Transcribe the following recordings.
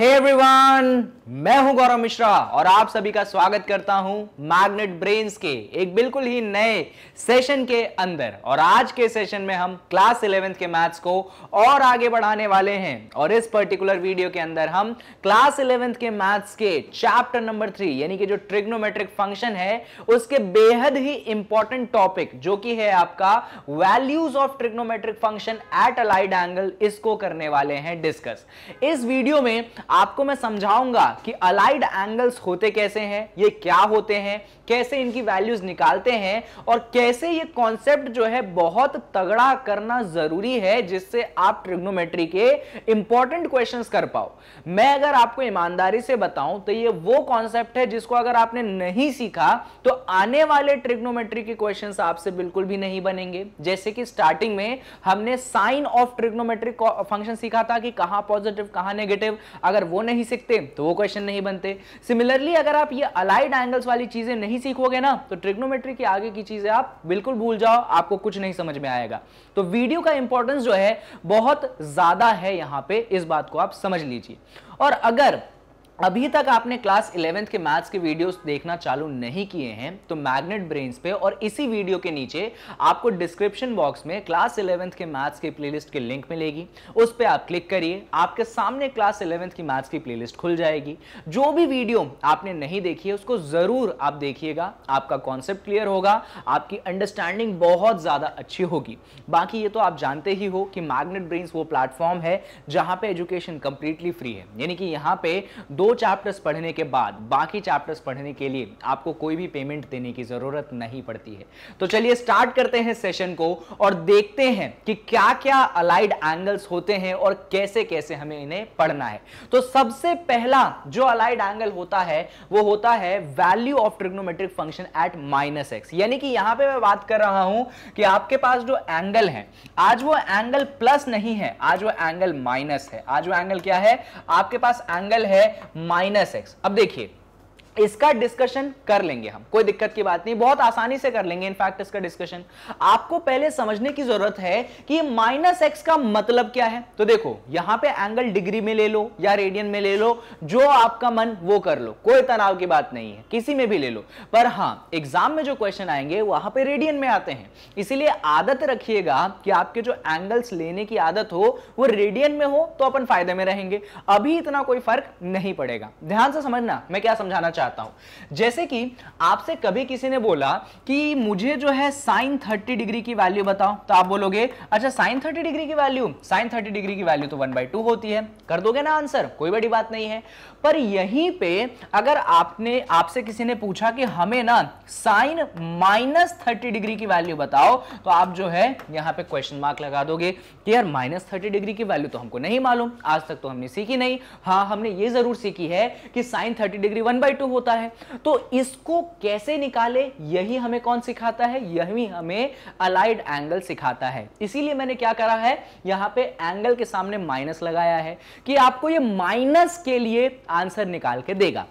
Hey everyone, मैं हूं गौरव मिश्रा और आप सभी का स्वागत करता हूं मैग्नेट ब्रेन्स के एक बिल्कुल ही नए सेशन के अंदर और आज के सेशन में हम क्लास इलेवेंथ के मैथ्स को और आगे बढ़ाने वाले हैं और इस पर्टिकुलर वीडियो के अंदर हम क्लास इलेवेंथ के मैथ्स के चैप्टर नंबर थ्री यानी कि जो ट्रिग्नोमेट्रिक फंक्शन है उसके बेहद ही इंपॉर्टेंट टॉपिक जो कि है आपका values of trigonometric function at allied angle इसको करने वाले हैं डिस्कस इस वीडियो में आपको मैं समझाऊंगा कि अलाइड एंगल्स होते कैसे हैं ये क्या होते हैं कैसे इनकी वैल्यूज निकालते हैं और कैसे ये कॉन्सेप्ट जो है बहुत तगड़ा करना जरूरी है जिससे आप ट्रिग्नोमेट्री के इंपॉर्टेंट क्वेश्चंस कर पाओ मैं अगर आपको ईमानदारी से बताऊं तो ये वो कॉन्सेप्ट है जिसको अगर आपने नहीं सीखा तो आने वाले ट्रिग्नोमेट्री के क्वेश्चन आपसे बिल्कुल भी नहीं बनेंगे जैसे कि स्टार्टिंग में हमने साइन ऑफ ट्रिग्नोमेट्रिक फंक्शन सीखा था कि कहां पॉजिटिव कहां नेगेटिव अगर वो नहीं सीखते तो वो क्वेश्चन क्वेश्चन नहीं बनते सिमिलरली अगर आप ये अलाइड एंगल्स वाली चीजें नहीं सीखोगे ना तो ट्रिग्नोमेट्री की आगे की चीजें आप बिल्कुल भूल जाओ आपको कुछ नहीं समझ में आएगा तो वीडियो का इंपॉर्टेंस जो है बहुत ज्यादा है यहां पे इस बात को आप समझ लीजिए और अगर अभी तक आपने क्लास इलेवेंथ के मैथ्स के वीडियोस देखना चालू नहीं किए हैं तो मैग्नेट ब्रेन्स पे और इसी वीडियो के नीचे आपको डिस्क्रिप्शन बॉक्स में क्लास इलेवेंथ के मैथ्स के प्लेलिस्ट के लिंक मिलेगी उस पर आप क्लिक करिए आपके सामने क्लास इलेवेंथ की मैथ्स की प्लेलिस्ट खुल जाएगी जो भी वीडियो आपने नहीं देखी है उसको ज़रूर आप देखिएगा आपका कॉन्सेप्ट क्लियर होगा आपकी अंडरस्टैंडिंग बहुत ज़्यादा अच्छी होगी बाकी ये तो आप जानते ही हो कि मैग्नेट ब्रेन्स वो प्लेटफॉर्म है जहाँ पर एजुकेशन कंप्लीटली फ्री है यानी कि यहाँ पे दो चैप्टर्स पढ़ने के बाद बाकी चैप्टर्स पढ़ने के लिए आपको कोई भी पेमेंट देने की ज़रूरत नहीं पड़ती है तो चलिए स्टार्ट करते हैं सेशन को और देखते हैं कि क्या क्या अलाइड एंगल्स होते हैं और कैसे कैसे हमें इन्हें पढ़ना है तो सबसे पहला जो अलाइड एंगल होता है वो होता है value of trigonometric function at minus x यानी कि यहां पर मैं बात कर रहा हूं कि आपके पास जो एंगल है आज वो एंगल प्लस नहीं है आज वो एंगल माइनस है आज वो एंगल क्या है आपके पास एंगल है माइनस एक्स अब देखिए इसका डिस्कशन कर लेंगे हम कोई दिक्कत की बात नहीं बहुत आसानी से कर लेंगे इनफैक्ट इसका डिस्कशन आपको पहले समझने की जरूरत है कि माइनस एक्स का मतलब क्या है तो देखो यहां पे एंगल डिग्री में ले लो या रेडियन में ले लो जो आपका मन वो कर लो कोई तनाव की बात नहीं है किसी में भी ले लो पर हाँ एग्जाम में जो क्वेश्चन आएंगे वहां पर रेडियन में आते हैं इसीलिए आदत रखिएगा कि आपके जो एंगल्स लेने की आदत हो वो रेडियन में हो तो अपन फायदे में रहेंगे अभी इतना कोई फर्क नहीं पड़ेगा ध्यान से समझना मैं क्या समझाना चाहता चाहता हूं जैसे कि आपसे कभी किसी ने बोला कि मुझे जो है साइन थर्टी डिग्री की वैल्यू बताओ तो आप बोलोगे अच्छा साइन थर्टी डिग्री की वैल्यू साइन थर्टी डिग्री की वैल्यू तो वन बाई टू होती है कर दोगे ना आंसर कोई बड़ी बात नहीं है पर यहीं पे अगर आपने आपसे किसी ने पूछा कि हमें ना साइन माइनस थर्टी डिग्री की वैल्यू बताओ तो आप जो है यहां पे क्वेश्चन मार्क लगा दोगे कि यार माइनस थर्टी डिग्री की वैल्यू तो हमको नहीं मालूम आज तक तो हमने सीखी नहीं हाँ हमने ये जरूर सीखी है कि sine thirty degree one by two होता है तो इसको कैसे निकाले यही हमें कौन सिखाता है यही हमें अलाइड एंगल सिखाता है इसीलिए मैंने क्या करा है यहां पे एंगल के सामने माइनस लगाया है कि आपको ये माइनस के लिए आंसर निकाल के देगा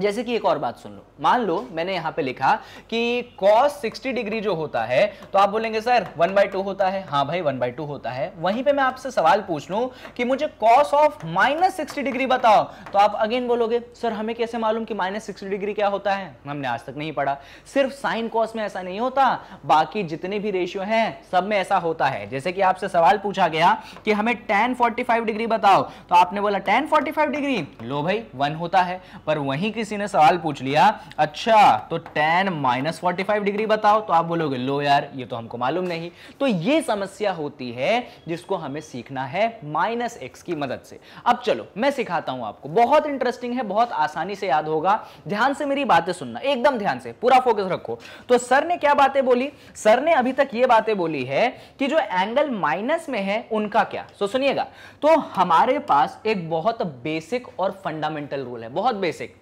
जैसे कि एक और बात सुन लो मान लो मैंने यहाँ पे लिखा कि cos 60 डिग्री जो होता है तो आप बोलेंगे सर वन बाई टू होता है हाँ भाई वन बाई टू होता है वहीं पे मैं आपसे सवाल पूछ लूँ कि मुझे cos of minus sixty degree बताओ तो आप अगेन बोलोगे सर हमें कैसे मालूम कि माइनस सिक्सटी डिग्री क्या होता है हमने आज तक नहीं पढ़ा सिर्फ साइन कॉस में ऐसा नहीं होता बाकी जितने भी रेशियो हैं सब में ऐसा होता है जैसे कि आपसे सवाल पूछा गया कि हमें टेन फोर्टी डिग्री बताओ तो आपने बोला टेन फोर्टी डिग्री लो भाई वन होता है पर वहीं की किसी ने सवाल पूछ लिया अच्छा तो tan minus forty five degree बताओ तो आप बोलोगे लो यार ये तो हमको मालूम नहीं तो ये समस्या होती है जिसको हमें सीखना है माइनस एक्स की मदद से अब चलो मैं सिखाता हूं आपको बहुत इंटरेस्टिंग है बहुत आसानी से याद होगा ध्यान से मेरी बातें सुनना एकदम ध्यान से पूरा फोकस रखो तो सर ने क्या बातें बोली सर ने अभी तक ये बातें बोली है कि जो एंगल माइनस में है उनका क्या सो सुनिएगा तो हमारे पास एक बहुत बेसिक और फंडामेंटल रूल है बहुत बेसिक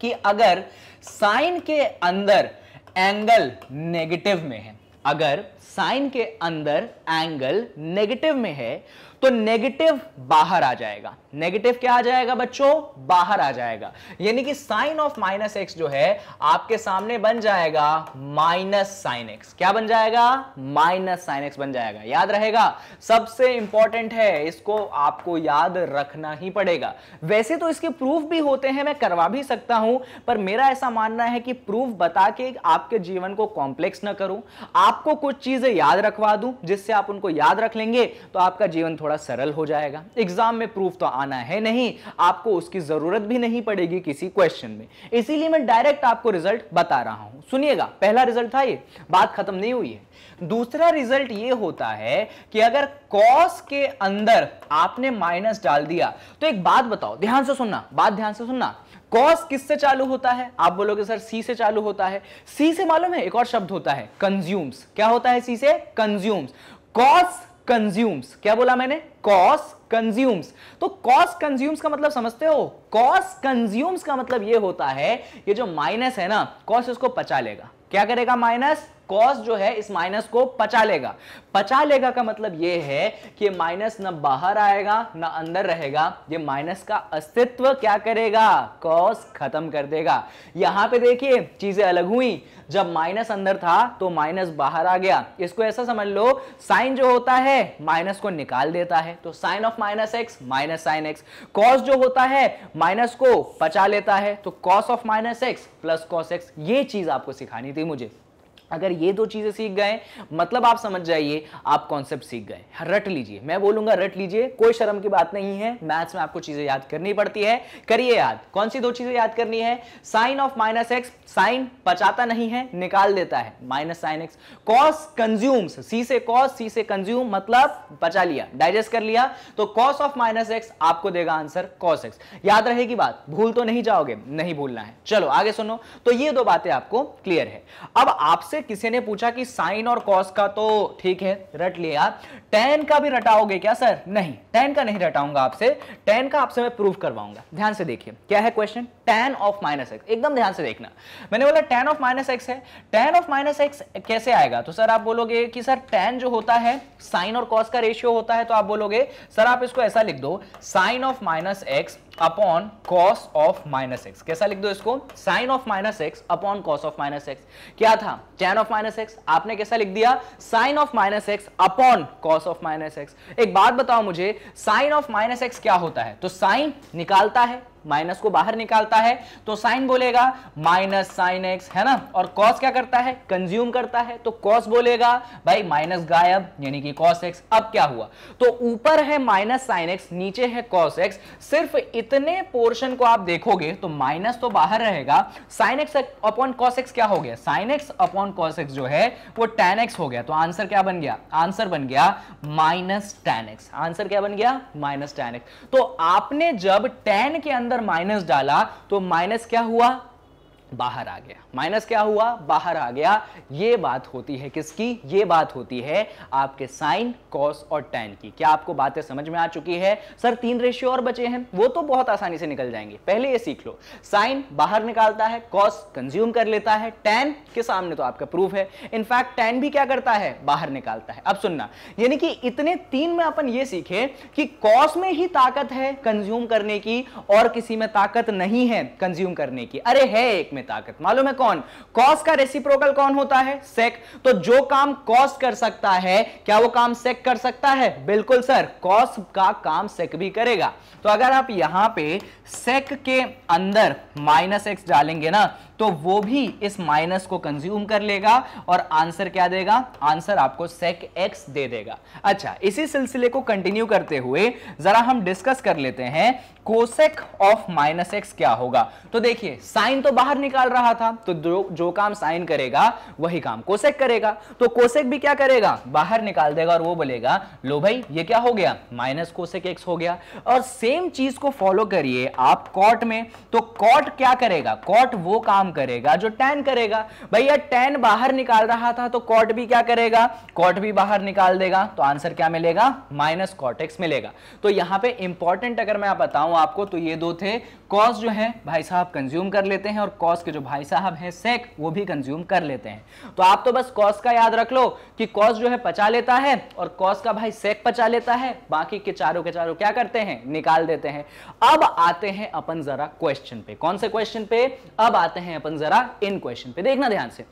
कि अगर साइन के अंदर एंगल नेगेटिव में है अगर साइन के अंदर एंगल नेगेटिव में है तो नेगेटिव बाहर आ जाएगा नेगेटिव क्या आ जाएगा बच्चों बाहर आ जाएगा यानी कि साइन ऑफ माइनस एक्स जो है आपके सामने बन जाएगा माइनस साइन एक्स क्या बन जाएगा माइनस साइन एक्स बन जाएगा याद रहेगा सबसे इंपॉर्टेंट है इसको आपको याद रखना ही पड़ेगा वैसे तो इसके प्रूफ भी होते हैं मैं करवा भी सकता हूं पर मेरा ऐसा मानना है कि प्रूफ बता के आपके जीवन को कॉम्प्लेक्स ना करूं आपको कुछ चीजें याद रखवा दूं जिससे आप उनको याद रख लेंगे तो आपका जीवन थोड़ा थोड़ा सरल हो जाएगा एग्जाम में प्रूफ तो आना है नहीं आपको उसकी जरूरत भी नहीं पड़ेगी किसी क्वेश्चन में इसीलिए मैं डायरेक्ट आपको रिजल्ट बता रहा हूं सुनिएगा पहला रिजल्ट था ये बात खत्म नहीं हुई है दूसरा रिजल्ट ये होता है कि अगर कॉस के अंदर आपने माइनस डाल दिया तो एक बात बताओ ध्यान से सुनना बात ध्यान से सुनना कॉस किससे चालू होता है आप बोलोगे सर सी से चालू होता है सी से मालूम है एक और शब्द होता है कंज्यूम्स क्या होता है सी से कंज्यूम्स कॉस कंज्यूम्स क्या बोला मैंने कॉस कंज्यूम्स तो कॉस कंज्यूम्स का मतलब समझते हो कॉस कंज्यूम्स का मतलब ये होता है ये जो माइनस है ना कॉस उसको पचा लेगा क्या करेगा माइनस कॉस जो है इस माइनस को पचा लेगा पचा लेगा का मतलब यह है कि माइनस ना बाहर आएगा ना अंदर रहेगा ये माइनस का अस्तित्व क्या करेगा कॉस खत्म कर देगा यहां पे देखिए चीजें अलग हुई जब माइनस अंदर था तो माइनस बाहर आ गया इसको ऐसा समझ लो साइन जो होता है माइनस को निकाल देता है तो sine of minus x minus sine x cos जो होता है माइनस को पचा लेता है तो cos of minus x plus cos x ये चीज आपको सिखानी थी मुझे अगर ये दो चीज़ें सीख गए मतलब आप समझ जाइए आप कॉन्सेप्ट सीख गए रट लीजिए मैं बोलूंगा रट लीजिए कोई शर्म की बात नहीं है मैथ्स में आपको चीज़ें याद करनी पड़ती है करिए याद कौन सी दो चीज़ें याद करनी है sine of minus x sine पचाता नहीं है निकाल देता है minus sine x cos consume c से कॉस सी से कंज्यूम मतलब बचा लिया डाइजेस्ट कर लिया तो कॉस ऑफ माइनस एक्स आपको देगा आंसर कॉस एक्स याद रहेगी बात भूल तो नहीं जाओगे नहीं भूलना है चलो आगे सुनो तो ये दो बातें आपको क्लियर है अब आपसे किसी ने पूछा कि साइन और कॉस का तो ठीक है रट लिया टेन का भी रटाओगे क्या सर नहीं टेन का नहीं रटाऊंगा आपसे टेन का आपसे मैं प्रूफ करवाऊंगा ध्यान से देखिए क्या है question tan of minus x एकदम ध्यान से देखना मैंने बोला tan ऑफ माइनस एक्स है tan ऑफ माइनस एक्स कैसे आएगा तो सर आप बोलोगे कि सर tan जो होता है साइन और कॉस का रेशियो होता है तो आप बोलोगे सर आप इसको ऐसा लिख दो sine of minus x upon cos of minus x कैसा लिख दो इसको sine of minus x upon cos of minus x क्या था टेन ऑफ माइनस एक्स आपने कैसा लिख दिया sine of minus x upon cos of minus x एक बात बताओ मुझे साइन ऑफ माइनस एक्स क्या होता है तो साइन निकालता है माइनस को बाहर निकालता है तो साइन बोलेगा माइनस साइन एक्स है ना और कॉस क्या करता है कंज्यूम करता है तो कॉस बोलेगा भाई माइनस गायब यानी कि कॉस एक्स अब क्या हुआ तो ऊपर है माइनस साइन एक्स नीचे है कॉस एक्स सिर्फ इतने पोर्शन को आप देखोगे तो माइनस तो बाहर रहेगा sine x upon cos x क्या हो गया sine x upon cos x जो है वो टेन एक्स हो गया तो आंसर क्या बन गया आंसर बन गया माइनस टेन एक्स आंसर क्या बन गया माइनस टेन एक्स तो आपने जब टेन के अंदर अंदर माइनस डाला तो माइनस क्या हुआ बाहर आ गया माइनस क्या हुआ बाहर आ गया ये बात होती है किसकी ये बात होती है आपके साइन कॉस और टेन की क्या आपको बातें समझ में आ चुकी है सर तीन रेशियो और बचे हैं वो तो बहुत आसानी से निकल जाएंगे पहले ये सीख लो साइन बाहर निकालता है कॉस कंज्यूम कर लेता है टेन के सामने तो आपका प्रूफ है इनफैक्ट टेन भी क्या करता है बाहर निकालता है अब सुनना यानी कि इतने तीन में अपन ये सीखे कि कॉस में ही ताकत है कंज्यूम करने की और किसी में ताकत नहीं है कंज्यूम करने की अरे है एक में में ताकत मालूम है कौन कॉस का रेसिप्रोकल कौन होता है सेक तो जो काम कॉस कर सकता है क्या वो काम सेक कर सकता है बिल्कुल सर कॉस का काम सेक भी करेगा तो अगर आप यहां पे सेक के अंदर माइनस एक्स डालेंगे ना तो वो भी इस माइनस को कंज्यूम कर लेगा और आंसर क्या देगा आंसर आपको सेक एक्स दे देगा अच्छा इसी सिलसिले को कंटिन्यू करते हुए जरा हम डिस्कस कर लेते हैं कोसेक ऑफ माइनस एक्स क्या होगा तो देखिए साइन तो बाहर निकाल रहा था तो जो, जो काम साइन करेगा वही काम कोसेक करेगा तो कोसेक भी क्या करेगा बाहर निकाल देगा और वो बोलेगा लो भाई ये क्या हो गया माइनस कोसेक एक्स हो गया और सेम चीज को फॉलो करिए आप कॉट में तो कॉट क्या करेगा कॉट वो काम करेगा जो टैन करेगा भैया टैन बाहर निकाल रहा था तो कॉट भी क्या करेगा कॉट भी बाहर निकाल देगा तो आंसर क्या मिलेगा माइनस कॉटेक्स मिलेगा तो यहां पे इंपॉर्टेंट अगर मैं बताऊं आपको तो ये दो थे कॉस जो है भाई साहब कंज्यूम कर लेते हैं और कॉस के जो भाई साहब हैं सेक वो भी कंज्यूम कर लेते हैं तो आप तो बस कॉस का याद रख लो कि कॉस जो है पचा लेता है और कॉस का भाई सेक पचा लेता है बाकी के चारों के चारों क्या करते हैं निकाल देते हैं अब आते हैं अपन जरा क्वेश्चन पे कौन से क्वेश्चन पे अब आते हैं પણ જરા ઇન ક્વેશ્ચન પે દેખના ધ્યાન સે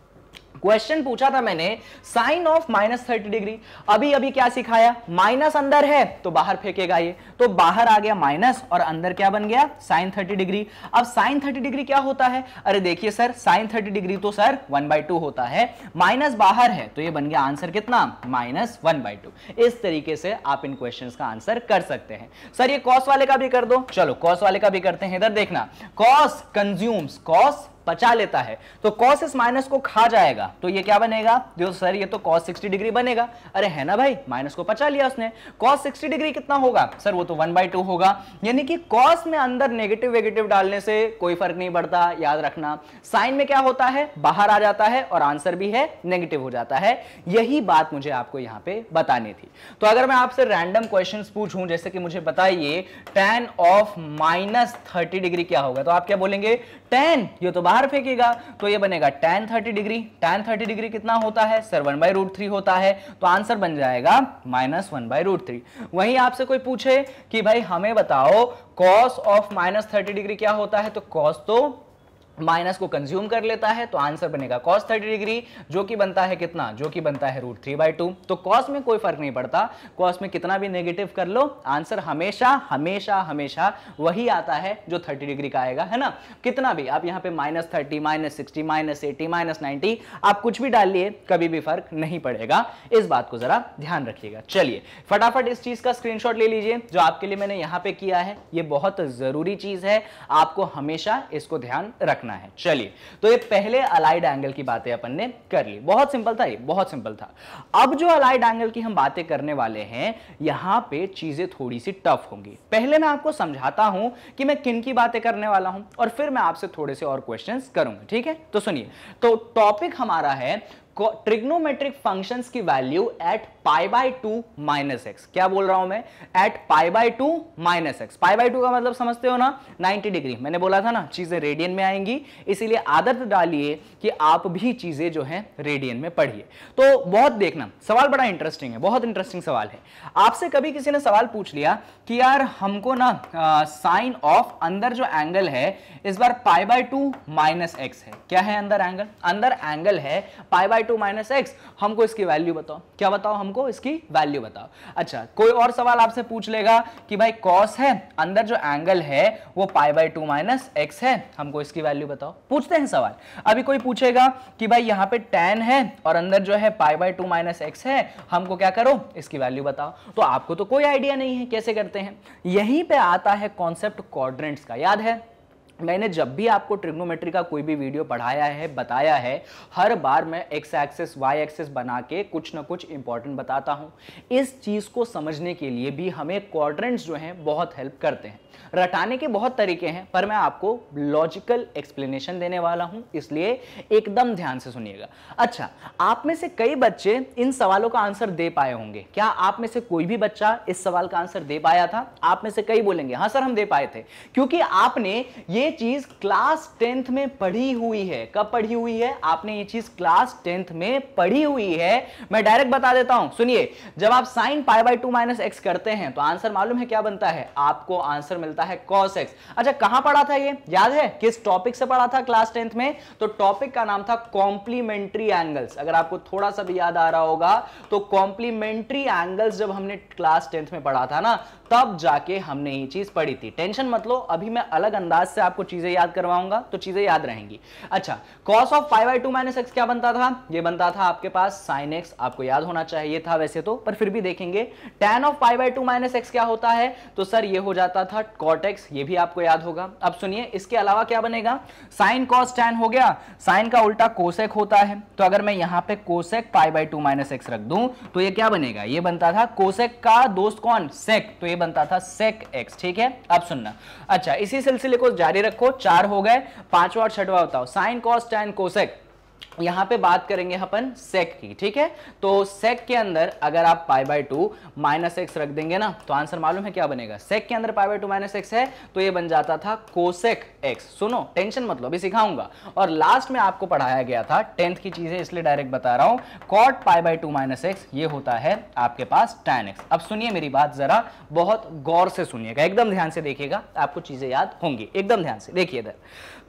ક્વેશ્ચન પૂછા થા મેને sin ઓફ -30 ડિગ્રી અભી અભી ક્યા શીખાયા માઈનસ અંદર હે તો બહાર ફેકેગા યે તો બહાર આ ગયા માઈનસ ઓર અંદર ક્યા બન ગયા sin 30 ડિગ્રી અબ sin 30 ડિગ્રી ક્યા હોતા હે અરે દેખીએ સર sin 30 ડિગ્રી તો સર 1/2 હોતા હે માઈનસ બહાર હે તો યે બન ગયા આન્સર કિતના -1/2 ઇસ તરીકે સે આપ ઇન ક્વેશ્ચન્સ કા આન્સર કર સકતે હે સર યે cos વાલે કા ભી કર દો चलो cos વાલે કા ભી karte હે इधर देखना cos consumes cos पचा लेता है तो कॉस इस माइनस को खा जाएगा तो ये क्या बनेगा देखो सर ये तो कॉस सिक्सटी डिग्री बनेगा अरे है ना भाई माइनस को पचा लिया उसने कॉस सिक्सटी डिग्री कितना होगा सर वो तो वन बाई टू होगा यानी कि कॉस में अंदर नेगेटिव वेगेटिव डालने से कोई फर्क नहीं पड़ता याद रखना साइन में क्या होता है बाहर आ जाता है और आंसर भी है नेगेटिव हो जाता है यही बात मुझे आपको यहाँ पे बतानी थी तो अगर मैं आपसे रैंडम क्वेश्चन पूछू जैसे कि मुझे बताइए tan of minus thirty degree क्या होगा तो आप क्या बोलेंगे टेन ये तो बाहर फेंकेगा तो ये बनेगा tan thirty degree tan thirty degree कितना होता है sir one by root three होता है तो आंसर बन जाएगा minus one by root three वही आपसे कोई पूछे कि भाई हमें बताओ cos of minus thirty degree क्या होता है तो कॉस तो माइनस को कंज्यूम कर लेता है तो आंसर बनेगा कॉस थर्टी डिग्री जो कि बनता है कितना जो कि बनता है रूट थ्री बाई टू तो कॉस में कोई फर्क नहीं पड़ता कॉस में कितना भी नेगेटिव कर लो आंसर हमेशा हमेशा हमेशा वही आता है जो थर्टी डिग्री का आएगा है ना कितना भी आप यहाँ पे minus thirty minus sixty minus eighty minus ninety आप कुछ भी डालिए कभी भी फर्क नहीं पड़ेगा इस बात को जरा ध्यान रखिएगा चलिए फटाफट इस चीज का स्क्रीनशॉट ले लीजिए जो आपके लिए मैंने यहाँ पे किया है ये बहुत जरूरी चीज है आपको हमेशा इसको ध्यान रखना रखना है चलिए तो ये पहले अलाइड एंगल की बातें अपन ने कर ली बहुत सिंपल था ये बहुत सिंपल था अब जो अलाइड एंगल की हम बातें करने वाले हैं यहां पे चीजें थोड़ी सी टफ होंगी पहले मैं आपको समझाता हूं कि मैं किन की बातें करने वाला हूं और फिर मैं आपसे थोड़े से और क्वेश्चन करूंगा ठीक है तो सुनिए तो टॉपिक हमारा है ट्रिग्नोमेट्रिक फंक्शंस की value at pi by two minus x क्या बोल रहा हूं मैं at pi by two minus x pi by two का मतलब समझते हो ना 90 डिग्री मैंने बोला था ना चीजें रेडियन में आएंगी इसीलिए आदत डालिए कि आप भी चीजें जो है रेडियन में पढ़िए तो बहुत देखना सवाल बड़ा इंटरेस्टिंग है बहुत इंटरेस्टिंग सवाल है आपसे कभी किसी ने सवाल पूछ लिया कि यार हमको ना साइन ऑफ अंदर जो एंगल है इस बार pi by two minus x है क्या है अंदर एंगल अंदर एंगल है pi by two minus x हमको इसकी वैल्यू बताओ क्या बताओ हमको हमको इसकी वैल्यू बताओ अच्छा कोई और सवाल आपसे पूछ लेगा कि भाई कॉस है अंदर जो एंगल है वो pi by two minus x है हमको इसकी वैल्यू बताओ पूछते हैं सवाल अभी कोई पूछेगा कि भाई यहाँ पे टेन है और अंदर जो है pi by two minus x है हमको क्या करो इसकी वैल्यू बताओ तो आपको तो कोई आइडिया नहीं है कैसे करते हैं यहीं पर आता है कॉन्सेप्ट क्वाड्रेंट्स का याद है मैंने जब भी आपको ट्रिग्नोमेट्री का कोई भी वीडियो पढ़ाया है बताया है हर बार मैं एक्स एक्सेस वाई एक्सेस बना के कुछ ना कुछ इंपॉर्टेंट बताता हूँ इस चीज़ को समझने के लिए भी हमें क्वाड्रेंट्स जो हैं बहुत हेल्प करते हैं रटाने के बहुत तरीके हैं पर मैं आपको लॉजिकल एक्सप्लेनेशन देने वाला हूँ इसलिए एकदम ध्यान से सुनिएगा अच्छा आप में से कई बच्चे इन सवालों का आंसर दे पाए होंगे क्या आप में से कोई भी बच्चा इस सवाल का आंसर दे पाया था आप में से कई बोलेंगे हाँ सर हम दे पाए थे क्योंकि आपने ये चीज़ क्लास टेंथ में पढ़ी हुई है कब पढ़ी हुई है आपने ये चीज़ क्लास टेंथ में पढ़ी हुई है मैं डायरेक्ट बता देता हूं सुनिए जब आप sine pi by two minus x करते हैं तो आंसर मालूम है क्या बनता है आपको आंसर मिलता है कॉस एक्स अच्छा कहां पढ़ा था ये याद है किस टॉपिक से पढ़ा था क्लास टेंथ में तो टॉपिक का नाम था कॉम्प्लीमेंट्री एंगल्स अगर आपको थोड़ा सा भी याद आ रहा होगा तो कॉम्प्लीमेंट्री एंगल्स जब हमने क्लास टेंथ में पढ़ा था ना तब जाके हमने ये चीज पढ़ी थी टेंशन मतलब अभी मैं अलग अंदाज से आप आपको चीजें याद करवाऊंगा तो चीजें याद रहेंगी अच्छा cos of five by two minus x क्या बनता था ये बनता था आपके पास साइन एक्स आपको याद होना चाहिए था वैसे तो पर फिर भी देखेंगे tan of five by two minus x क्या होता है तो सर ये हो जाता था कॉटेक्स ये भी आपको याद होगा अब सुनिए इसके अलावा क्या बनेगा साइन कॉस टेन हो गया साइन का उल्टा कोसेक होता है तो अगर मैं यहाँ पे cosec five by two minus x रख दू तो ये क्या बनेगा ये बनता था कोसेक का दोस्त कौन सेक तो ये बनता था सेक एक्स ठीक है अब सुनना अच्छा इसी सिलसिले को जारी रखो चार हो गए पांचवा और छठवा बताओ साइन कॉस टैन कोसेक यहाँ पे बात करेंगे अपन सेक की ठीक है तो सेक के अंदर अगर आप pi by two minus x रख देंगे ना तो आंसर मालूम है क्या बनेगा सेक के अंदर pi by two minus x है तो ये बन जाता था कोसेक एक्स सुनो टेंशन मतलब अभी सिखाऊंगा और लास्ट में आपको पढ़ाया गया था टेंथ की चीजें इसलिए डायरेक्ट बता रहा हूं cot pi by two minus x ये होता है आपके पास टैन एक्स अब सुनिए मेरी बात जरा बहुत गौर से सुनिएगा एकदम ध्यान से देखिएगा आपको चीजें याद होंगी एकदम ध्यान से देखिए इधर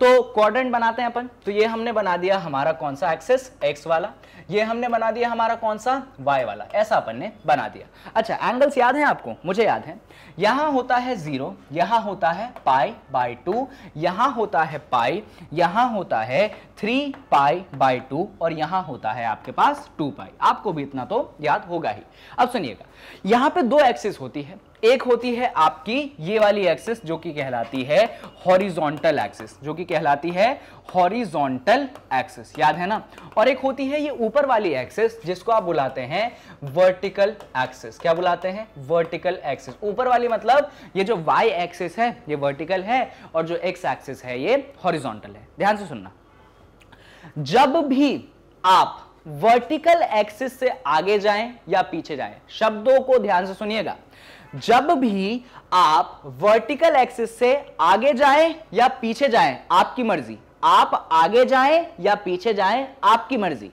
तो क्वाड्रेंट बनाते हैं अपन तो ये हमने बना दिया हमारा कौन सा एक्सेस एक्स वाला ये हमने बना दिया हमारा कौन सा वाई वाला ऐसा अपन ने बना दिया अच्छा एंगल्स याद हैं आपको मुझे याद है यहां होता है जीरो यहां होता है पाई बाई टू यहां होता है पाई यहां होता है थ्री पाई बाई टू और यहां होता है आपके पास टू पाई आपको भी इतना तो याद होगा ही अब सुनिएगा यहाँ पे दो एक्सेस होती है एक होती है आपकी ये वाली एक्सिस जो कि कहलाती है हॉरिजॉन्टल एक्सिस जो कि कहलाती है हॉरिजॉन्टल एक्सिस याद है ना और एक होती है ये ऊपर वाली एक्सिस जिसको आप बुलाते हैं वर्टिकल एक्सिस क्या बुलाते हैं वर्टिकल एक्सिस ऊपर वाली मतलब ये जो वाई एक्सिस है ये वर्टिकल है और जो एक्स एक्सिस है ये हॉरिजॉन्टल है ध्यान से सुनना जब भी आप वर्टिकल एक्सिस से आगे जाएं या पीछे जाएं शब्दों को ध्यान से सुनिएगा जब भी आप वर्टिकल एक्सिस से आगे जाएं या पीछे जाएं आपकी मर्जी आप आगे जाएं या पीछे जाएं आपकी मर्जी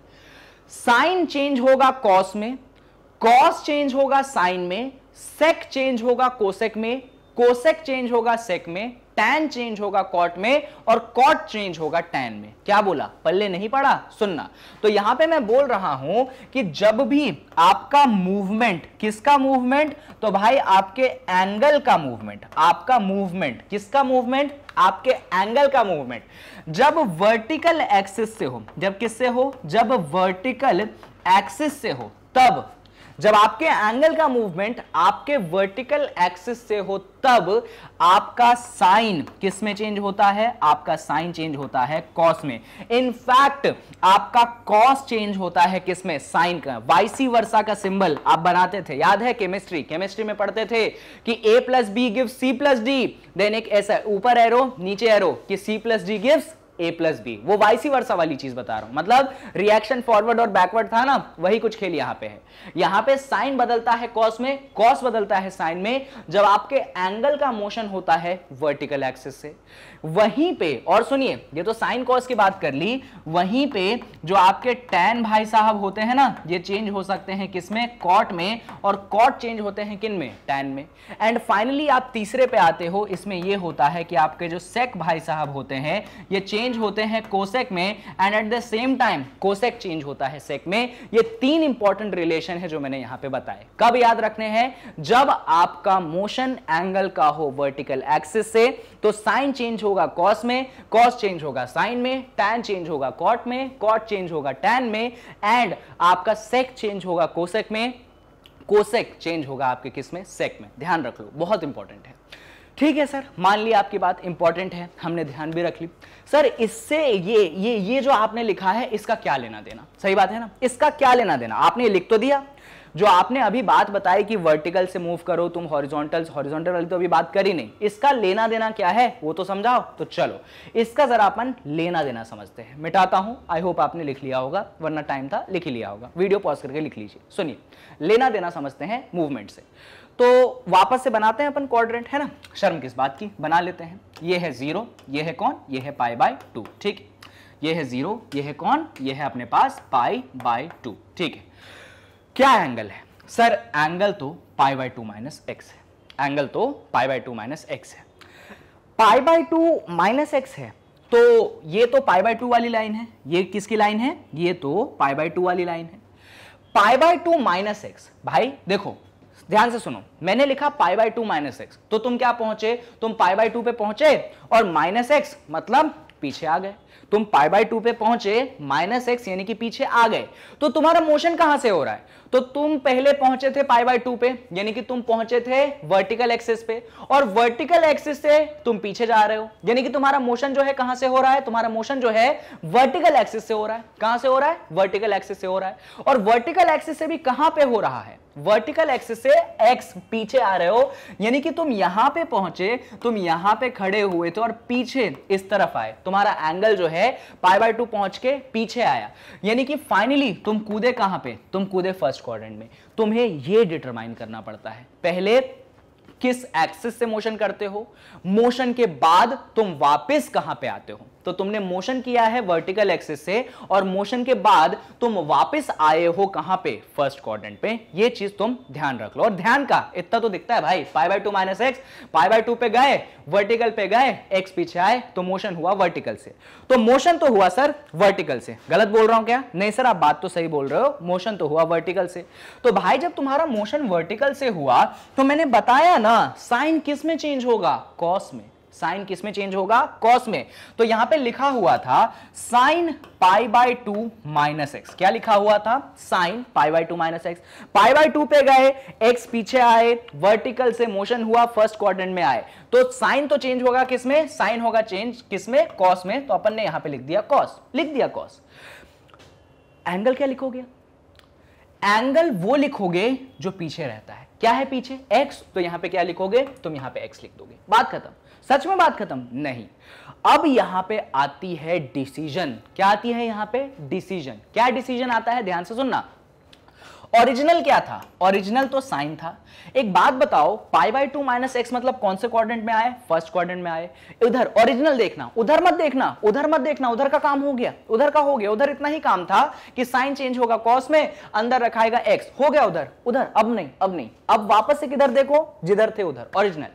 साइन चेंज होगा कॉस में कॉस चेंज होगा साइन में सेक चेंज होगा कोसेक में कोसेक चेंज होगा सेक में टैन चेंज होगा कॉट में और कॉट चेंज होगा टैन में क्या बोला पल्ले नहीं पड़ा सुनना तो यहां पे मैं बोल रहा हूं कि जब भी आपका मूवमेंट किसका मूवमेंट तो भाई आपके एंगल का मूवमेंट आपका मूवमेंट किसका मूवमेंट आपके एंगल का मूवमेंट जब वर्टिकल एक्सिस से हो जब किससे हो जब वर्टिकल एक्सिस से हो तब जब आपके एंगल का मूवमेंट आपके वर्टिकल एक्सिस से हो तब आपका साइन किस में चेंज होता है आपका साइन चेंज होता है कॉस में इनफैक्ट आपका कॉस चेंज होता है किस में साइन का वाइसी वर्षा का सिंबल आप बनाते थे याद है केमिस्ट्री केमिस्ट्री में पढ़ते थे कि A plus B give C plus D then एक ऐसा ऊपर एरो नीचे एरो कि C plus D gives A plus B वो वाइसी वर्षा वाली चीज बता रहा हूं मतलब रिएक्शन फॉरवर्ड और बैकवर्ड था ना वही कुछ खेल यहां पे है यहां पे साइन बदलता है कॉस में कॉस बदलता है साइन में जब आपके एंगल का मोशन होता है वर्टिकल एक्सिस से वहीं पे और सुनिए ये तो साइन कॉस की बात कर ली वहीं पे जो आपके टैन भाई साहब होते हैं ना ये चेंज हो सकते हैं किसमें कॉट में और कॉट चेंज होते हैं किन में टैन में एंड फाइनली आप तीसरे पे आते हो इसमें ये होता है कि आपके जो सेक भाई साहब होते हैं ये चेंज होते हैं कोसेक में and at the same time cosec change होता है सेक में ये तीन इंपॉर्टेंट रिलेशन है जो मैंने यहां पर बताए कब याद रखने हैं जब आपका मोशन एंगल का हो वर्टिकल एक्सिस से तो साइन चेंज होगा होगा कॉस में कॉस चेंज होगा साइन में टैन चेंज होगा कॉट में कॉट चेंज होगा टैन में एंड आपका सेक चेंज होगा कोसेक में कोसेक चेंज होगा आपके किस में सेक में ध्यान रख लो बहुत इंपॉर्टेंट है ठीक है सर मान ली आपकी बात इंपॉर्टेंट है हमने ध्यान भी रख ली सर इससे ये ये ये जो आपने लिखा है इसका क्या लेना देना सही बात है ना इसका क्या लेना देना आपने लिख तो दिया जो आपने अभी बात बताई कि वर्टिकल से मूव करो तुम हॉरिजॉन्टल हॉरिजॉन्टल वाली तो अभी बात करी नहीं इसका लेना देना क्या है वो तो समझाओ तो चलो इसका जरा अपन लेना देना समझते हैं मिटाता हूं आई होप आपने लिख लिया होगा वरना टाइम था लिख लिया होगा वीडियो पॉज करके लिख लीजिए सुनिए लेना देना समझते हैं मूवमेंट से तो वापस से बनाते हैं अपन क्वाड्रेंट है ना शर्म किस बात की बना लेते हैं ये है जीरो ये है कौन ये है पाई बाय टू ठीक है ये है जीरो ये है कौन ये है अपने पास पाई बाय टू ठीक है क्या एंगल है सर एंगल तो pi by two minus x है एंगल तो pi by two minus x है pi by two minus x है तो ये तो पाई बाई टू वाली लाइन है ये किसकी लाइन है ये तो पाई बाई टू वाली लाइन है pi by two minus x भाई देखो ध्यान से सुनो मैंने लिखा pi by two minus x तो तुम क्या पहुंचे तुम पाई बाई टू पे पहुंचे और माइनस एक्स मतलब पीछे आ गए तुम पाई बाई टू पे पहुंचे माइनस एक्स यानी कि पीछे आ गए तो तुम्हारा मोशन कहां से हो रहा है तो तुम पहले पहुंचे थे पाई बाई टू पे यानी कि तुम पहुंचे थे वर्टिकल एक्सिस पे और वर्टिकल एक्सिस से तुम पीछे जा रहे हो यानी कि तुम्हारा मोशन जो है कहां से हो रहा है तुम्हारा मोशन जो है वर्टिकल एक्सिस से हो रहा है कहां से हो रहा है वर्टिकल एक्सिस से हो रहा है और वर्टिकल एक्सिस से भी कहां पर हो रहा है वर्टिकल एक्सिस से एक्स पीछे आ रहे हो यानी कि तुम यहां पे पहुंचे तुम यहां पे खड़े हुए थे और पीछे इस तरफ आए तुम्हारा एंगल जो है पाई बाय टू पहुंच के पीछे आया यानी कि फाइनली तुम कूदे कहां पे तुम कूदे फर्स्ट फर्स्ट क्वाड्रेंट में तुम्हें यह डिटरमाइन करना पड़ता है पहले किस एक्सिस से मोशन करते हो मोशन के बाद तुम वापस कहां पे आते हो तो तुमने मोशन किया है वर्टिकल एक्सिस से और मोशन के बाद तुम वापस आए हो कहां पे फर्स्ट क्वाड्रेंट पे ये चीज तुम ध्यान रख लो और ध्यान का इतना तो दिखता है भाई pi by two minus x pi by two पे गए वर्टिकल पे गए एक्स पीछे आए तो मोशन हुआ वर्टिकल से तो मोशन तो हुआ सर वर्टिकल से गलत बोल रहा हूं क्या नहीं सर आप बात तो सही बोल रहे हो मोशन तो हुआ वर्टिकल से तो भाई जब तुम्हारा मोशन वर्टिकल से हुआ तो मैंने बताया ना साइन किस में चेंज होगा कॉस में साइन किस में चेंज होगा कॉस में तो यहां पे लिखा हुआ था sine pi by two minus x क्या लिखा हुआ था sine pi by two minus x pi by two पे गए एक्स पीछे आए वर्टिकल से मोशन हुआ फर्स्ट क्वाड्रेंट में आए तो साइन तो चेंज होगा किसमें साइन होगा चेंज किसमें कॉस में तो अपन ने यहां पर लिख दिया कॉस लिख दिया कॉस एंगल क्या लिखोगे एंगल वो लिखोगे जो पीछे रहता है क्या है पीछे एक्स तो यहां पे क्या लिखोगे तुम यहां पे एक्स लिख दोगे बात खत्म सच में बात खत्म नहीं अब यहां पे आती है डिसीजन क्या आती है यहां पे डिसीजन क्या डिसीजन आता है ध्यान से सुनना ओरिजिनल क्या था ओरिजिनल तो साइन था एक बात बताओ pi by two minus x मतलब कौन से क्वाड्रेंट में आए फर्स्ट क्वाड्रेंट में आए इधर ओरिजिनल देखना उधर मत देखना उधर मत देखना उधर का काम हो गया उधर का हो गया उधर इतना ही काम था कि साइन चेंज होगा कॉस में अंदर रखाएगा एक्स हो गया उधर उधर अब नहीं अब नहीं अब वापस से किधर देखो जिधर थे उधर ओरिजिनल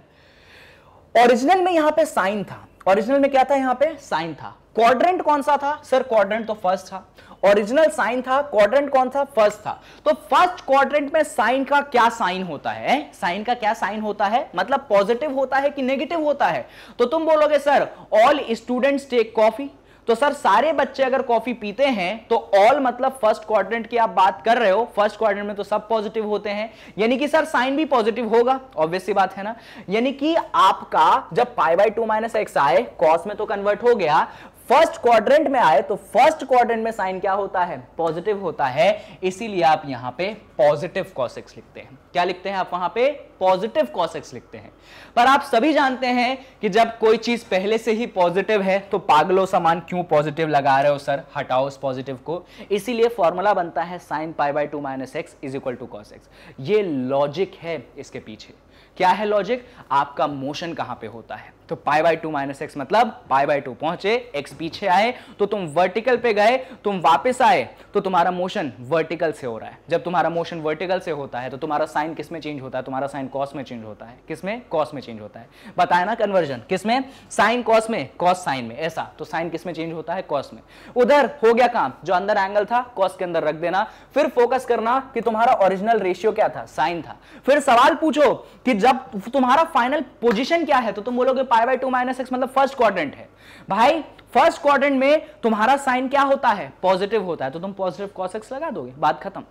ओरिजिनल में यहां पे साइन था ओरिजिनल में क्या था यहां पे साइन था क्वाड्रेंट कौन सा था सर क्वाड्रेंट तो फर्स्ट था ओरिजिनल साइन था क्वाड्रेंट कौन सा फर्स्ट था तो फर्स्ट क्वाड्रेंट में साइन का क्या साइन होता है साइन का क्या साइन होता है मतलब पॉजिटिव होता है कि नेगेटिव होता है तो तुम बोलोगे sir all students take coffee तो सर सारे बच्चे अगर कॉफी पीते हैं तो ऑल मतलब फर्स्ट क्वाड्रेंट की आप बात कर रहे हो फर्स्ट क्वाड्रेंट में तो सब पॉजिटिव होते हैं यानी कि सर साइन भी पॉजिटिव होगा ऑब्वियसली बात है ना यानी कि आपका जब pi by two minus x आए कॉस में तो कन्वर्ट हो गया फर्स्ट क्वाड्रेंट में आए तो फर्स्ट क्वाड्रेंट में साइन क्या होता है पॉजिटिव होता है इसीलिए आप यहां पे पॉजिटिव कॉसेक्स लिखते हैं क्या लिखते हैं आप वहां पे पॉजिटिव कॉसेक्स लिखते हैं पर आप सभी जानते हैं कि जब कोई चीज पहले से ही पॉजिटिव है तो पागलो समान क्यों पॉजिटिव लगा रहे हो सर हटाओ उस पॉजिटिव को इसीलिए फॉर्मूला बनता है sine pi by two minus x is equal to cos x ये लॉजिक है इसके पीछे क्या है लॉजिक आपका मोशन कहां पे होता है तो pi by two minus x मतलब पाई बाई टू पहुंचे एक्स पीछे आए तो तुम वर्टिकल पे गए तुम वापस आए तो तुम्हारा मोशन वर्टिकल से हो रहा है जब तुम्हारा मोशन वर्टिकल से होता है तो तुम्हारा साइन किस में चेंज होता है तुम्हारा साइन कॉस में चेंज होता है किसमें कॉस में चेंज होता है बताया ना कन्वर्जन किसमें साइन कॉस में कॉस साइन में ऐसा तो साइन किस में चेंज होता है कॉस में उधर हो गया काम जो अंदर एंगल था कॉस के अंदर रख देना फिर फोकस करना कि तुम्हारा ओरिजिनल रेशियो क्या था साइन था फिर सवाल पूछो कि जब तुम्हारा फाइनल पोजिशन क्या है तो तुम बोलोगे pi pi by two minus x मतलब फर्स्ट क्वाड्रेंट है भाई फर्स्ट क्वाड्रेंट में तुम्हारा साइन क्या होता है पॉजिटिव होता है तो तुम पॉजिटिव कॉस एक्स लगा दोगे बात खत्म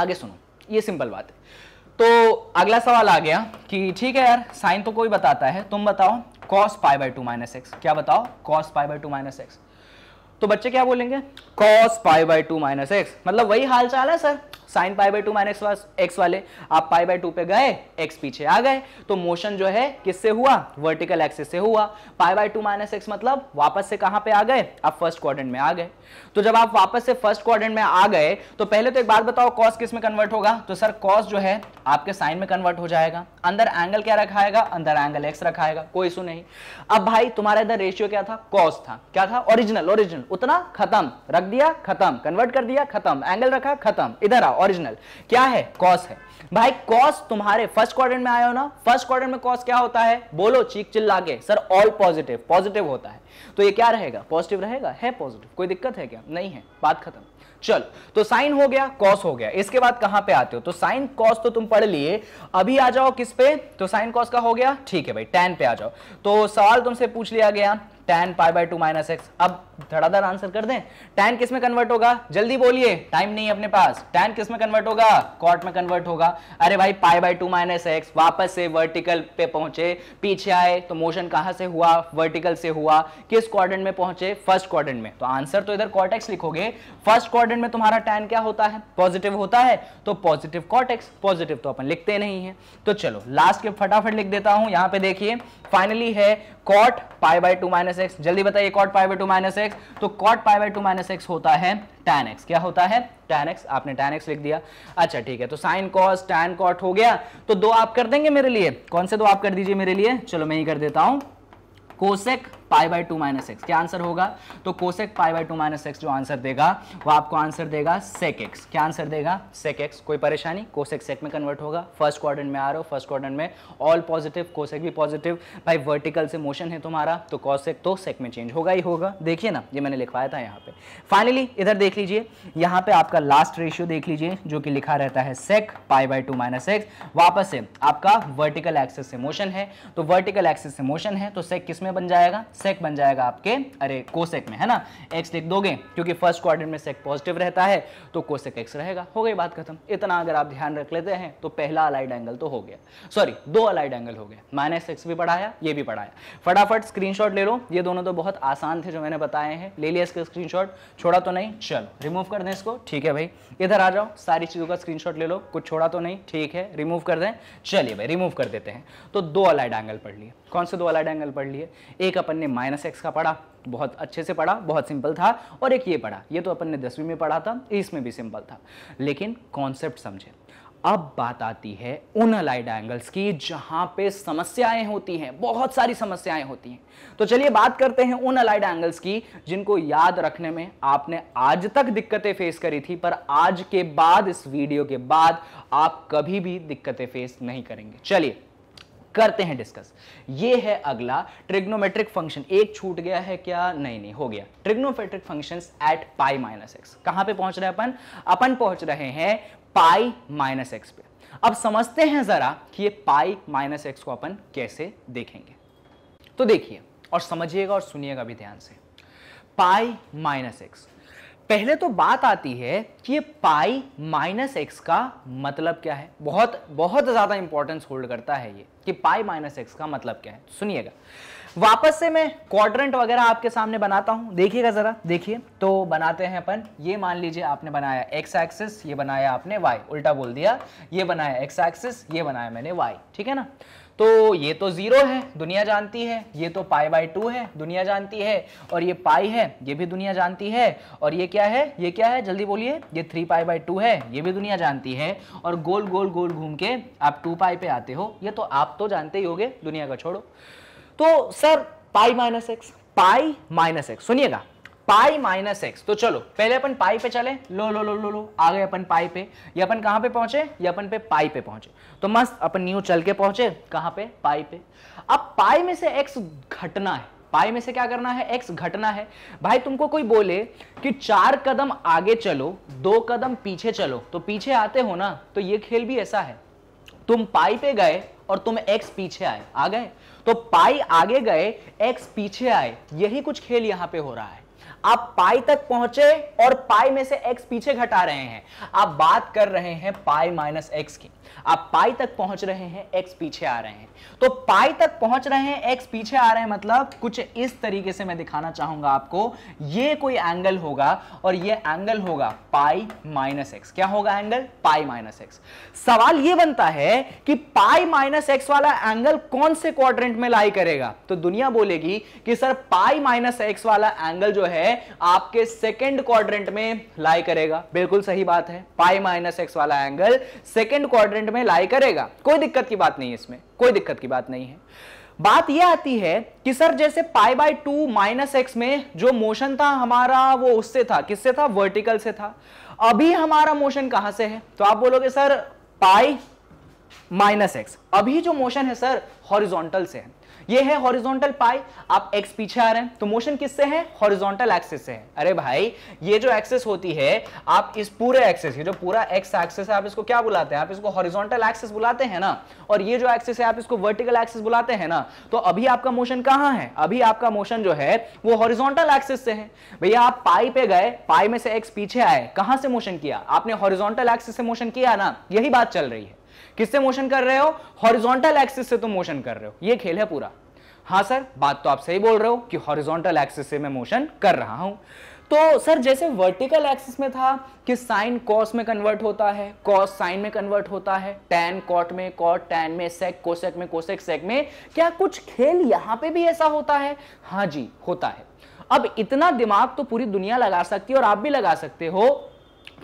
आगे सुनो ये सिंपल बात है तो अगला सवाल आ गया कि ठीक है यार साइन तो कोई बताता है तुम बताओ cos pi by two minus x क्या बताओ cos pi by two minus x तो बच्चे क्या बोलेंगे cos pi by two minus x मतलब वही हाल चाल है sir sine pi by two minus x वाले आप पाई बाई टू पे गए एक्स पीछे आ गए तो मोशन जो है किससे हुआ वर्टिकल एक्सिस से हुआ pi by two minus x मतलब वापस से कहां पे आ गए आप फर्स्ट क्वाड्रेंट में आ गए तो जब आप वापस से फर्स्ट क्वाड्रेंट में आ गए तो पहले तो एक बात बताओ कॉस किस में कन्वर्ट होगा तो सर कॉस जो है आपके साइन में कन्वर्ट हो जाएगा अंदर एंगल क्या रखाएगा अंदर एंगल एक्स रखाएगा कोई इशू नहीं अब भाई तुम्हारा इधर रेशियो क्या था कॉस था क्या था ओरिजिनल ओरिजिनल उतना खत्म रख दिया खत्म कन्वर्ट कर दिया खत्म एंगल रखा खत्म इधर आओ ओरिजिनल क्या है कॉस है भाई कॉस तुम्हारे फर्स्ट क्वार्टर में आया हो ना फर्स्ट क्वार्टर में कॉस क्या होता है बोलो चीख चिल्ला के सर ऑल पॉजिटिव पॉजिटिव होता है तो ये क्या रहेगा पॉजिटिव रहेगा है पॉजिटिव कोई दिक्कत है क्या नहीं है बात खत्म चल तो साइन हो गया कॉस हो गया इसके बाद कहां पे आते हो तो साइन कॉस तो तुम पढ़ लिए अभी आ जाओ किस पे तो साइन कॉस का हो गया ठीक है भाई टेन पे आ जाओ तो सवाल तुमसे पूछ लिया गया tan pi by two minus x अब धड़ाधड़ आंसर कर दें टेन किस में कन्वर्ट होगा जल्दी बोलिए टाइम नहीं है अपने पास टेन किस में कन्वर्ट होगा कॉट में कन्वर्ट होगा अरे भाई pi by two minus x वापस से वर्टिकल पे पहुंचे पीछे आए तो मोशन कहां से हुआ वर्टिकल से हुआ किस क्वाड्रेंट में पहुंचे फर्स्ट क्वाड्रेंट में तो आंसर तो इधर कॉटेक्स लिखोगे फर्स्ट क्वाड्रेंट में तुम्हारा टेन क्या होता है पॉजिटिव होता है तो पॉजिटिव कॉटेक्स पॉजिटिव तो अपन लिखते नहीं है तो चलो लास्ट के फटाफट लिख देता हूं यहां पर देखिए फाइनली है cot pi by two minus x जल्दी बताइए cot pi by two minus x तो cot pi by two minus x होता है टैन एक्स क्या होता है टैन एक्स आपने टैन एक्स लिख दिया अच्छा ठीक है तो साइन कॉस टैन कॉट हो गया तो दो आप कर देंगे मेरे लिए कौन से दो आप कर दीजिए मेरे लिए चलो मैं ही कर देता हूं cosec pi by two minus x क्या आंसर होगा तो cosec pi by two minus x जो आंसर देगा वो आपको आंसर देगा सेक एक्स क्या आंसर देगा सेक एक्स कोई परेशानी कोसेक सेक में कन्वर्ट होगा फर्स्ट क्वार्टर में आ रहे हो फर्स्ट क्वार्टर में ऑल पॉजिटिव कोसेक भी पॉजिटिव भाई वर्टिकल से मोशन है तुम्हारा तो कोसेक तो सेक में चेंज होगा ही होगा देखिए ना ये मैंने लिखवाया था यहाँ पे फाइनली इधर देख लीजिए यहाँ पे आपका लास्ट रेशियो देख लीजिए जो कि लिखा रहता है sec pi by two minus x वापस से आपका वर्टिकल एक्सेस से मोशन है तो वर्टिकल एक्सेस से मोशन है तो सेक किस में बन जाएगा सेक बन जाएगा आपके अरे कोसेक में है ना एक्स लिख दोगे क्योंकि फर्स्ट क्वार्टर में सेक पॉजिटिव रहता है तो कोसेक एक्स रहेगा हो गई बात खत्म इतना अगर आप ध्यान रख लेते हैं तो पहला अलाइड एंगल तो हो गया सॉरी दो अलाइड एंगल हो गया माइनस एक्स भी पढ़ाया ये भी पढ़ाया फटाफट स्क्रीनशॉट ले लो ये दोनों तो बहुत आसान थे जो मैंने बताए हैं ले लिया इसका शॉट छोड़ा तो नहीं चलो रिमूव कर दें इसको ठीक है भाई इधर आ जाओ सारी चीज़ों का शॉट ले लो कुछ छोड़ा तो नहीं ठीक है रिमूव कर दें चलिए भाई रिमूव कर देते हैं तो दो अलाइड एंगल पढ़ लिए कौन से दो अलाइड एंगल पढ़ लिए एक अपन ने माइनस एक्स का पढ़ा बहुत अच्छे से पढ़ा बहुत सिंपल था और एक ये पढ़ा ये तो अपन ने दसवीं में पढ़ा था इसमें भी सिंपल था लेकिन कॉन्सेप्ट समझे अब बात आती है उन अलाइड एंगल्स की जहां पे समस्याएं होती हैं बहुत सारी समस्याएं होती हैं तो चलिए बात करते हैं उन अलाइड एंगल्स की जिनको याद रखने में आपने आज तक दिक्कतें फेस करी थी पर आज के बाद इस वीडियो के बाद आप कभी भी दिक्कतें फेस नहीं करेंगे चलिए करते हैं डिस्कस ये है अगला ट्रिग्नोमेट्रिक फंक्शन एक छूट गया है क्या नहीं नहीं हो गया trigonometric function at pi minus x कहां पे पहुंच रहे हैं अपन अपन पहुंच रहे हैं पाई माइनस एक्स पे अब समझते हैं जरा कि ये पाई माइनस एक्स को अपन कैसे देखेंगे तो देखिए और समझिएगा और सुनिएगा भी ध्यान से पाई माइनस एक्स पहले तो बात आती है कि ये पाई माइनस एक्स का मतलब क्या है बहुत बहुत ज़्यादा इंपॉर्टेंस होल्ड करता है ये कि पाई माइनस एक्स का मतलब क्या है सुनिएगा वापस से मैं क्वाड्रेंट वगैरह आपके सामने बनाता हूं देखिएगा ज़रा देखिए तो बनाते हैं अपन ये मान लीजिए आपने बनाया एक्स एक्सिस ये बनाया आपने वाई उल्टा बोल दिया ये बनाया एक्स एक्सिस ये बनाया मैंने वाई ठीक है ना तो ये तो ज़ीरो है दुनिया जानती है ये तो पाई बाई टू है दुनिया जानती है और ये पाई है ये भी दुनिया जानती है और ये क्या है ये क्या है जल्दी बोलिए ये थ्री पाई बाई टू है ये भी दुनिया जानती है और गोल गोल गोल घूम के आप टू पाई पे आते हो ये तो आप तो जानते ही हो दुनिया का छोड़ो तो sir pi minus x pi minus x सुनिएगा पाई माइनस एक्स तो चलो पहले अपन पाई पे चले लो लो लो लो लो आ गए अपन पाई पे ये अपन कहाँ पे पहुंचे ये अपन पे पाई पे पहुंचे तो मस्त अपन न्यू चल के पहुंचे कहां पे पाई पे अब पाई में से एक्स घटना है पाई में से क्या करना है एक्स घटना है भाई तुमको कोई बोले कि चार कदम आगे चलो दो कदम पीछे चलो तो पीछे आते हो ना तो ये खेल भी ऐसा है तुम पाई पे गए और तुम एक्स पीछे आए आ गए तो पाई आगे गए एक्स पीछे आए यही कुछ खेल यहाँ पे हो रहा है आप पाई तक पहुंचे और पाई में से एक्स पीछे घटा रहे हैं आप बात कर रहे हैं पाई माइनस एक्स की आप पाई तक पहुंच रहे हैं एक्स पीछे आ रहे हैं तो पाई तक पहुंच रहे हैं एक्स पीछे आ रहे हैं मतलब कुछ इस तरीके से मैं दिखाना चाहूंगा आपको ये कोई एंगल होगा और ये एंगल होगा पाई माइनस एक्स क्या होगा एंगल पाई माइनस एक्स सवाल ये बनता है कि पाई माइनस एक्स वाला एंगल कौन से क्वाड्रेंट में लाई करेगा तो दुनिया बोलेगी कि सर पाई माइनस एक्स वाला एंगल जो है आपके सेकेंड क्वाड्रेंट में लाई करेगा बिल्कुल सही बात है पाई माइनस एक्स वाला एंगल सेकेंड क्वाड्रेंट में लाई करेगा कोई दिक्कत की बात नहीं है इसमें कोई दिक्कत की बात नहीं है बात यह आती है कि सर जैसे pi by two minus x में जो मोशन था हमारा वो उससे था किससे था वर्टिकल से था अभी हमारा मोशन कहां से है तो आप बोलोगे सर पाई माइनस एक्स अभी जो मोशन है सर हॉरिजॉन्टल से है ये है हॉरिजॉन्टल पाई आप एक्स पीछे आ रहे हैं तो मोशन किससे है हॉरिजॉन्टल एक्सिस से है अरे भाई ये जो एक्सिस होती है आप इस पूरे एक्सिस ये जो पूरा एक्स एक्सिस है आप इसको क्या बुलाते हैं आप इसको हॉरिजॉन्टल एक्सिस बुलाते हैं ना और ये जो एक्सिस है आप इसको वर्टिकल एक्सिस बुलाते हैं ना तो अभी आपका मोशन कहां है अभी आपका मोशन जो है वो हॉरिजॉन्टल एक्सिस से है भैया आप पाई पे गए पाई में से एक्स पीछे आए कहां से मोशन किया आपने हॉरिजॉन्टल एक्सिस से मोशन किया ना यही बात चल रही है किससे मोशन कर रहे हो हॉरिजॉन्टल एक्सिस से तुम मोशन कर रहे हो ये खेल है पूरा हाँ सर बात तो आप सही बोल रहे हो कि हॉरिजॉन्टल एक्सिस से मैं मोशन कर रहा हूं तो सर जैसे वर्टिकल एक्सिस में था कि साइन कॉस में कन्वर्ट होता है कॉस साइन में कन्वर्ट होता है टैन कॉट में कॉट टैन में सेक कोसेक में कोसेक सेक में क्या कुछ खेल यहां पे भी ऐसा होता है हाँ जी होता है अब इतना दिमाग तो पूरी दुनिया लगा सकती है और आप भी लगा सकते हो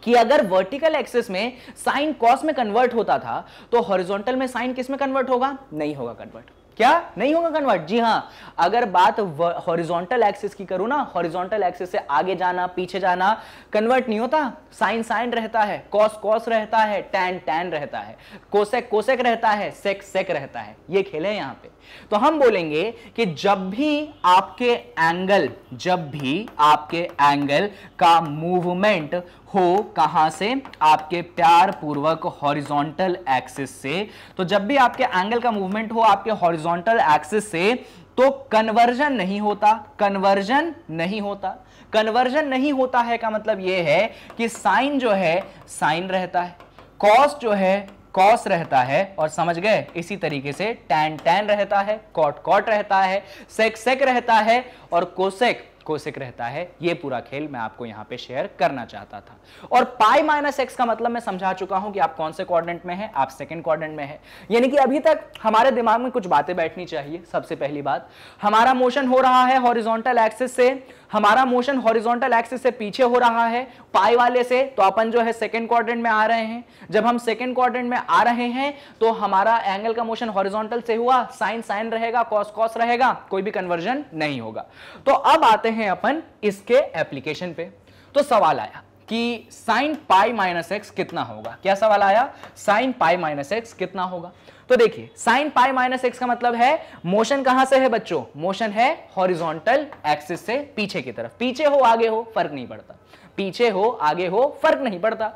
कि अगर वर्टिकल एक्सिस में साइन कॉस में कन्वर्ट होता था तो हॉरिजॉन्टल में साइन किस में कन्वर्ट होगा नहीं होगा कन्वर्ट क्या नहीं होगा कन्वर्ट जी हाँ अगर बात हॉरिजॉन्टल एक्सिस की करूं ना हॉरिजॉन्टल एक्सिस से आगे जाना पीछे जाना कन्वर्ट नहीं होता साइन साइन रहता है कॉस कॉस रहता है टैन टैन रहता है कोसेक कोसेक रहता है सेक सेक रहता है ये खेल है यहाँ पे तो हम बोलेंगे कि जब भी आपके एंगल जब भी आपके एंगल का मूवमेंट हो कहां से आपके प्यार पूर्वक हॉरिजॉन्टल एक्सिस से तो जब भी आपके एंगल का मूवमेंट हो आपके हॉरिजॉन्टल एक्सिस से तो कन्वर्जन नहीं होता कन्वर्जन नहीं होता कन्वर्जन नहीं होता है का मतलब यह है कि साइन जो है साइन रहता है कॉस जो है कॉस रहता है और समझ गए इसी तरीके से टैन टैन रहता है कॉट कॉट रहता है सेक सेक रहता है और कोसेक कोसेक रहता है ये पूरा खेल मैं आपको यहां पे शेयर करना चाहता था और पाई माइनस एक्स का मतलब मैं समझा चुका हूं कि आप कौन से क्वाड्रेंट में हैं आप सेकंड क्वाड्रेंट में हैं यानी कि अभी तक हमारे दिमाग में कुछ बातें बैठनी चाहिए सबसे पहली बात हमारा मोशन हो रहा है हॉरिजॉन्टल एक्सिस से हमारा मोशन हॉरिजॉन्टल एक्सिस से पीछे हो रहा है पाई वाले से तो अपन जो है सेकेंड क्वार्टर में आ रहे हैं जब हम सेकेंड क्वार्टर में आ रहे हैं तो हमारा एंगल का मोशन हॉरिजॉन्टल से हुआ साइन साइन रहेगा कॉस कॉस रहेगा कोई भी कन्वर्जन नहीं होगा तो अब आते हैं अपन इसके एप्लीकेशन पे तो सवाल आया कि साइन पाई माइनस एक्स कितना होगा क्या सवाल आया साइन पाई माइनस एक्स कितना होगा तो देखिए साइन पाई माइनस एक्स का मतलब है मोशन कहां से है बच्चों मोशन है हॉरिजॉन्टल एक्सिस से पीछे की तरफ पीछे हो आगे हो फर्क नहीं पड़ता पीछे हो आगे हो फर्क नहीं पड़ता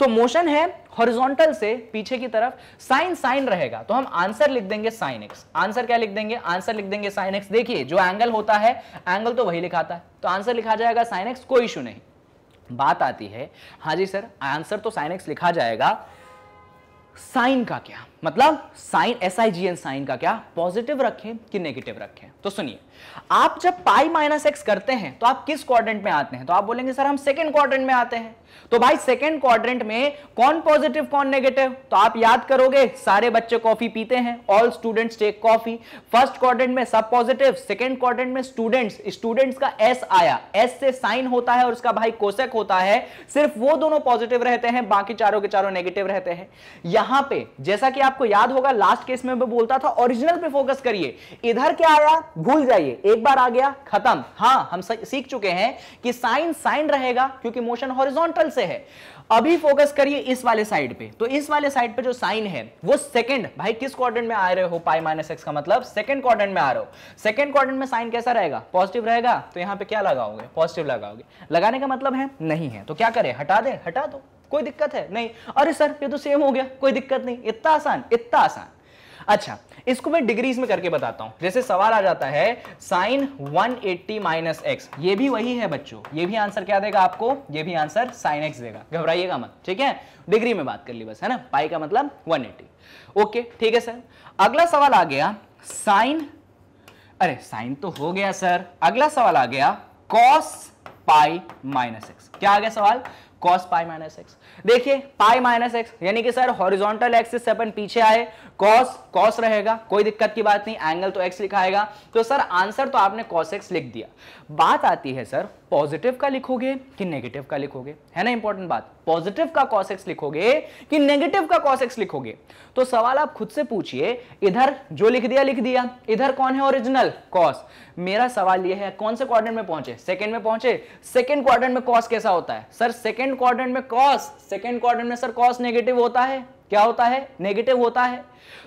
तो मोशन है हॉरिजॉन्टल से पीछे की तरफ साइन साइन रहेगा तो हम आंसर लिख देंगे साइन एक्स आंसर क्या लिख देंगे आंसर लिख देंगे साइन एक्स देखिए जो एंगल होता है एंगल तो वही लिखाता है तो आंसर लिखा जाएगा साइन एक्स कोई इशू नहीं बात आती है हाँ जी सर आंसर तो साइन एक्स लिखा जाएगा साइन का क्या मतलब sine S I G N sine का क्या पॉजिटिव रखें कि नेगेटिव रखें तो सुनिए आप जब पाई माइनस एक्स करते हैं तो आप किस क्वाड्रेंट में आते हैं तो आप बोलेंगे सर हम सेकेंड क्वाड्रेंट में आते हैं तो भाई सेकेंड क्वाड्रेंट में कौन पॉजिटिव कौन नेगेटिव तो आप याद करोगे सारे बच्चे कॉफी पीते हैं all students take coffee first quadrant में सब पॉजिटिव सेकेंड क्वाड्रेंट में स्टूडेंट्स स्टूडेंट्स का एस आया एस से साइन होता है और उसका भाई कोसेक होता है सिर्फ वो दोनों पॉजिटिव रहते हैं बाकी चारों के चारों नेगेटिव रहते हैं यहां पर जैसा कि आपको याद होगा लास्ट केस में मैं बोलता था ओरिजिनल पे फोकस करिए इधर क्या आया भूल जाइए एक बार आ गया खत्म हाँ हम सीख चुके हैं कि साइन साइन रहेगा क्योंकि मोशन हॉरिजॉन्टल से है अभी फोकस करिए इस वाले साइड पे तो इस वाले साइड पे जो साइन है वो सेकंड भाई किस क्वाड्रेंट में आ रहे हो पाई माइनस एक्स का मतलब सेकंड क्वाड्रेंट में आ रहे हो सेकंड क्वाड्रेंट में साइन कैसा रहेगा पॉजिटिव रहेगा तो यहां पे क्या लगाओगे पॉजिटिव लगाओगे लगाने का मतलब है नहीं है तो क्या करें हटा दे हटा दो कोई दिक्कत है नहीं अरे सर ये तो सेम हो गया कोई दिक्कत नहीं इतना आसान इतना आसान अच्छा इसको मैं डिग्रीज में करके बताता हूं जैसे सवाल आ जाता है साइन 180 एट्टी माइनस एक्स ये भी वही है बच्चों ये भी आंसर क्या देगा आपको ये भी आंसर साइन एक्स देगा घबराइएगा मत ठीक है डिग्री में बात कर ली बस है ना पाई का मतलब 180 ओके ठीक है सर अगला सवाल आ गया साइन अरे साइन तो हो गया सर अगला सवाल आ गया कॉस पाई माइनस एक्स क्या आ गया सवाल कॉस पाई माइनस एक्स देखिए पाई माइनस एक्स यानी कि सर हॉरिजॉन्टल एक्सिस से अपन पीछे आए कॉस कॉस रहेगा कोई दिक्कत की बात नहीं एंगल तो एक्स लिखाएगा तो सर आंसर तो आपने कॉस एक्स लिख दिया बात आती है सर पॉजिटिव का लिखोगे कि नेगेटिव का लिखोगे है ना इंपॉर्टेंट बात पॉजिटिव का कॉस एक्स लिखोगे कि नेगेटिव का कॉस एक्स लिखोगे तो सवाल आप खुद से पूछिए इधर जो लिख दिया लिख दिया इधर कौन है ओरिजिनल कॉस मेरा सवाल यह है कौन से क्वाड्रेंट में पहुंचे सेकंड में पहुंचे सेकंड क्वाड्रेंट में कॉस कैसा होता है सर सेकंड क्वाड्रेंट में कॉस सेकंड क्वाड्रेंट में सर कॉस नेगेटिव होता है क्या होता है नेगेटिव होता है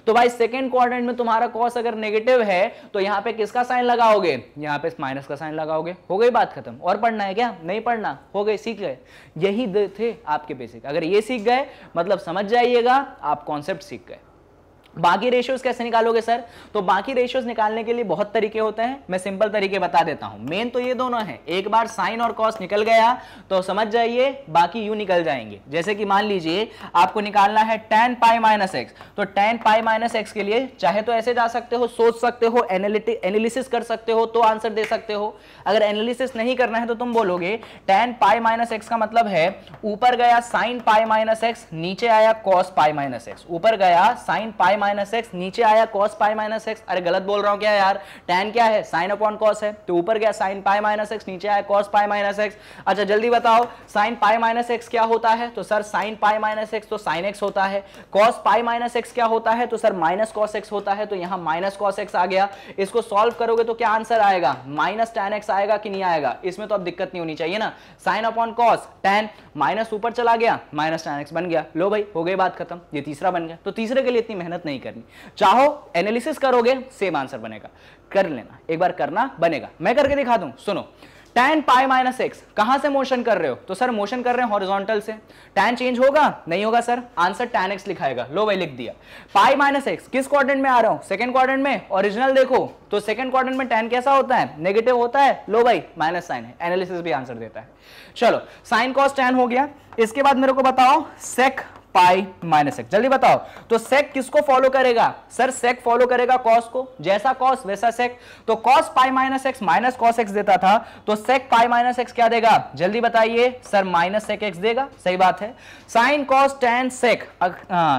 तो भाई सेकेंड क्वाड्रेंट में तुम्हारा कॉस अगर नेगेटिव है तो यहाँ पे किसका साइन लगाओगे यहाँ पे माइनस का साइन लगाओगे हो गई बात खत्म और पढ़ना है क्या नहीं पढ़ना हो गए सीख गए यही थे आपके बेसिक अगर ये सीख गए मतलब समझ जाइएगा आप कॉन्सेप्ट सीख गए बाकी रेशियोज कैसे निकालोगे सर तो बाकी रेशियोज निकालने के लिए बहुत तरीके होते हैं मैं सिंपल तरीके बता देता हूं मेन तो ये दोनों है एक बार साइन और कॉस निकल गया तो समझ जाइए बाकी यू निकल जाएंगे जैसे कि मान लीजिए आपको निकालना है टेन पाई माइनस एक्स तो टेन पाई माइनस एक्स के लिए चाहे तो ऐसे जा सकते हो सोच सकते हो एनालिसिस कर सकते हो तो आंसर दे सकते हो अगर एनालिसिस नहीं करना है तो तुम बोलोगे टेन पाई माइनस एक्स का मतलब है ऊपर गया साइन पाई माइनस एक्स नीचे आया कॉस पाई माइनस एक्स ऊपर गया साइन पाई माइनस एक्स नीचे आया कॉस पाई माइनस एक्स अरे गलत बोल रहा हूँ क्या यार टेन क्या है साइन अपॉन कॉस है तो ऊपर गया साइन पाई माइनस एक्स नीचे आया कॉस पाई माइनस एक्स अच्छा जल्दी बताओ साइन पाई माइनस एक्स क्या होता है तो sir sine pi minus x तो साइन एक्स होता है कॉस पाई माइनस एक्स क्या होता है तो सर माइनस कॉस एक्स होता है तो यहाँ माइनस कॉस एक्स आ गया इसको सॉल्व करोगे तो क्या आंसर आएगा माइनस टेन एक्स आएगा कि नहीं आएगा इसमें तो अब दिक्कत नहीं होनी चाहिए ना sine upon cos tan minus ऊपर चला गया माइनस टेन एक्स बन गया लो भाई हो गई बात खत्म ये तीसरा बन गया तो तीसरे के लिए इतनी मेहनत नहीं नहीं करनी चाहो एनालिसिस करोगे सेम आंसर बनेगा कर लेना एक बार करना बनेगा मैं करके दिखा दूं सुनो टेन पाई माइनस एक्स कहां से मोशन कर रहे हो तो सर मोशन कर रहे हैं हॉरिजॉन्टल से टेन चेंज होगा नहीं होगा सर आंसर टेन एक्स लिखाएगा लो भाई लिख दिया पाई माइनस एक्स किस क्वाड्रेंट में आ रहा हूं सेकंड क्वाड्रेंट में ओरिजिनल देखो तो सेकंड क्वाड्रेंट में टेन कैसा होता है नेगेटिव होता है लो भाई माइनस साइन है एनालिसिस भी आंसर देता है चलो साइन कॉस टेन हो गया इसके बाद मेरे को बताओ सेक पाई माइनस एक्स जल्दी बताओ तो सेक किसको फॉलो करेगा सर सेक फॉलो करेगा कॉस को जैसा कॉस वैसा सेक तो cos pi minus x minus cos x देता था तो सेक पाई माइनस एक्स क्या देगा जल्दी बताइए सर माइनस सेक एक्स देगा सही बात है साइन कॉस टेन सेक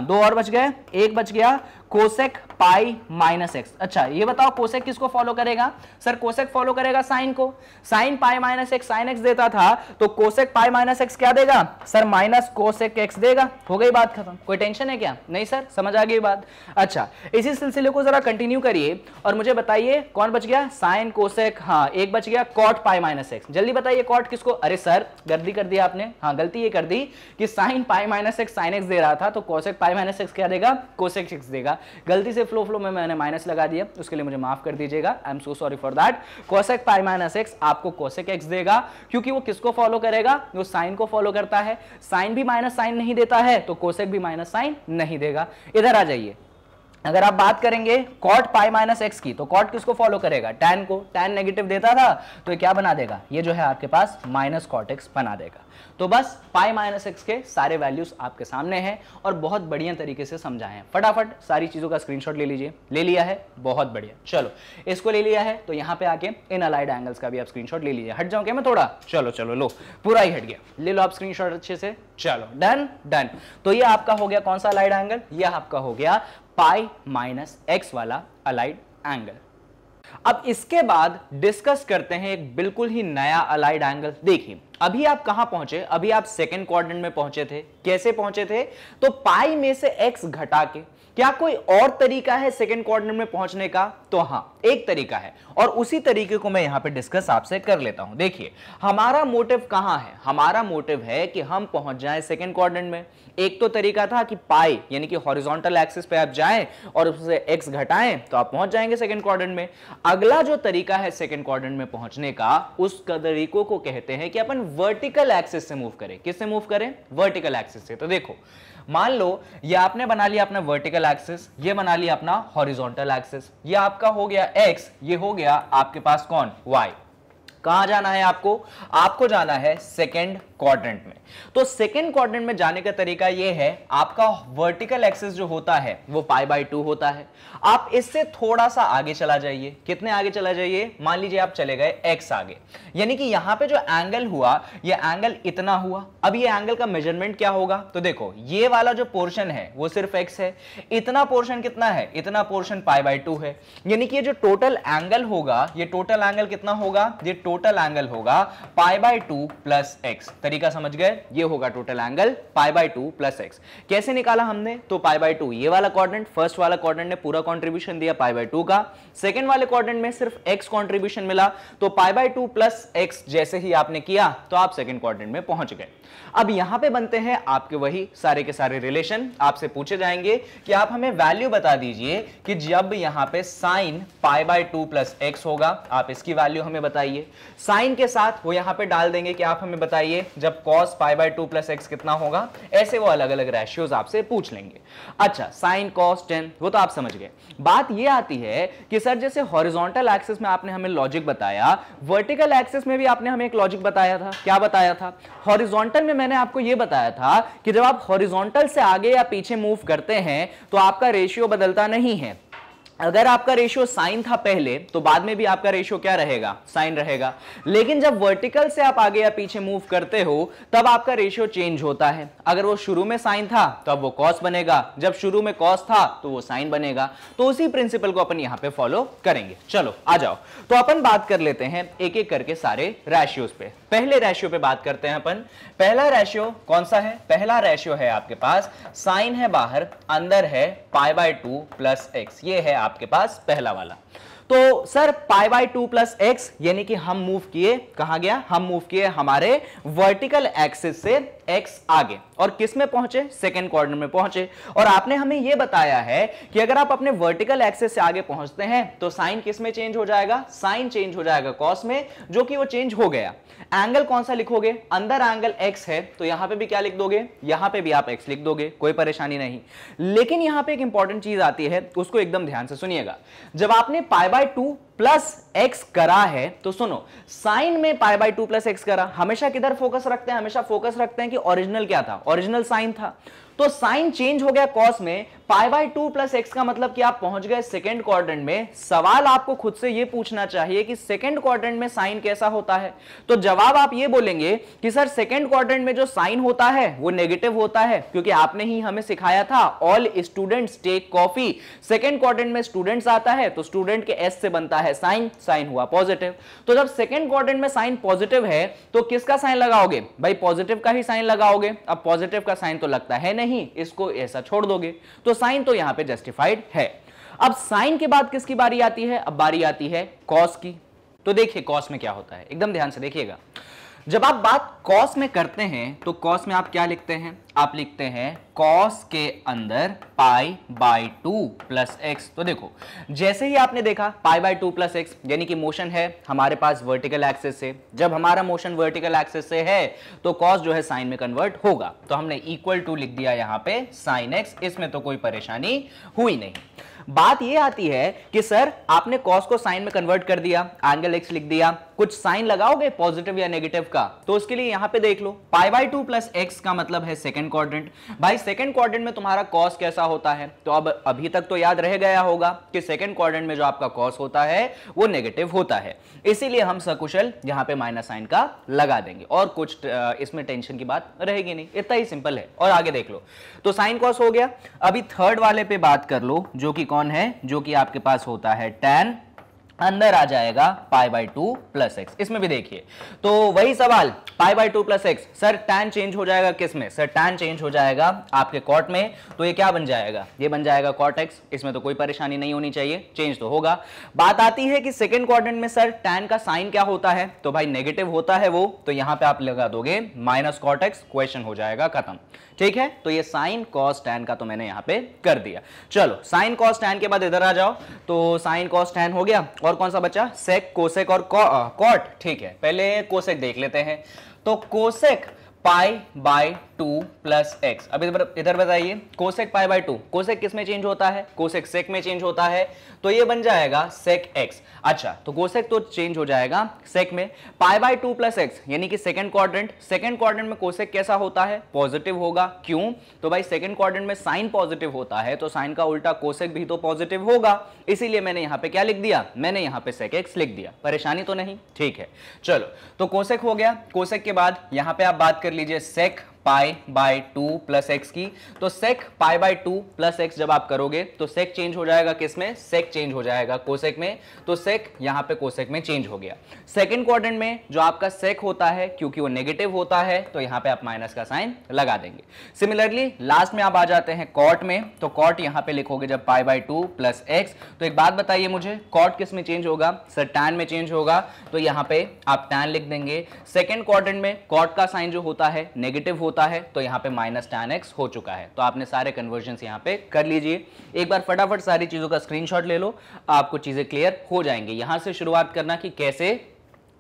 दो और बच गए एक बच गया कोसेक पाई माइनस एक्स अच्छा ये बताओ कोशेक किसको फॉलो करेगा सर कोशेक फॉलो करेगा साइन को sine pi minus x sine x देता था तो कोशेक पाई माइनस एक्स क्या देगा सर माइनस कोशेक एक्स देगा हो गई बात खत्म कोई टेंशन है क्या नहीं सर समझ आ गई बात अच्छा इसी सिलसिले को जरा कंटिन्यू करिए और मुझे बताइए कौन बच गया साइन कोशेक हाँ एक बच गया कॉट पाई माइनस एक्स जल्दी बताइए कॉट किसको अरे सर गलती कर दिया आपने हाँ गलती ये कर दी कि sine pi minus x sine x दे रहा था तो कोशेक पाई माइनस एक्स क्या देगा कोशेक एक्स देगा गलती से फ्लो फ्लो में मैंने माइनस लगा दिया उसके लिए मुझे माफ कर दीजिएगा I am so sorry for that cosec pi minus x आपको कोसेक एक्स देगा क्योंकि वो किसको फॉलो करेगा वो साइन को फॉलो करता है साइन भी माइनस साइन नहीं देता है तो कोसेक भी माइनस साइन नहीं देगा इधर आ जाइए अगर आप बात करेंगे कॉट पाई माइनस एक्स की तो कॉट किसको फॉलो करेगा टैन को टैन नेगेटिव देता था तो क्या बना देगा ये जो है आपके पास माइनस कॉट एक्स बना देगा तो बस पाई माइनस एक्स के सारे वैल्यूज आपके सामने हैं और बहुत बढ़िया तरीके से समझाए हैं फटाफट सारी चीज़ों का स्क्रीनशॉट ले लीजिए ले लिया है बहुत बढ़िया चलो इसको ले लिया है तो यहाँ पे आके इन अलाइड एंगल्स का भी आप स्क्रीनशॉट ले लीजिए हट जाओ क्या मैं थोड़ा चलो चलो लो पूरा ही हट गया ले लो आप स्क्रीनशॉट अच्छे से चलो डन डन तो ये आपका हो गया कौन सा अलाइड एंगल यह आपका हो गया पाई माइनस एक्स वाला अलाइड एंगल अब इसके बाद डिस्कस करते हैं एक बिल्कुल ही नया अलाइड एंगल देखिए अभी आप कहां पहुंचे अभी आप सेकेंड क्वाड्रेंट में पहुंचे थे कैसे पहुंचे थे तो पाई में से एक्स घटा के क्या कोई और तरीका है सेकेंड क्वार्टर में पहुंचने का तो हाँ एक तरीका है और उसी तरीके को मैं यहां पे डिस्कस आपसे कर लेता हूं देखिए हमारा मोटिव कहां है हमारा मोटिव है कि हम पहुंच जाए सेकेंड क्वार्टर में एक तो तरीका था कि पाई यानी कि हॉरिजॉन्टल एक्सिस पे आप जाएं और उससे एक्स घटाएं तो आप पहुंच जाएंगे सेकेंड क्वार्टर में अगला जो तरीका है सेकेंड क्वार्टर में पहुंचने का उस तरीकों को कहते हैं कि अपन वर्टिकल एक्सिस से मूव करें किससे मूव करें वर्टिकल एक्सिस से तो देखो मान लो ये आपने बना लिया अपना वर्टिकल एक्सिस ये बना लिया अपना हॉरिजॉन्टल एक्सिस ये आपका हो गया एक्स ये हो गया आपके पास कौन वाई कहां जाना है आपको आपको जाना है सेकेंड क्वाड्रेंट में तो सेकेंड क्वाड्रेंट में जाने का तरीका यह है आपका वर्टिकल एक्सिस जो होता है वो पाई बाई टू होता है आप इससे थोड़ा सा आगे चला जाइए कितने आगे चला जाइए मान लीजिए आप चले गए एक्स आगे यानी कि यहां पे जो एंगल हुआ ये एंगल इतना हुआ अब ये एंगल का मेजरमेंट क्या होगा तो देखो ये वाला जो पोर्शन है वो सिर्फ एक्स है इतना पोर्शन कितना है इतना पोर्शन पाई बाई टू है यानी कि ये जो टोटल एंगल होगा ये टोटल एंगल कितना होगा ये टोटल एंगल होगा pi by two plus x तरीका समझ गए ये होगा total angle pi by two plus x कैसे निकाला हमने तो पाई बाई टू ये वाला कॉर्डिनेट फर्स्ट वाला कॉर्डिनेट ने पूरा कॉन्ट्रीब्यूशन दिया पाई बाय टू का सेकेंड वाले क्वाड्रेंट में सिर्फ एक्स कॉन्ट्रीब्यूशन मिला तो pi by two plus x जैसे ही आपने किया तो आप सेकेंड क्वाड्रेंट में पहुंच गए अब यहां पे बनते हैं आपके वही सारे के सारे रिलेशन आपसे पूछे जाएंगे कि आप हमें वैल्यू बता दीजिए कि जब यहां पे sine pi by two plus x होगा आप इसकी वैल्यू हमें बताइए साइन के साथ वो यहां पे डाल देंगे कि आप हमें बताइए जब cos pi by two plus x कितना होगा ऐसे वो अलग अलग रेशियोज आपसे पूछ लेंगे अच्छा साइन कॉस टेन वो तो आप समझ गए बात ये आती है कि सर जैसे हॉरिजॉन्टल एक्सिस में आपने हमें लॉजिक बताया वर्टिकल एक्सिस में भी आपने हमें एक लॉजिक बताया था क्या बताया था हॉरिजॉन्टल में मैंने आपको ये बताया था कि जब आप हॉरिजॉन्टल से आगे या पीछे मूव करते हैं तो आपका रेशियो बदलता नहीं है अगर आपका रेशियो साइन था पहले तो बाद में भी आपका रेशियो क्या रहेगा साइन रहेगा लेकिन जब वर्टिकल से आप आगे या पीछे मूव करते हो तब आपका रेशियो चेंज होता है अगर वो शुरू में साइन था तो अब वो कॉस बनेगा जब शुरू में कॉस था तो वो साइन बनेगा तो उसी प्रिंसिपल को अपन यहाँ पे फॉलो करेंगे चलो आ जाओ तो अपन बात कर लेते हैं एक एक करके सारे रेशियोज पे पहले रेशियो पे बात करते हैं अपन पहला रेशियो कौन सा है पहला रेशियो है आपके पास साइन है बाहर अंदर है pi by two plus x ये है आपके पास पहला वाला तो sir pi by two plus x यानी कि हम मूव किए कहा गया हम मूव किए हमारे वर्टिकल एक्सिस से एक्स आगे और किस में पहुंचे सेकेंड क्वार्टर में पहुंचे और आपने हमें यह बताया है कि अगर आप अपने वर्टिकल एक्सेस से आगे पहुंचते हैं तो साइन किस में चेंज हो जाएगा साइन चेंज हो जाएगा कॉस में जो कि वो चेंज हो गया एंगल कौन सा लिखोगे अंदर एंगल एक्स है तो यहां पे भी क्या लिख दोगे यहां पे भी आप एक्स लिख दोगे कोई परेशानी नहीं लेकिन यहां पे एक इंपॉर्टेंट चीज आती है उसको एकदम ध्यान से सुनिएगा जब आपने pi by two plus x करा है तो सुनो साइन में pi by two plus x करा हमेशा किधर फोकस रखते हैं हमेशा फोकस रखते हैं कि ओरिजिनल क्या था ओरिजिनल साइन था तो साइन चेंज हो गया कॉस में five by two plus x का मतलब कि आप पहुंच गए सेकेंड क्वाड्रेंट में सवाल आपको खुद से यह पूछना चाहिए कि सेकेंड क्वाड्रेंट में साइन कैसा होता है तो जवाब आप ये बोलेंगे कि सर सेकेंड क्वाड्रेंट में जो साइन होता है वो नेगेटिव होता है क्योंकि आपने ही हमें सिखाया था all students take coffee second quadrant में स्टूडेंट्स आता है तो स्टूडेंट के एस से बनता है साइन साइन हुआ पॉजिटिव तो जब सेकेंड क्वाड्रेंट में साइन पॉजिटिव है तो किसका साइन लगाओगे भाई पॉजिटिव का ही साइन लगाओगे अब पॉजिटिव का साइन तो लगता है नहीं इसको ऐसा छोड़ दोगे तो साइन तो यहां पे जस्टिफाइड है अब साइन के बाद किसकी बारी आती है अब बारी आती है कॉस की तो देखिए कॉस में क्या होता है एकदम ध्यान से देखिएगा जब आप बात कॉस में करते हैं तो कॉस में आप क्या लिखते हैं आप लिखते हैं कॉस के अंदर pi by two plus x तो देखो जैसे ही आपने देखा pi by two plus x यानी कि मोशन है हमारे पास वर्टिकल एक्सेस से जब हमारा मोशन वर्टिकल एक्सेस से है तो कॉस जो है साइन में कन्वर्ट होगा तो हमने इक्वल टू लिख दिया यहां पे साइन एक्स इसमें तो कोई परेशानी हुई नहीं बात यह आती है कि सर आपने कॉस को साइन में कन्वर्ट कर दिया एंगल एक्स लिख दिया कुछ साइन लगाओगे पॉजिटिव या नेगेटिव का तो उसके लिए यहां पे देख लो pi by two plus x का मतलब है सेकंड क्वाड्रेंट भाई सेकंड क्वाड्रेंट में तुम्हारा कॉस कैसा होता है तो अब अभी तक तो याद रह गया होगा कि सेकंड क्वाड्रेंट में जो आपका कॉस होता है वो नेगेटिव होता है इसीलिए हम सकुशल यहां पे माइनस साइन का लगा देंगे और कुछ इसमें टेंशन की बात रहेगी नहीं इतना ही सिंपल है और आगे देख लो तो साइन कॉस हो गया अभी थर्ड वाले पे बात कर लो जो कि कौन है जो कि आपके पास होता है टेन अंदर आ जाएगा pi by two plus x इसमें भी देखिए तो वही सवाल pi by two plus x sir tan change हो जाएगा किस में सर टैन चेंज हो जाएगा आपके कॉट में तो ये क्या बन जाएगा ये बन जाएगा कॉट एक्स इसमें तो कोई परेशानी नहीं होनी चाहिए चेंज तो होगा बात आती है कि सेकेंड क्वाड्रेंट में सर टैन का साइन क्या होता है तो भाई नेगेटिव होता है वो तो यहां पर आप लगा दोगे माइनस कॉट एक्स क्वेश्चन हो जाएगा खत्म ठीक है तो ये साइन कॉस टैन का तो मैंने यहां पे कर दिया चलो साइन कॉस टैन के बाद इधर आ जाओ तो साइन कॉस टैन हो गया और कौन सा बच्चा सेक कोसेक और कॉट ठीक है पहले कोसेक देख लेते हैं तो cosec pi by two plus x अब इधर इधर बताइए cosec pi by two cosec किस में चेंज होता है कोसेक सेक में चेंज होता है तो ये बन जाएगा सेक एक्स अच्छा तो कोसेक तो चेंज हो जाएगा सेक में pi by two plus x यानी कि सेकेंड क्वाड्रेंट सेकेंड क्वाड्रेंट में कोसेक कैसा होता है पॉजिटिव होगा क्यों तो भाई सेकेंड क्वाड्रेंट में साइन पॉजिटिव होता है तो साइन का उल्टा कोसेक भी तो पॉजिटिव होगा इसीलिए मैंने यहां पर क्या लिख दिया मैंने यहां पर सेक एक्स लिख दिया परेशानी तो नहीं ठीक है चलो तो कोसेक हो गया कोसेक के बाद यहां पर आप बात कर लीजिए sec pi by two plus x की तो sec pi by two plus x जब आप करोगे तो सेक चेंज हो जाएगा किस में सेक चेंज हो जाएगा कोसेक में तो सेक यहां पे कोसेक में चेंज हो गया सेकेंड क्वाड्रेंट में जो आपका सेक होता है क्योंकि वो नेगेटिव होता है तो यहां पे आप माइनस का साइन लगा देंगे सिमिलरली लास्ट में आप आ जाते हैं कॉट में तो कॉट यहां पे लिखोगे जब pi by two plus x तो एक बात बताइए मुझे कॉट किस में चेंज होगा सर टैन में चेंज होगा तो यहां पे आप टैन लिख देंगे सेकेंड क्वाड्रेंट में कॉट का साइन जो होता है नेगेटिव होता होता है तो यहाँ पे माइनस टेन एक्स हो चुका है तो आपने सारे कन्वर्जन यहाँ पे कर लीजिए एक बार फटाफट सारी चीज़ों का स्क्रीनशॉट ले लो आपको चीज़ें क्लियर हो जाएंगी यहाँ से शुरुआत करना कि कैसे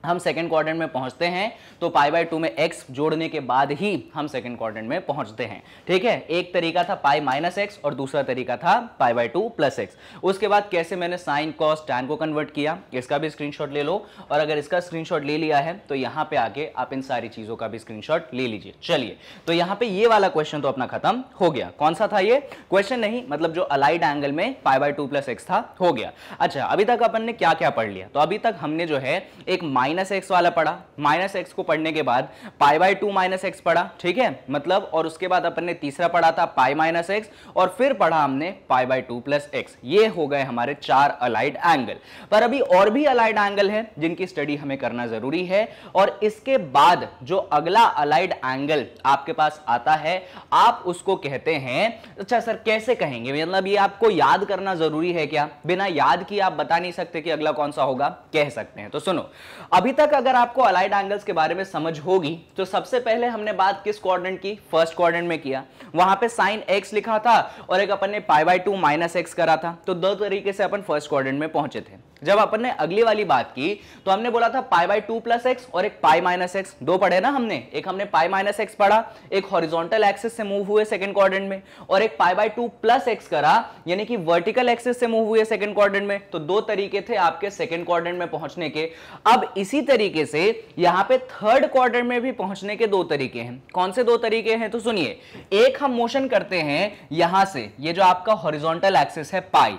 हम सेकेंड क्वार्टर में पहुंचते हैं तो पाई बाय टू में एक्स जोड़ने के बाद ही हम सेकेंड क्वार्टर में पहुंचते हैं ठीक है एक तरीका था पाई माइनस एक्स और दूसरा तरीका था pi by two plus x उसके बाद कैसे मैंने साइन कॉस टैन को कन्वर्ट किया इसका भी स्क्रीनशॉट ले लो और अगर इसका स्क्रीन ले लिया है तो यहाँ पे आके आप इन सारी चीज़ों का भी स्क्रीन ले लीजिए चलिए तो यहाँ पे ये वाला क्वेश्चन तो अपना खत्म हो गया कौन सा था ये क्वेश्चन नहीं मतलब जो अलाइड एंगल में pi by two plus x था हो गया अच्छा अभी तक अपन ने क्या क्या पढ़ लिया तो अभी तक हमने जो है एक माइन माइनस एक्स वाला पढ़ा माइनस एक्स को पढ़ने के बाद pi by two minus x पढ़ा ठीक है मतलब और उसके बाद अपन ने तीसरा पढ़ा था पाई माइनस एक्स और फिर पढ़ा हमने pi by two plus x ये हो गए हमारे चार अलाइड एंगल पर अभी और भी अलाइड एंगल है जिनकी स्टडी हमें करना जरूरी है और इसके बाद जो अगला अलाइड एंगल आपके पास आता है आप उसको कहते हैं अच्छा सर कैसे कहेंगे मतलब ये आपको याद करना जरूरी है क्या बिना याद की आप बता नहीं सकते कि अगला कौन सा होगा कह सकते हैं तो सुनो अब अभी तक अगर आपको अलाइड एंगल्स के बारे में समझ होगी तो सबसे पहले हमने बात किस क्वाड्रेंट की फर्स्ट क्वाड्रेंट में किया वहां पे साइन एक्स लिखा था और एक अपन ने pi by two minus x करा था तो दो तरीके से अपन फर्स्ट क्वाड्रेंट में पहुंचे थे जब अपन ने अगली वाली बात की तो हमने बोला था pi by two plus x और एक पाई माइनस एक्स दो पढ़े ना हमने एक हमने पाई माइनस एक्स पढ़ा एक हॉरिजॉन्टल एक्सिस से मूव हुए सेकंड क्वाड्रेंट में और एक pi by two plus x करा यानी कि वर्टिकल एक्सिस से मूव हुए सेकंड क्वाड्रेंट में तो दो तरीके थे आपके सेकंड क्वाड्रेंट में पहुंचने के अब इसी तरीके से यहाँ पे थर्ड क्वाड्रेंट में भी पहुंचने के दो तरीके हैं कौन से दो तरीके हैं तो सुनिए एक हम मोशन करते हैं यहां से ये जो आपका हॉरिजॉन्टल एक्सिस है पाई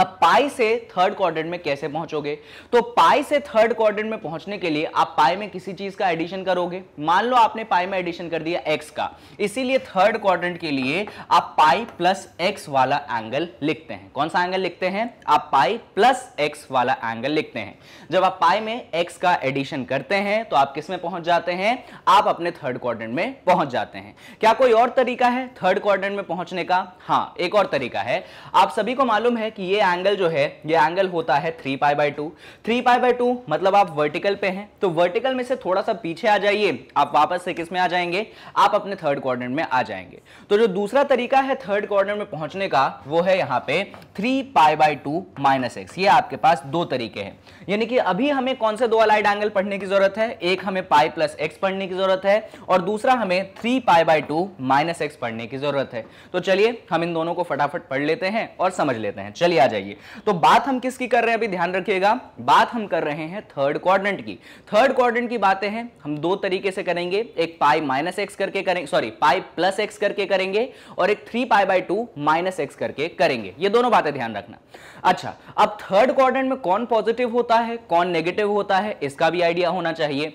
अब पाई से थर्ड क्वार्टर में कैसे पहुंचोगे तो पाई से थर्ड क्वार्टर में पहुंचने के लिए आप पाई में किसी चीज का एडिशन करोगे मान लो आपने पाई में एडिशन कर दिया एक्स का इसीलिए थर्ड क्वार्टर के लिए आप पाई प्लस एक्स वाला एंगल लिखते हैं कौन सा एंगल लिखते हैं आप पाई प्लस एक्स वाला एंगल लिखते हैं जब आप पाई में एक्स का एडिशन करते हैं तो आप किस में पहुंच जाते हैं आप अपने थर्ड क्वार्टर में पहुंच जाते हैं क्या कोई और तरीका है थर्ड क्वार्टर में पहुंचने का हाँ एक और तरीका है आप सभी को मालूम है कि ये एंगल जो है ये एंगल होता है three pi by two three pi by two मतलब आप वर्टिकल पे हैं तो वर्टिकल में से थोड़ा सा पीछे आ जाइए आप वापस से किस में आ जाएंगे आप अपने थर्ड क्वार्टर में आ जाएंगे तो जो दूसरा तरीका है थर्ड क्वार्टर में पहुंचने का वो है यहाँ पे three pi by two minus x ये आपके पास दो तरीके हैं यानी कि अभी हमें कौन से दो अलाइड एंगल पढ़ने की जरूरत है एक हमें पाई प्लस एक्स पढ़ने की जरूरत है और दूसरा हमें three pi by two minus x पढ़ने की जरूरत है तो चलिए हम इन दोनों को फटाफट पढ़ लेते हैं और समझ लेते हैं चलिए आ जाइए तो बात हम किसकी कर रहे हैं अभी ध्यान रखिएगा बात हम कर रहे हैं थर्ड क्वाड्रेंट की थर्ड क्वाड्रेंट की बातें हैं हम दो तरीके से करेंगे एक पाई माइनस एक्स करके करेंगे सॉरी पाई प्लस एक्स करके करेंगे और एक three pi by two minus x करके करेंगे ये दोनों बातें ध्यान रखना अच्छा अब थर्ड क्वाड्रेंट में कौन पॉजिटिव होता है कौन नेगेटिव होता है इसका भी आइडिया होना चाहिए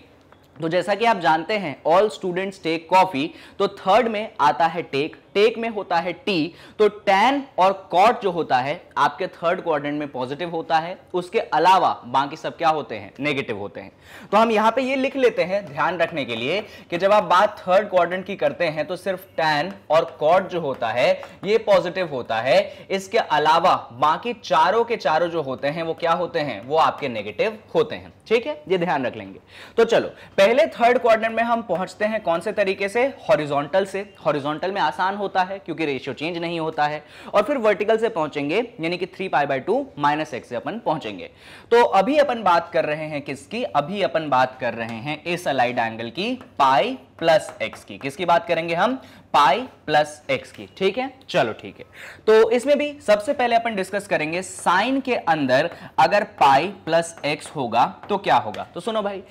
तो जैसा कि आप जानते हैं ऑल स्टूडेंट्स टेक कॉफी तो थर्ड में आता है टेक टेक में होता है टी तो टेन और कॉट जो होता है आपके थर्ड क्वाड्रेंट में पॉजिटिव होता है उसके अलावा बाकी सब क्या होते हैं नेगेटिव होते हैं तो हम यहां पे ये लिख लेते हैं ध्यान रखने के लिए कि जब आप बात थर्ड क्वाड्रेंट की करते हैं तो सिर्फ टेन और कॉट जो होता है ये पॉजिटिव होता है इसके अलावा बाकी चारों के चारों जो होते हैं वो क्या होते हैं वो आपके नेगेटिव होते हैं ठीक है ये ध्यान रख लेंगे तो चलो पहले थर्ड क्वाड्रेंट में हम पहुंचते हैं कौन से तरीके से हॉरिजॉन्टल से हॉरिजॉन्टल में आसान होता होता है क्योंकि रेशियो चेंज नहीं होता है और फिर वर्टिकल से पहुंचेंगे यानी कि three pi by two minus x से अपन पहुंचेंगे तो अभी अपन बात कर रहे हैं किसकी अभी अपन बात कर रहे हैं इस अलाइड एंगल की पाई प्लस एक्स की किसकी बात करेंगे हम पाई प्लस एक्स की ठीक है चलो ठीक है तो इसमें भी सबसे पहले अपन डिस्कस करेंगे साइन के अंदर अगर पाई प्लस एक्स होगा तो क्या होगा तो सुनो भाई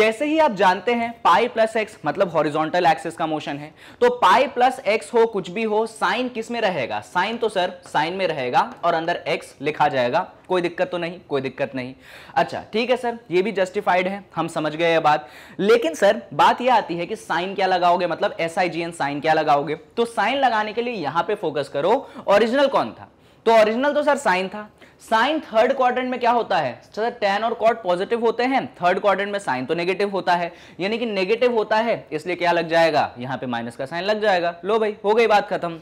जैसे ही आप जानते हैं पाई प्लस एक्स मतलब हॉरिजॉन्टल एक्सिस का मोशन है तो पाई प्लस एक्स हो कुछ भी हो साइन किस में रहेगा साइन तो सर साइन में रहेगा और अंदर एक्स लिखा जाएगा कोई दिक्कत तो नहीं कोई दिक्कत नहीं अच्छा ठीक है सर ये भी जस्टिफाइड है हम समझ गए बात लेकिन सर बात यह आती है कि साइन क्या लगाओगे मतलब S I G N sign क्या लगाओगे तो साइन लगाने के लिए यहां पे फोकस करो ओरिजिनल कौन था तो ओरिजिनल तो सर साइन था साइन थर्ड क्वाड्रेंट में क्या होता है सर टेन और कॉट पॉजिटिव होते हैं थर्ड क्वाड्रेंट में साइन तो नेगेटिव होता है यानी कि नेगेटिव होता है इसलिए क्या लग जाएगा यहां पे माइनस का साइन लग जाएगा लो भाई हो गई बात खत्म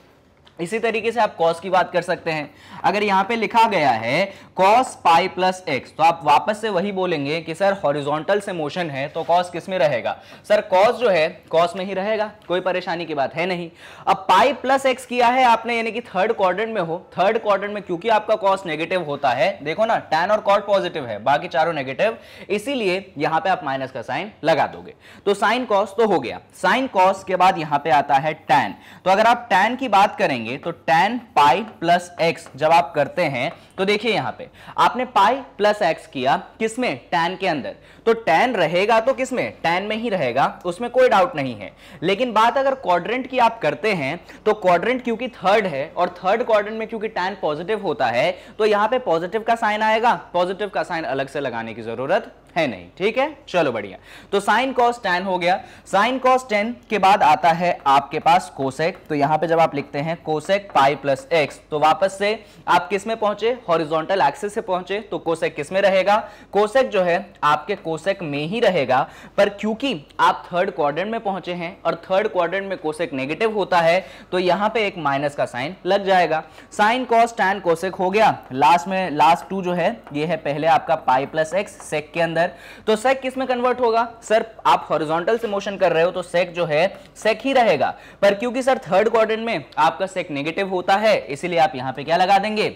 इसी तरीके से आप कॉस की बात कर सकते हैं अगर यहां पे लिखा गया है कॉस पाई प्लस एक्स तो आप वापस से वही बोलेंगे कि सर हॉरिजॉन्टल से मोशन है तो कॉस किस में रहेगा सर कॉस जो है कॉस में ही रहेगा कोई परेशानी की बात है नहीं अब पाई प्लस एक्स किया है आपने यानी कि थर्ड क्वार्टर में हो थर्ड क्वार्टर में क्योंकि आपका कॉस नेगेटिव होता है देखो ना टेन और कॉट पॉजिटिव है बाकी चारों नेगेटिव इसीलिए यहां पर आप माइनस का साइन लगा दोगे तो साइन कॉस तो हो गया साइन कॉस के बाद यहां पर आता है टैन तो अगर आप टैन की बात करेंगे करेंगे तो tan पाई प्लस एक्स जब आप करते हैं तो देखिए यहां पे आपने पाई प्लस एक्स किया किसमें tan के अंदर तो टेन रहेगा तो किसमें टेन में ही रहेगा उसमें कोई डाउट नहीं है लेकिन बात अगर क्वाड्रेंट की आप करते हैं तो क्वाड्रेंट क्योंकि थर्ड है और थर्ड क्वाड्रेंट में क्योंकि टेन पॉजिटिव होता है तो यहां पे पॉजिटिव का साइन आएगा पॉजिटिव का साइन अलग से लगाने की जरूरत है नहीं ठीक है चलो बढ़िया तो साइन कॉस टेन हो गया साइन कॉस टेन के बाद आता है आपके पास कोसेक तो यहां पे जब आप लिखते हैं कोसेक पाई प्लस एक्स तो वापस से आप किस में पहुंचे हॉरिजॉन्टल एक्सिस से पहुंचे तो कोसेक किस में रहेगा कोसेक जो है आपके कोसेक में ही रहेगा पर क्योंकि आप थर्ड क्वाड्रेंट में पहुंचे हैं और थर्ड क्वाड्रेंट में कोसेक नेगेटिव होता है तो यहां पे एक माइनस का साइन लग जाएगा साइन कॉस टैन कोसेक हो गया लास्ट में लास्ट टू जो है ये है पहले आपका पाई प्लस एक्स सेक के अंदर तो सेक किस में कन्वर्ट होगा सर आप हॉरिजॉन्टल से मोशन कर रहे हो तो सेक जो है सेक ही रहेगा पर क्योंकि सर थर्ड क्वाड्रेंट में आपका सेक नेगेटिव होता है इसीलिए आप यहां पे क्या लगा देंगे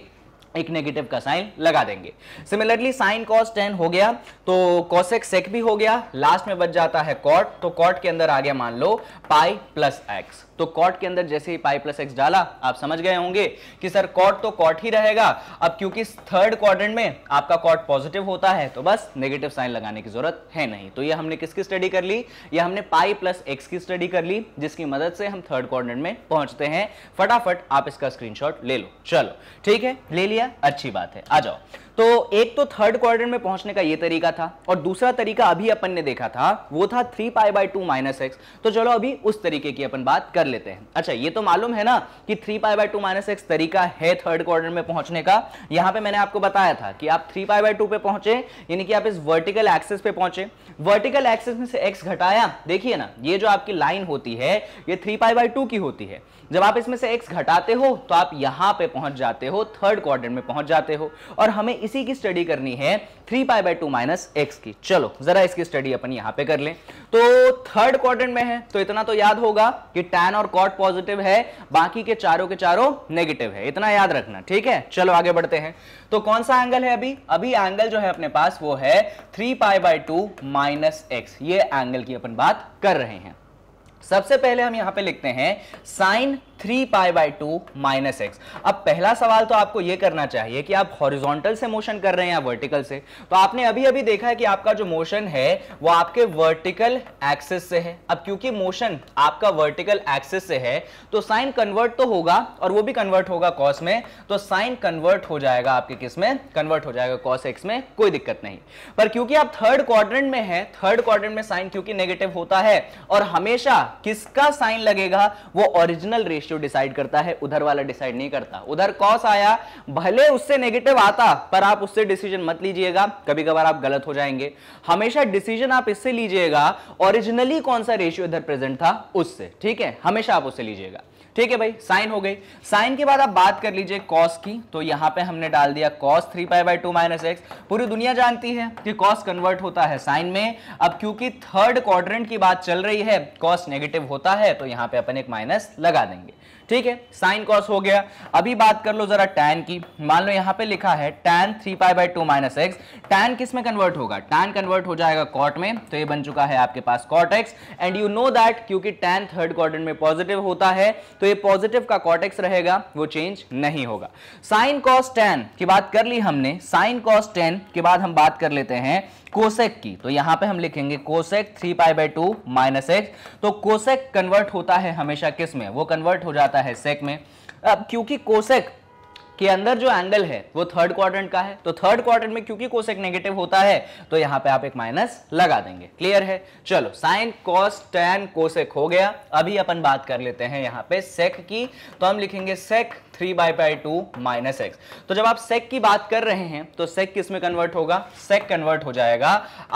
एक नेगेटिव का साइन लगा देंगे सिमिलरली साइन कॉस टेन हो गया तो कॉसेक सेक भी हो गया लास्ट में बच जाता है कॉट तो कॉट के अंदर आ गया मान लो पाई प्लस एक्स तो कॉट के अंदर जैसे ही पाई प्लस एक्स डाला आप समझ गए होंगे कि सर कॉट तो कॉट ही रहेगा अब क्योंकि थर्ड क्वाड्रेंट में आपका कॉट पॉजिटिव होता है तो बस नेगेटिव साइन लगाने की जरूरत है नहीं तो ये हमने किसकी स्टडी कर ली ये हमने पाई प्लस एक्स की स्टडी कर ली जिसकी मदद से हम थर्ड क्वाड्रेंट में पहुंचते हैं फटाफट आप इसका स्क्रीनशॉट ले लो चलो ठीक है ले लिया अच्छी बात है आ जाओ तो एक तो थर्ड क्वार्टर में पहुंचने का ये तरीका था और दूसरा तरीका अभी अपन ने देखा था वो था three pi by two minus x तो चलो अभी उस तरीके की अपन बात कर लेते हैं अच्छा ये तो मालूम है ना कि three pi by two minus x तरीका है थर्ड क्वार्टर में पहुंचने का यहां पे मैंने आपको बताया था कि आप थ्री पाई बाई टू पे पहुंचे यानी कि आप इस वर्टिकल एक्सेस पे पहुंचे वर्टिकल एक्सेस में से एक्स घटाया देखिए ना ये जो आपकी लाइन होती है ये थ्री पाई बाई टू की होती है जब आप इसमें से एक्स घटाते हो तो आप यहां पे पहुंच जाते हो थर्ड क्वार्टर में पहुंच जाते हो और हमें इसी की स्टडी करनी है three pi by two minus x की चलो जरा इसकी स्टडी अपन यहाँ पे कर लें तो थर्ड क्वार्टर में है तो इतना तो याद होगा कि टैन और कॉट पॉजिटिव है बाकी के चारों के चारों नेगेटिव है इतना याद रखना ठीक है चलो आगे बढ़ते हैं तो कौन सा एंगल है अभी अभी एंगल जो है अपने पास वो है three pi by two minus x ये एंगल की अपन बात कर रहे हैं सबसे पहले हम यहां पे लिखते हैं sine three pi by two minus x अब पहला सवाल तो आपको यह करना चाहिए कि आप हॉरिजॉन्टल से मोशन कर रहे हैं या वर्टिकल से तो आपने अभी अभी देखा है कि आपका जो मोशन है वो आपके वर्टिकल एक्सिस से है अब क्योंकि मोशन आपका वर्टिकल एक्सिस से है तो साइन कन्वर्ट तो होगा और वो भी कन्वर्ट होगा कॉस में तो साइन कन्वर्ट हो जाएगा आपके किस में कन्वर्ट हो जाएगा कॉस एक्स में कोई दिक्कत नहीं पर क्योंकि आप थर्ड क्वाड्रेंट में है थर्ड क्वाड्रेंट में साइन क्योंकि नेगेटिव होता है और हमेशा किसका साइन लगेगा वो ओरिजिनल रेशियो रेशियो डिसाइड करता है उधर वाला डिसाइड नहीं करता उधर कॉस आया भले उससे नेगेटिव आता पर आप उससे डिसीजन मत लीजिएगा कभी कभार आप गलत हो जाएंगे हमेशा डिसीजन आप इससे लीजिएगा ओरिजिनली कौन सा रेशियो इधर प्रेजेंट था उससे ठीक है हमेशा आप उससे लीजिएगा ठीक है भाई साइन हो गई साइन के बाद आप बात कर लीजिए कॉस की तो यहां पे हमने डाल दिया cos three pi by two minus x पूरी दुनिया जानती है कि कॉस कन्वर्ट होता है साइन में अब क्योंकि थर्ड क्वाड्रेंट की बात चल रही है कॉस नेगेटिव होता है तो यहां पे अपन एक माइनस लगा देंगे ठीक है साइन कॉस हो गया अभी बात कर लो जरा टैन की मान लो यहां पे लिखा है tan three pi by two minus x tan किस में कन्वर्ट होगा टैन कन्वर्ट हो जाएगा कॉट में तो ये बन चुका है आपके पास cot x and you know that क्योंकि टैन थर्ड क्वार्टर में पॉजिटिव होता है तो ये पॉजिटिव का कॉट एक्स रहेगा वो चेंज नहीं होगा साइन कॉस टेन की बात कर ली हमने साइन कॉस टेन के बाद हम बात कर लेते हैं कोसेक की तो यहां पे हम लिखेंगे cosec three pi by two minus x तो कोसेक कन्वर्ट होता है हमेशा किस में वो कन्वर्ट हो जाता है सेक में अब क्योंकि कोसेक के अंदर जो एंगल है वो थर्ड क्वाड्रेंट का है तो थर्ड क्वाड्रेंट में क्योंकि कोसेक नेगेटिव होता है तो यहां पे आप एक माइनस लगा देंगे क्लियर है चलो साइन कॉस टेन कोसेक हो गया अभी अपन बात कर लेते हैं यहां पे सेक की तो हम लिखेंगे sec three by by two minus x तो जब आप सेक की बात कर रहे हैं तो सेक किस में कन्वर्ट होगा सेक कन्वर्ट हो जाएगा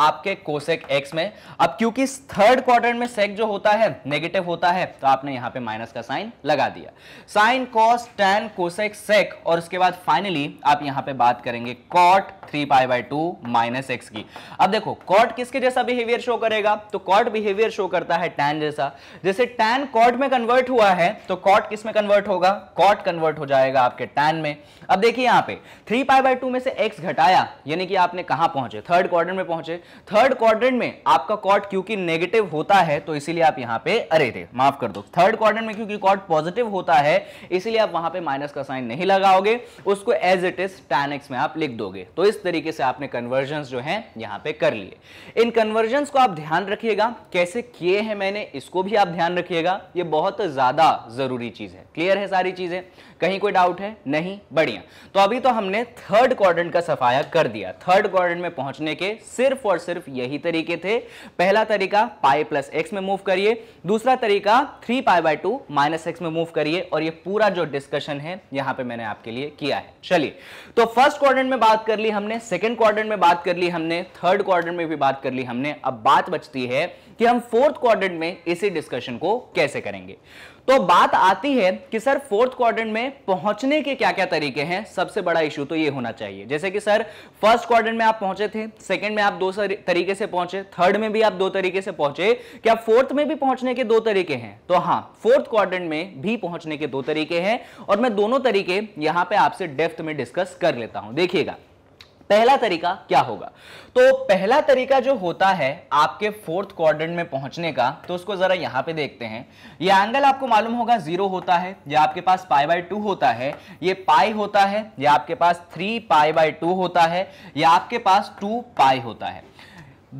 आपके कोसेक एक्स में अब क्योंकि थर्ड क्वार्टर में सेक जो होता है नेगेटिव होता है तो आपने यहां पे माइनस का साइन लगा दिया sine cos tan cosec sec और उसके बाद फाइनली आप यहां पे बात करेंगे cot three pi by two minus x की अब देखो कॉट किसके जैसा बिहेवियर शो करेगा तो कॉट बिहेवियर शो करता है टैन जैसा जैसे टैन कॉट में कन्वर्ट हुआ है तो कॉट किस में कन्वर्ट होगा कॉट कन्वर्ट हो जाएगा आपके टैन में अब देखिए यहाँ पे थ्री पाई बाई टू में से एक्स घटाया यानी कि आपने कहा पहुंचे थर्ड क्वार्टर में पहुंचे थर्ड क्वार्टर में आपका कॉट क्योंकि नेगेटिव होता है तो इसीलिए आप यहाँ पे अरे रे माफ कर दो थर्ड क्वार्टर में क्योंकि कॉट पॉजिटिव होता है इसीलिए आप वहां पे माइनस का साइन नहीं लगाओगे उसको as it is tan x में आप लिख दोगे तो इस तरीके से आपने कन्वर्जन जो है यहां पे कर लिए इन कन्वर्जन को आप ध्यान रखिएगा कैसे किए हैं मैंने इसको भी आप ध्यान रखिएगा ये बहुत ज्यादा जरूरी चीज है क्लियर है सारी चीजें कहीं कोई डाउट है नहीं बढ़िया तो अभी तो हमने थर्ड क्वार का सफाया कर दिया थर्ड क्वार में पहुंचने के सिर्फ और सिर्फ यही तरीके थे पहला तरीका पाई प्लस एक्स में मूव करिए दूसरा तरीका three pi by two minus x में मूव करिए और ये पूरा जो डिस्कशन है यहां पे मैंने आपके लिए किया है चलिए तो फर्स्ट क्वार में बात कर ली हमने सेकेंड क्वार में बात कर ली हमने थर्ड क्वार में भी बात कर ली हमने अब बात बचती है कि हम फोर्थ क्वार में इसी डिस्कशन को कैसे करेंगे तो बात आती है कि सर फोर्थ क्वाड्रेंट में पहुंचने के क्या क्या तरीके हैं सबसे बड़ा इशू तो ये होना चाहिए जैसे कि सर फर्स्ट क्वाड्रेंट में आप पहुंचे थे सेकंड में आप दो तरीके से पहुंचे थर्ड में भी आप दो तरीके से पहुंचे क्या फोर्थ में भी पहुंचने के दो तरीके हैं तो हाँ फोर्थ क्वाड्रेंट में भी पहुंचने के दो तरीके हैं और मैं दोनों तरीके यहां पर आपसे डेफ्थ में डिस्कस कर लेता हूं देखिएगा पहला तरीका क्या होगा तो पहला तरीका जो होता है आपके फोर्थ क्वाड्रेंट में पहुंचने का तो उसको जरा यहां पे देखते हैं ये एंगल आपको मालूम होगा जीरो होता है या आपके पास पाई बाय टू होता है ये पाई होता है या आपके पास थ्री पाई बाय टू होता है या आपके पास टू पाई होता है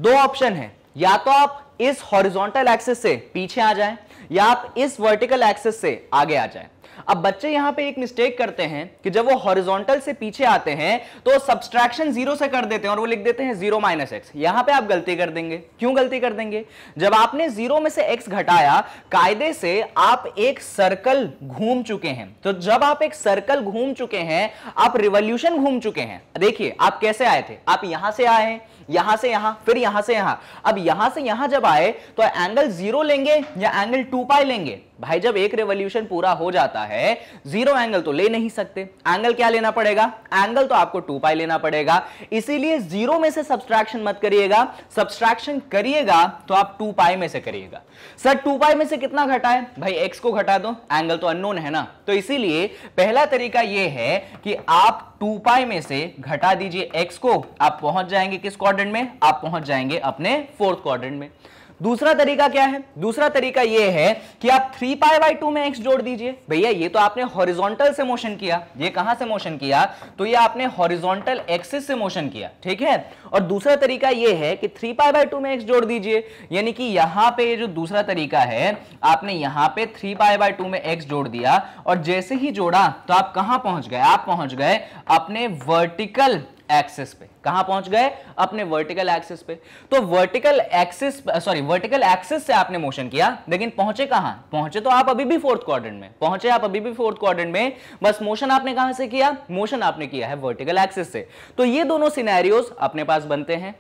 दो ऑप्शन है या तो आप इस हॉरिजोंटल एक्सेस से पीछे आ जाए या आप इस वर्टिकल एक्सेस से आगे आ जाए अब बच्चे यहां पे एक मिस्टेक करते हैं कि जब वो हॉरिजॉन्टल से पीछे आते हैं तो सब्सट्रैक्शन जीरो से कर देते हैं और वो लिख देते हैं जीरो माइनस एक्स यहां पे आप गलती कर देंगे क्यों गलती कर देंगे जब आपने जीरो में से एक्स घटाया कायदे से आप एक सर्कल घूम चुके हैं तो जब आप एक सर्कल घूम चुके हैं आप रिवोल्यूशन घूम चुके हैं देखिए आप कैसे आए थे आप यहां से आए यहां से यहां फिर यहां से यहां अब यहां से यहां जब आए तो एंगल जीरो लेंगे या एंगल टू पाई लेंगे भाई जब एक रेवोल्यूशन पूरा हो जाता है जीरो एंगल तो ले नहीं सकते एंगल क्या लेना पड़ेगा एंगल तो आपको टू पाई लेना पड़ेगा इसीलिए जीरो में से सब्सट्रैक्शन मत करिएगा सब्सट्रैक्शन करिएगा तो आप टू पाई में से करिएगा सर टू पाई में से कितना घटाए भाई एक्स को घटा दो एंगल तो अननोन है ना तो इसीलिए पहला तरीका यह है कि आप टू पाई में से घटा दीजिए एक्स को आप पहुंच जाएंगे किस क्वार क्वाड्रेंट में आप पहुंच जाएंगे अपने फोर्थ क्वाड्रेंट में दूसरा तरीका क्या है दूसरा तरीका ये है कि आप थ्री पाई बाई टू में एक्स जोड़ दीजिए भैया ये तो आपने हॉरिजॉन्टल से मोशन किया ये कहां से मोशन किया तो ये आपने हॉरिजॉन्टल एक्सिस से मोशन किया ठीक है और दूसरा तरीका ये है कि थ्री पाई बाई टू में एक्स जोड़ दीजिए यानी कि यहां पे जो दूसरा तरीका है आपने यहां पे थ्री पाई बाई टू में एक्स जोड़ दिया और जैसे ही जोड़ा तो आप कहां पहुंच गए आप पहुंच गए अपने वर्टिकल एक्सिस पे कहा पहुंच गए अपने वर्टिकल एक्सिस पे तो vertical axis sorry vertical axis से आपने मोशन किया लेकिन पहुंचे कहां पहुंचे तो आप अभी भी फोर्थ क्वाड्रेंट में पहुंचे आप अभी भी फोर्थ क्वाड्रेंट में बस मोशन आपने कहां से किया मोशन आपने किया है वर्टिकल एक्सिस से तो ये दोनों सिनेरियोस अपने पास बनते हैं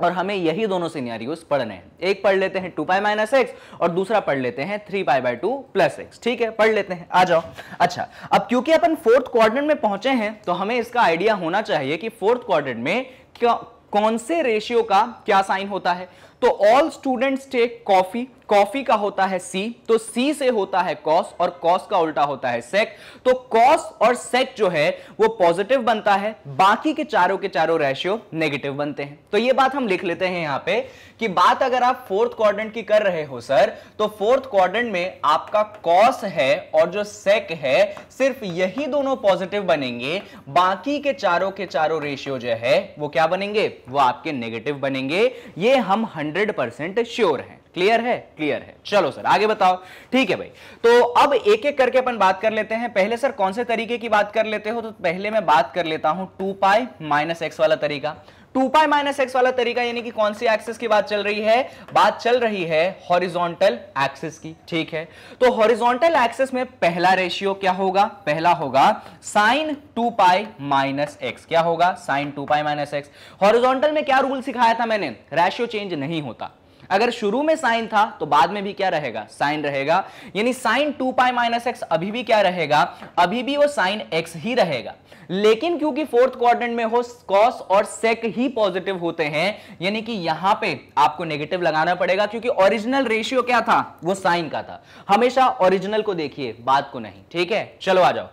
और हमें यही दोनों सीनियरियोज पढ़ने हैं एक पढ़ लेते हैं टू पाई माइनस एक्स और दूसरा पढ़ लेते हैं three pi by two plus x ठीक है पढ़ लेते हैं आ जाओ अच्छा अब क्योंकि अपन फोर्थ क्वाड्रेंट में पहुंचे हैं तो हमें इसका आइडिया होना चाहिए कि फोर्थ क्वाड्रेंट में क्या कौन से रेशियो का क्या साइन होता है तो all students take coffee coffee का होता है सी तो सी से होता है कॉस और कॉस का उल्टा होता है सेक तो कॉस और सेक जो है वो पॉजिटिव बनता है बाकी के चारों के चारों रेशियो नेगेटिव बनते हैं तो ये बात हम लिख लेते हैं यहां पे कि बात अगर आप फोर्थ क्वाड्रेंट की कर रहे हो सर तो फोर्थ क्वाड्रेंट में आपका कॉस है और जो सेक है सिर्फ यही दोनों पॉजिटिव बनेंगे बाकी के चारों के चारों रेशियो जो है वो क्या बनेंगे वो आपके नेगेटिव बनेंगे ये हम हंड्रेड परसेंट श्योर हैं क्लियर है क्लियर है चलो सर आगे बताओ ठीक है भाई तो अब एक एक करके अपन बात कर लेते हैं पहले सर कौन से तरीके की बात कर लेते हो तो पहले मैं बात कर लेता हूं टू पाई माइनस एक्स वाला तरीका टू पाई माइनस एक्स वाला तरीका यानी कि कौन सी एक्सिस की बात चल रही है बात चल रही है हॉरिजॉन्टल एक्सिस की ठीक है तो हॉरिजॉन्टल एक्सिस में पहला रेशियो क्या होगा पहला होगा sine two pi minus x क्या होगा sine two pi minus x horizontal में क्या रूल सिखाया था मैंने रेशियो चेंज नहीं होता अगर शुरू में साइन था तो बाद में भी क्या रहेगा साइन रहेगा यानी sine two pi minus x अभी भी क्या रहेगा अभी भी वो साइन एक्स ही रहेगा लेकिन क्योंकि फोर्थ क्वार्टेंट में हो कॉस और सेक ही पॉजिटिव होते हैं यानी कि यहां पे आपको नेगेटिव लगाना पड़ेगा क्योंकि ओरिजिनल रेशियो क्या था वो साइन का था हमेशा ओरिजिनल को देखिए बात को नहीं ठीक है चलो आ जाओ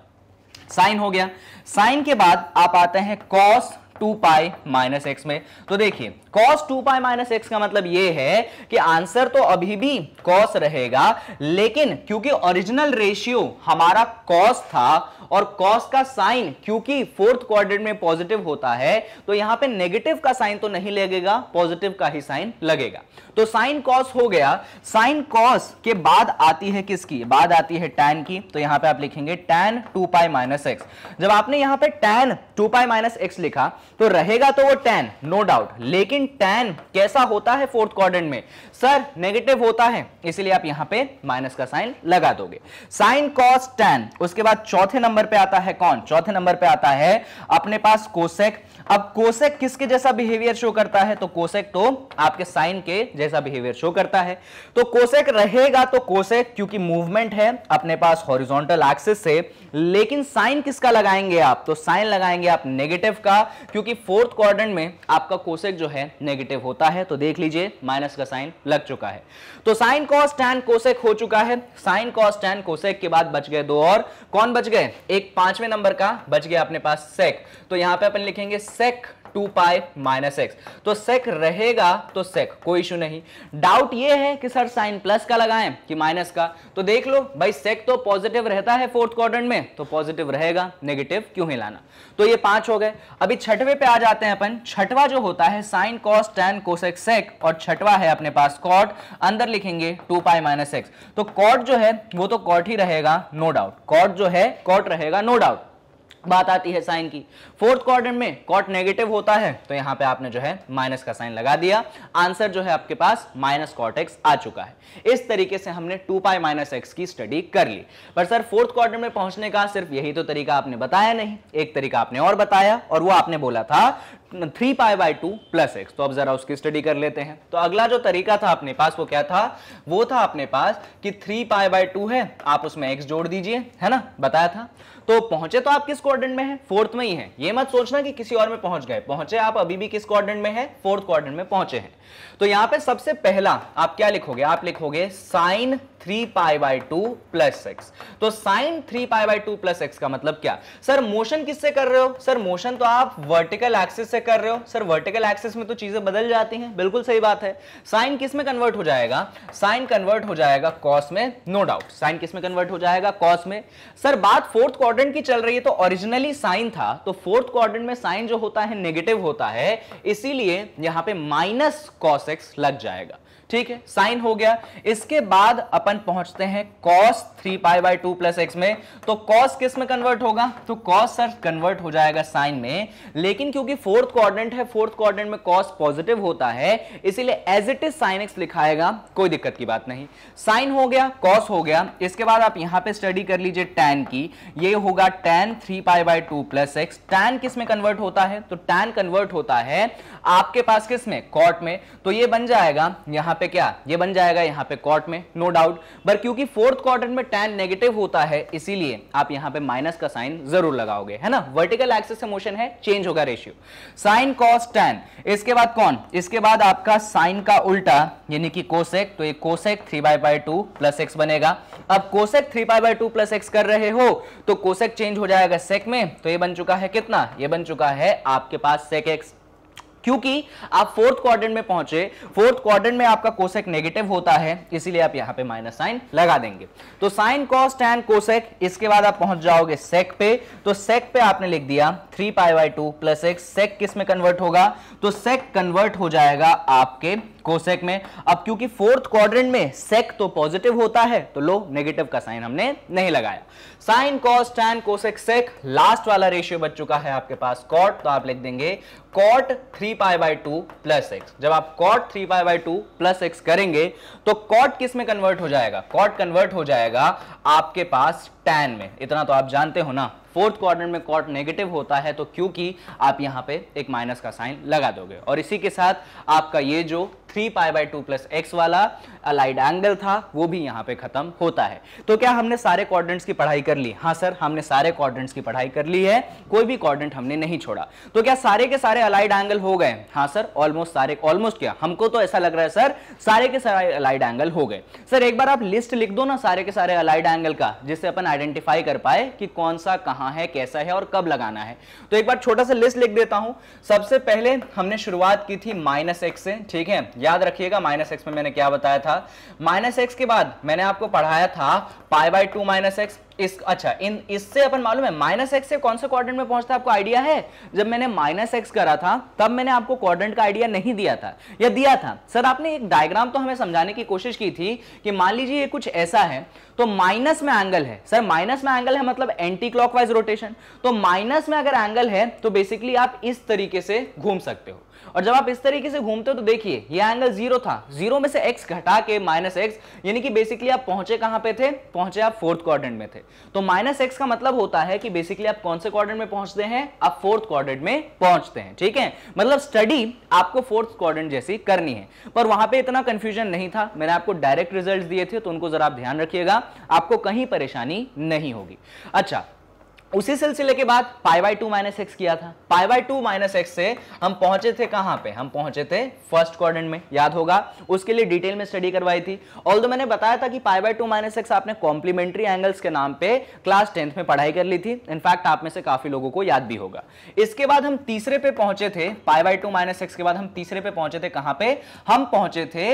साइन हो गया साइन के बाद आप आते हैं cos two pi minus x में तो देखिए cos two pi minus x का मतलब ये है कि आंसर तो अभी भी कॉस रहेगा लेकिन क्योंकि ओरिजिनल रेशियो हमारा कॉस था और कॉस का साइन क्योंकि फोर्थ क्वाड्रेंट में पॉजिटिव होता है तो यहां पे नेगेटिव का साइन तो नहीं लगेगा पॉजिटिव का ही साइन लगेगा तो साइन कॉस हो गया साइन कॉस के बाद आती है किसकी बाद आती है टैन की तो यहां पे आप लिखेंगे tan two pi minus x जब आपने यहां पे tan two pi minus x लिखा तो रहेगा तो वो टेन नो डाउट लेकिन टेन कैसा होता है फोर्थ क्वार में सर नेगेटिव होता है इसलिए आप यहां पे माइनस का साइन लगा दोगे साइन कॉस टेन उसके बाद चौथे नंबर पे आता है कौन चौथे नंबर पे आता है अपने पास कोसेक अब कोसेक किसके जैसा बिहेवियर शो करता है तो कोसेक तो आपके साइन के जैसा बिहेवियर शो करता है तो कोसेक रहेगा तो कोसेक क्योंकि मूवमेंट है अपने पास हॉरिजॉन्टल एक्सिस से लेकिन साइन किसका लगाएंगे आप तो साइन लगाएंगे आप नेगेटिव का क्योंकि क्योंकि फोर्थ क्वाड्रेंट में आपका कोसेक जो है नेगेटिव होता है तो देख लीजिए माइनस का साइन लग चुका है तो साइन कॉस टैन कोसेक हो चुका है साइन कॉस टैन कोसेक के बाद बच गए दो और कौन बच गए एक पांचवें नंबर का बच गया अपने पास सेक तो यहां पे अपन लिखेंगे sec two pi minus x तो सेक रहेगा तो सेक कोई इशू नहीं डाउट ये है कि सर साइन प्लस का लगाएं कि माइनस का तो देख लो भाई सेक तो पॉजिटिव रहता है फोर्थ क्वाड्रेंट में तो पॉजिटिव रहेगा नेगेटिव क्यों ही लाना तो ये पांच हो गए अभी छठवे पे आ जाते हैं अपन छठवा जो होता है sine cos tan cosec sec और छठवा है अपने पास कॉट अंदर लिखेंगे टू पाई माइनस एक्स तो कॉट जो है वो तो कॉट ही रहेगा नो डाउट कॉट जो है कॉट रहेगा नो डाउट बात आती है साइन की फोर्थ क्वार्टर में कॉट नेगेटिव होता है तो यहां पे आपने जो है माइनस का साइन लगा दिया आंसर जो है आपके पास माइनस कॉट एक्स आ चुका है इस तरीके से हमने टू पाई माइनस एक्स की स्टडी कर ली पर सर फोर्थ क्वार्टर में पहुंचने का सिर्फ यही तो तरीका आपने बताया नहीं एक तरीका आपने और बताया और वो आपने बोला था three pi by two plus x तो अब जरा उसकी स्टडी कर लेते हैं तो अगला जो तरीका था अपने पास वो क्या था वो था अपने पास कि थ्री पाई बाय टू है आप उसमें एक्स जोड़ दीजिए है ना बताया था तो पहुंचे तो आप किस क्वाड्रेंट में है फोर्थ में ही है ये मत सोचना कि किसी और में पहुंच गए पहुंचे आप अभी भी किस क्वाड्रेंट में है फोर्थ क्वाड्रेंट में पहुंचे हैं तो यहां पे सबसे पहला आप क्या लिखोगे आप लिखोगे sine three pi by two plus x तो sine three pi by two plus x का मतलब क्या सर मोशन किससे कर रहे हो सर मोशन तो आप वर्टिकल एक्सिस से से कर रहे हो सर वर्टिकल एक्सेस में तो चीजें बदल जाती हैं बिल्कुल सही बात है साइन किस में कन्वर्ट हो जाएगा साइन कन्वर्ट हो जाएगा कॉस में नो डाउट साइन किस में कन्वर्ट हो जाएगा कॉस में सर बात फोर्थ क्वाड्रेंट की चल रही है तो ऑरिजिनली साइन था तो फोर्थ क्वाड्रेंट में साइन जो होता है नेगेटिव होता है इसीलिए यहां पर माइनस कॉस एक्स लग जाएगा ठीक है साइन हो गया इसके बाद अपन पहुंचते हैं cos three pi by two plus x में तो कॉस किस में कन्वर्ट होगा तो कॉस सर कन्वर्ट हो जाएगा साइन में लेकिन क्योंकि फोर्थ क्वाड्रेंट है फोर्थ क्वाड्रेंट में कॉस पॉजिटिव होता है इसीलिए as it is sine x लिखाएगा कोई दिक्कत की बात नहीं साइन हो गया कॉस हो गया इसके बाद आप यहां पर स्टडी कर लीजिए टेन की यह होगा tan three pi by two plus x tan किस में कन्वर्ट होता है तो टेन कन्वर्ट होता है आपके पास किस में कोर्ट में तो ये बन जाएगा यहां पे क्या ये बन जाएगा यहां पे कोर्ट में नो डाउट बट क्योंकि फोर्थ क्वार्टर में टैन नेगेटिव होता है इसीलिए आप यहां पे माइनस का साइन जरूर लगाओगे है ना वर्टिकल एक्सिस से मोशन है चेंज होगा रेशियो साइन कॉस टैन इसके बाद कौन इसके बाद आपका साइन का उल्टा यानी कि कोसेक तो ये cosec three by by two plus x बनेगा अब cosec three by by two plus x कर रहे हो तो कोसेक चेंज हो जाएगा सेक में तो ये बन चुका है कितना ये बन चुका है आपके पास सेक एक्स क्योंकि आप फोर्थ क्वार्टर में पहुंचे फोर्थ क्वार्टर में आपका कोसेक नेगेटिव होता है इसीलिए आप यहां पे माइनस साइन लगा देंगे तो साइन कॉस टैन कोसेक इसके बाद आप पहुंच जाओगे सेक पे तो सेक पे आपने लिख दिया three pi by two plus x sec किस में कन्वर्ट होगा तो सेक कन्वर्ट हो जाएगा आपके कोसेक में अब क्योंकि फोर्थ क्वार्टर में सेक तो पॉजिटिव होता है तो लो नेगेटिव का साइन हमने नहीं लगाया sine cos tan cosec sec last वाला रेशियो बच चुका है आपके पास कॉट तो आप लिख देंगे cot three pi by two plus x जब आप cot three pi by two plus x करेंगे तो कॉट किस में कन्वर्ट हो जाएगा कॉट कन्वर्ट हो जाएगा आपके पास टैन में इतना तो आप जानते हो ना फोर्थ क्वार्टर में कॉट नेगेटिव होता है तो क्योंकि आप यहां पे एक माइनस का साइन लगा दोगे और इसी के साथ आपका ये जो three pi by two plus x वाला अलाइड एंगल था वो भी यहाँ पे खत्म होता है तो क्या हमने सारे क्वाड्रेंट्स की पढ़ाई कर ली हाँ सर हमने सारे क्वाड्रेंट्स की पढ़ाई कर ली है कोई भी क्वाड्रेंट हमने नहीं छोड़ा तो क्या सारे के सारे अलाइड एंगल हो गए हाँ सर ऑलमोस्ट सारे ऑलमोस्ट क्या हमको तो ऐसा लग रहा है सर सारे के सारे अलाइड एंगल हो गए सर एक बार आप लिस्ट लिख दो ना सारे के सारे अलाइड एंगल का जिससे अपन आइडेंटिफाई कर पाए कि कौन सा कहाँ है कैसा है और कब लगाना है तो एक बार छोटा सा लिस्ट लिख देता हूँ सबसे पहले हमने शुरुआत की थी माइनस एक्स से ठीक है याद रखिएगा माइनस एक्स में मैंने क्या बताया था माइनस एक्स के बाद मैंने आपको पढ़ाया था pi by two minus x इस अच्छा इन इससे अपन मालूम है माइनस एक्स से कौन से क्वाड्रेंट में पहुंचता है आपको आइडिया है जब मैंने माइनस एक्स करा था तब मैंने आपको क्वाड्रेंट का आइडिया नहीं दिया था या दिया था सर आपने एक डायग्राम तो हमें समझाने की कोशिश की थी कि मान लीजिए ये कुछ ऐसा है तो माइनस में एंगल है सर माइनस में एंगल है मतलब एंटी क्लॉकवाइज रोटेशन तो माइनस में अगर एंगल है तो बेसिकली आप इस तरीके से घूम सकते हो और जब आप इस तरीके से घूमते हो तो देखिए ये एंगल जीरो था जीरो में से एक्स घटा के माइनस एक्स यानी कि बेसिकली आप पहुंचे कहां पे थे पहुंचे आप फोर्थ क्वाड्रेंट में थे तो माइनस एक्स का मतलब होता है कि बेसिकली आप कौन से क्वाड्रेंट में पहुंचते हैं आप फोर्थ क्वाड्रेंट में पहुंचते हैं ठीक है मतलब स्टडी आपको फोर्थ क्वाड्रेंट जैसी करनी है पर वहां पर इतना कंफ्यूजन नहीं था मैंने आपको डायरेक्ट रिजल्ट दिए थे तो उनको जरा आप ध्यान रखिएगा आपको कहीं परेशानी नहीं होगी अच्छा उसी सिलसिले के बाद pi by two minus x किया था pi by two minus x से हम पहुंचे थे कहां पे हम पहुंचे थे फर्स्ट क्वाड्रेंट में याद होगा उसके लिए डिटेल में स्टडी करवाई थी ऑल मैंने बताया था कि pi by two minus x आपने कॉम्प्लीमेंट्री एंगल्स के नाम पे क्लास टेंथ में पढ़ाई कर ली थी इनफैक्ट आप में से काफी लोगों को याद भी होगा इसके बाद हम तीसरे पे पहुंचे थे pi by two minus x के बाद हम तीसरे पे पहुंचे थे कहां पे हम पहुंचे थे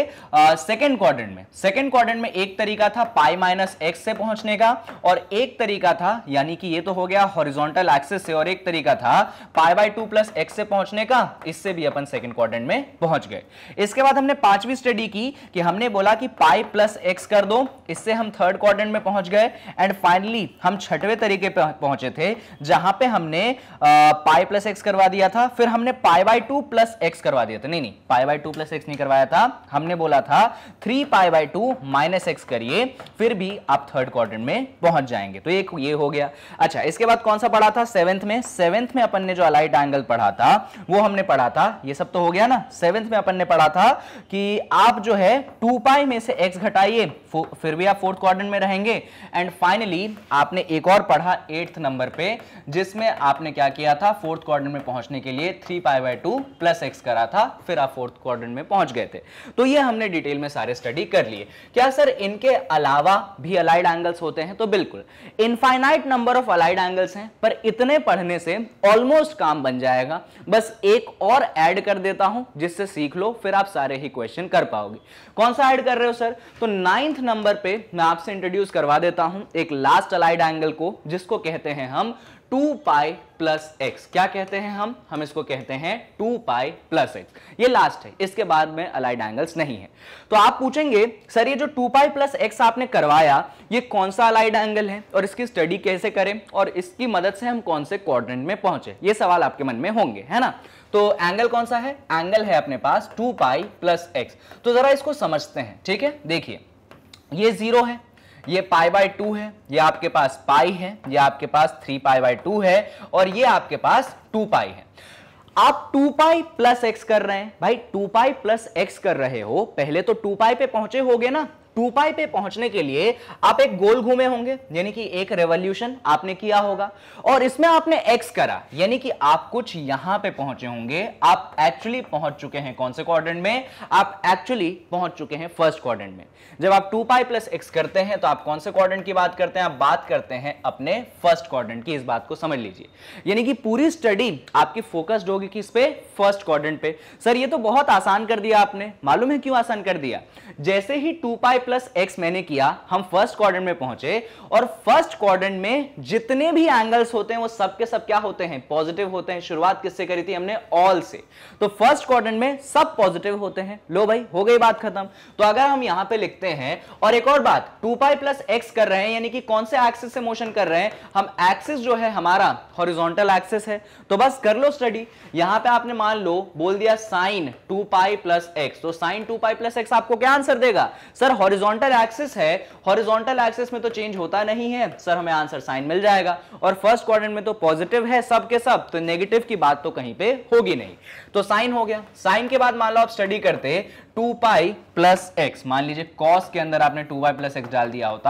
सेकेंड क्वाड्रेंट में सेकेंड क्वाड्रेंट में एक तरीका था पाई माइनस एक्स से पहुंचने का और एक तरीका था यानी कि ये तो हो गया हॉरिजॉन्टल एक्सिस से और एक तरीका था pi by two plus x से पहुंचने का इससे भी अपन सेकंड क्वाड्रेंट में पहुंच गए इसके बाद हमने पांचवी स्टडी की कि हमने बोला कि पाई प्लस एक्स कर दो इससे हम थर्ड क्वाड्रेंट में पहुंच गए एंड फाइनली हम छठवें तरीके पर पहुंचे थे जहां पे हमने पाई प्लस एक्स करवा दिया था फिर हमने pi by two plus x करवा दिया था नहीं नहीं pi by two plus x नहीं करवाया था हमने बोला था three pi by two minus x करिए फिर भी आप थर्ड क्वार में पहुंच जाएंगे तो एक ये हो गया अच्छा इसके बाद कौन सा पढ़ा था सेवेंथ में सेवेंथ में अपन ने जो अलाइट एंगल पढ़ा था वो हमने पढ़ा था ये सब तो हो गया ना सेवेंथ में अपन ने पढ़ा था कि आप जो है टू पाई में से एक्स घटाइए फिर भी आप फोर्थ क्वार में रहेंगे एंड फाइनली आपने एक और पढ़ा एट्थ नंबर पे जिसमें आपने क्या किया था फोर्थ क्वार में पहुंचने के लिए three pi by two plus x करा था फिर आप फोर्थ क्वार में पहुंच गए थे तो ये हमने डिटेल में सारे स्टडी कर लिए क्या सर इनके अलावा भी अलाइड एंगल्स होते हैं तो बिल्कुल infinite number of allied angles हैं पर इतने पढ़ने से ऑलमोस्ट काम बन जाएगा बस एक और ऐड कर देता हूं जिससे सीख लो फिर आप सारे ही क्वेश्चन कर पाओगे कौन सा ऐड कर रहे हो सर तो नाइन्थ नंबर पे मैं आपसे इंट्रोड्यूस करवा देता हूं एक लास्ट अलाइड एंगल को जिसको कहते हैं हम टू पाई प्लस एक्स क्या कहते हैं हम हम इसको कहते हैं टू पाई प्लस एक्स ये लास्ट है इसके बाद में अलाइड एंगल्स नहीं है तो आप पूछेंगे सर ये जो टू पाई प्लस एक्स आपने करवाया ये कौन सा अलाइड एंगल है और इसकी स्टडी कैसे करें और इसकी मदद से हम कौन से क्वाड्रेंट में पहुंचे ये सवाल आपके मन में होंगे है ना तो एंगल कौन सा है एंगल है अपने पास टू पाई प्लस एक्स तो जरा इसको समझते हैं ठीक है देखिए ये जीरो है ये पाई बाय टू है ये आपके पास पाई है ये आपके पास थ्री पाई बाय टू है और ये आपके पास टू पाई है आप टू पाई प्लस एक्स कर रहे हैं भाई टू पाई प्लस एक्स कर रहे हो पहले तो टू पाई पे पहुंचे होगे ना टू पाई पे पहुंचने के लिए आप एक गोल घूमे होंगे यानी कि एक रेवोल्यूशन आपने किया होगा और इसमें आपने एक्स करा यानी कि आप कुछ यहां पे पहुंचे होंगे आप एक्चुअली पहुंच चुके हैं कौन से क्वाड्रेंट में आप एक्चुअली पहुंच चुके हैं फर्स्ट क्वाड्रेंट में जब आप टू पाई प्लस एक्स करते हैं तो आप कौन से क्वाड्रेंट की बात करते हैं आप बात करते हैं अपने फर्स्ट क्वाड्रेंट की इस बात को समझ लीजिए यानी कि पूरी स्टडी आपकी फोकस्ड होगी किस पे फर्स्ट क्वाड्रेंट पे सर ये तो बहुत आसान कर दिया आपने मालूम है क्यों आसान कर दिया जैसे ही टू पाई प्लस एक्स मैंने किया हम फर्स्ट क्वाड्रेंट में पहुंचे और फर्स्ट क्वाड्रेंट में जितने भी एंगल्स होते हैं वो सब के सब क्या होते हैं पॉजिटिव होते हैं शुरुआत किससे करी थी हमने ऑल से तो फर्स्ट क्वाड्रेंट में सब पॉजिटिव होते हैं लो भाई हो गई बात खत्म तो अगर हम यहां पे लिखते हैं और एक और बात टू पाई प्लस एक्स कर रहे हैं यानी कि कौन से एक्सिस से मोशन कर रहे हैं हम एक्सिस जो है हमारा हॉरिजोंटल एक्सिस है तो बस कर लो स्टडी यहां पे आपने मान लो बोल दिया sine two pi plus x तो sine two pi plus x आपको क्या आंसर देगा सर हॉरिजॉन्टल एक्सिस है हॉरिजॉन्टल एक्सिस में तो चेंज होता नहीं है सर हमें आंसर साइन मिल जाएगा और फर्स्ट क्वार में तो पॉजिटिव है सब के सब तो नेगेटिव की बात तो कहीं पे होगी नहीं तो साइन हो गया साइन के बाद मान लो आप स्टडी करते टू पाई प्लस एक्स मान लीजिए कॉस के अंदर आपने टू वाई प्लस एक्स डाल दिया होता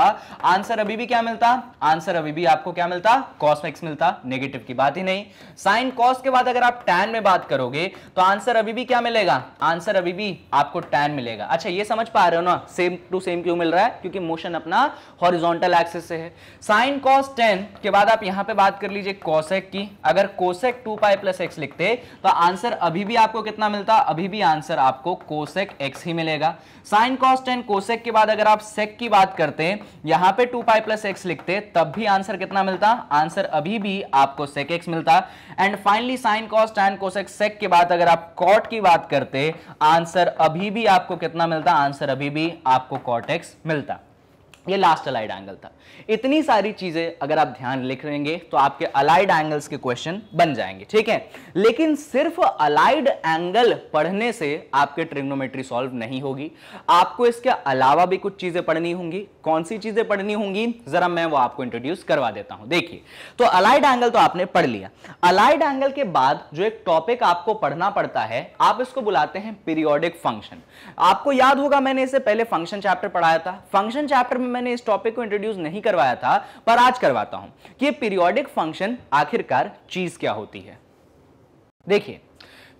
आंसर अभी भी क्या मिलता आंसर अभी भी आपको क्या मिलता कॉस एक्स मिलता नेगेटिव की बात ही नहीं साइन कॉस के बाद अगर आप टैन में बात करोगे तो आंसर अभी भी क्या मिलेगा आंसर अभी भी आपको टैन मिलेगा अच्छा ये समझ पा रहे हो ना सेम टू सेम क्यों मिल रहा है क्योंकि मोशन अपना हॉरिजोंटल एक्सेस से है साइन कॉस टेन के बाद आप यहां पर बात कर लीजिए कॉसेक की अगर cosec two pi plus x लिखते तो आंसर अभी अभी भी आपको कितना मिलता अभी भी आंसर आपको कोसेक एक्स ही मिलेगा साइन कॉस्ट एंड कोसेक के बाद अगर आप सेक की बात करते हैं यहां पे टू पाई प्लस एक्स लिखते तब भी आंसर कितना मिलता आंसर अभी भी आपको सेक एक्स मिलता and finally sine cos and cosec sec के बाद अगर आप कॉट की बात करते आंसर अभी भी आपको कितना मिलता आंसर अभी भी आपको कॉट एक्स मिलता ये लास्ट अलाइड एंगल था इतनी सारी चीज़ें अगर आप ध्यान लिख लेंगे तो आपके अलाइड एंगल्स के क्वेश्चन बन जाएंगे ठीक है लेकिन सिर्फ अलाइड एंगल पढ़ने से आपके ट्रिग्नोमेट्री सॉल्व नहीं होगी आपको इसके अलावा भी कुछ चीज़ें पढ़नी होंगी कौन सी चीज़ें पढ़नी होंगी ज़रा मैं वो आपको इंट्रोड्यूस करवा देता हूं देखिए तो अलाइड एंगल तो आपने पढ़ लिया अलाइड एंगल के बाद जो एक टॉपिक आपको पढ़ना पड़ता है आप इसको बुलाते हैं पीरियोडिक फंक्शन आपको याद होगा मैंने इसे पहले फंक्शन चैप्टर पढ़ाया था फंक्शन चैप्टर में मैंने इस टॉपिक को इंट्रोड्यूस नहीं करवाया था पर आज करवाता हूं कि पीरियोडिक फंक्शन आखिरकार चीज क्या होती है देखिए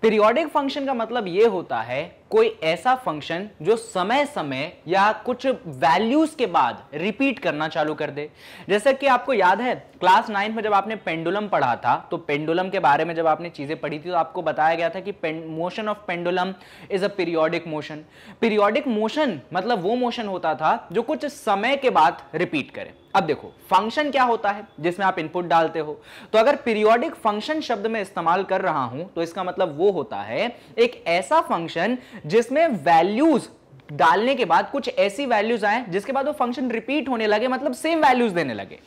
पीरियोडिक फंक्शन का मतलब ये होता है कोई ऐसा फंक्शन जो समय समय या कुछ वैल्यूज के बाद रिपीट करना चालू कर दे जैसे कि आपको याद है क्लास नाइन्थ में जब आपने पेंडुलम पढ़ा था तो पेंडुलम के बारे में जब आपने चीज़ें पढ़ी थी तो आपको बताया गया था कि motion of pendulum is a periodic motion periodic motion मतलब वो मोशन होता था जो कुछ समय के बाद रिपीट करें अब देखो फंक्शन क्या होता है जिसमें आप इनपुट डालते हो तो अगर पीरियोडिक फंक्शन शब्द में इस्तेमाल कर रहा हूं तो इसका मतलब वो होता है एक ऐसा फंक्शन जिसमें वैल्यूज डालने के बाद कुछ ऐसी वैल्यूज आए जिसके बाद वो फंक्शन रिपीट होने लगे मतलब सेम वैल्यूज देने लगे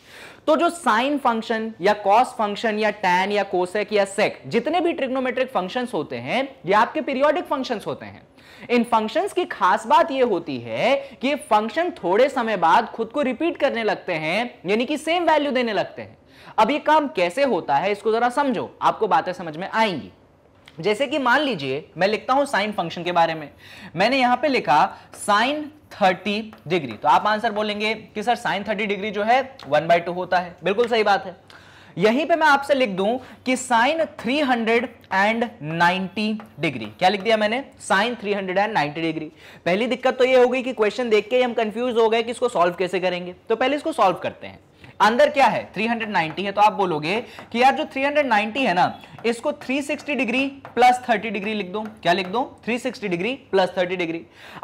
तो जो साइन फंक्शन या कॉस फंक्शन या टैन या कोसेक या सेक जितने भी ट्रिग्नोमेट्रिक फंक्शंस होते हैं ये आपके पीरियोडिक फंक्शंस होते हैं इन फंक्शंस की खास बात यह होती है कि फंक्शन थोड़े समय बाद खुद को रिपीट करने लगते हैं यानी कि सेम वैल्यू देने लगते हैं अब ये काम कैसे होता है इसको जरा समझो आपको बातें समझ में आएंगी जैसे कि मान लीजिए मैं लिखता हूं साइन फंक्शन के बारे में मैंने यहां पे लिखा साइन 30 डिग्री तो आप आंसर बोलेंगे कि सर साइन 30 डिग्री जो है 1 बाई टू होता है बिल्कुल सही बात है यहीं पे मैं आपसे लिख दूं कि साइन 390 डिग्री क्या लिख दिया मैंने साइन 390 डिग्री पहली दिक्कत तो ये होगी कि क्वेश्चन देख के हम कंफ्यूज हो गए कि इसको सॉल्व कैसे करेंगे तो पहले इसको सॉल्व करते हैं अंदर क्या है 390 है तो आप बोलोगे कि यार जो 390 है ना इसको 360 डिग्री प्लस 30 डिग्री लिख दो क्या लिख दो 360 डिग्री प्लस 30 डिग्री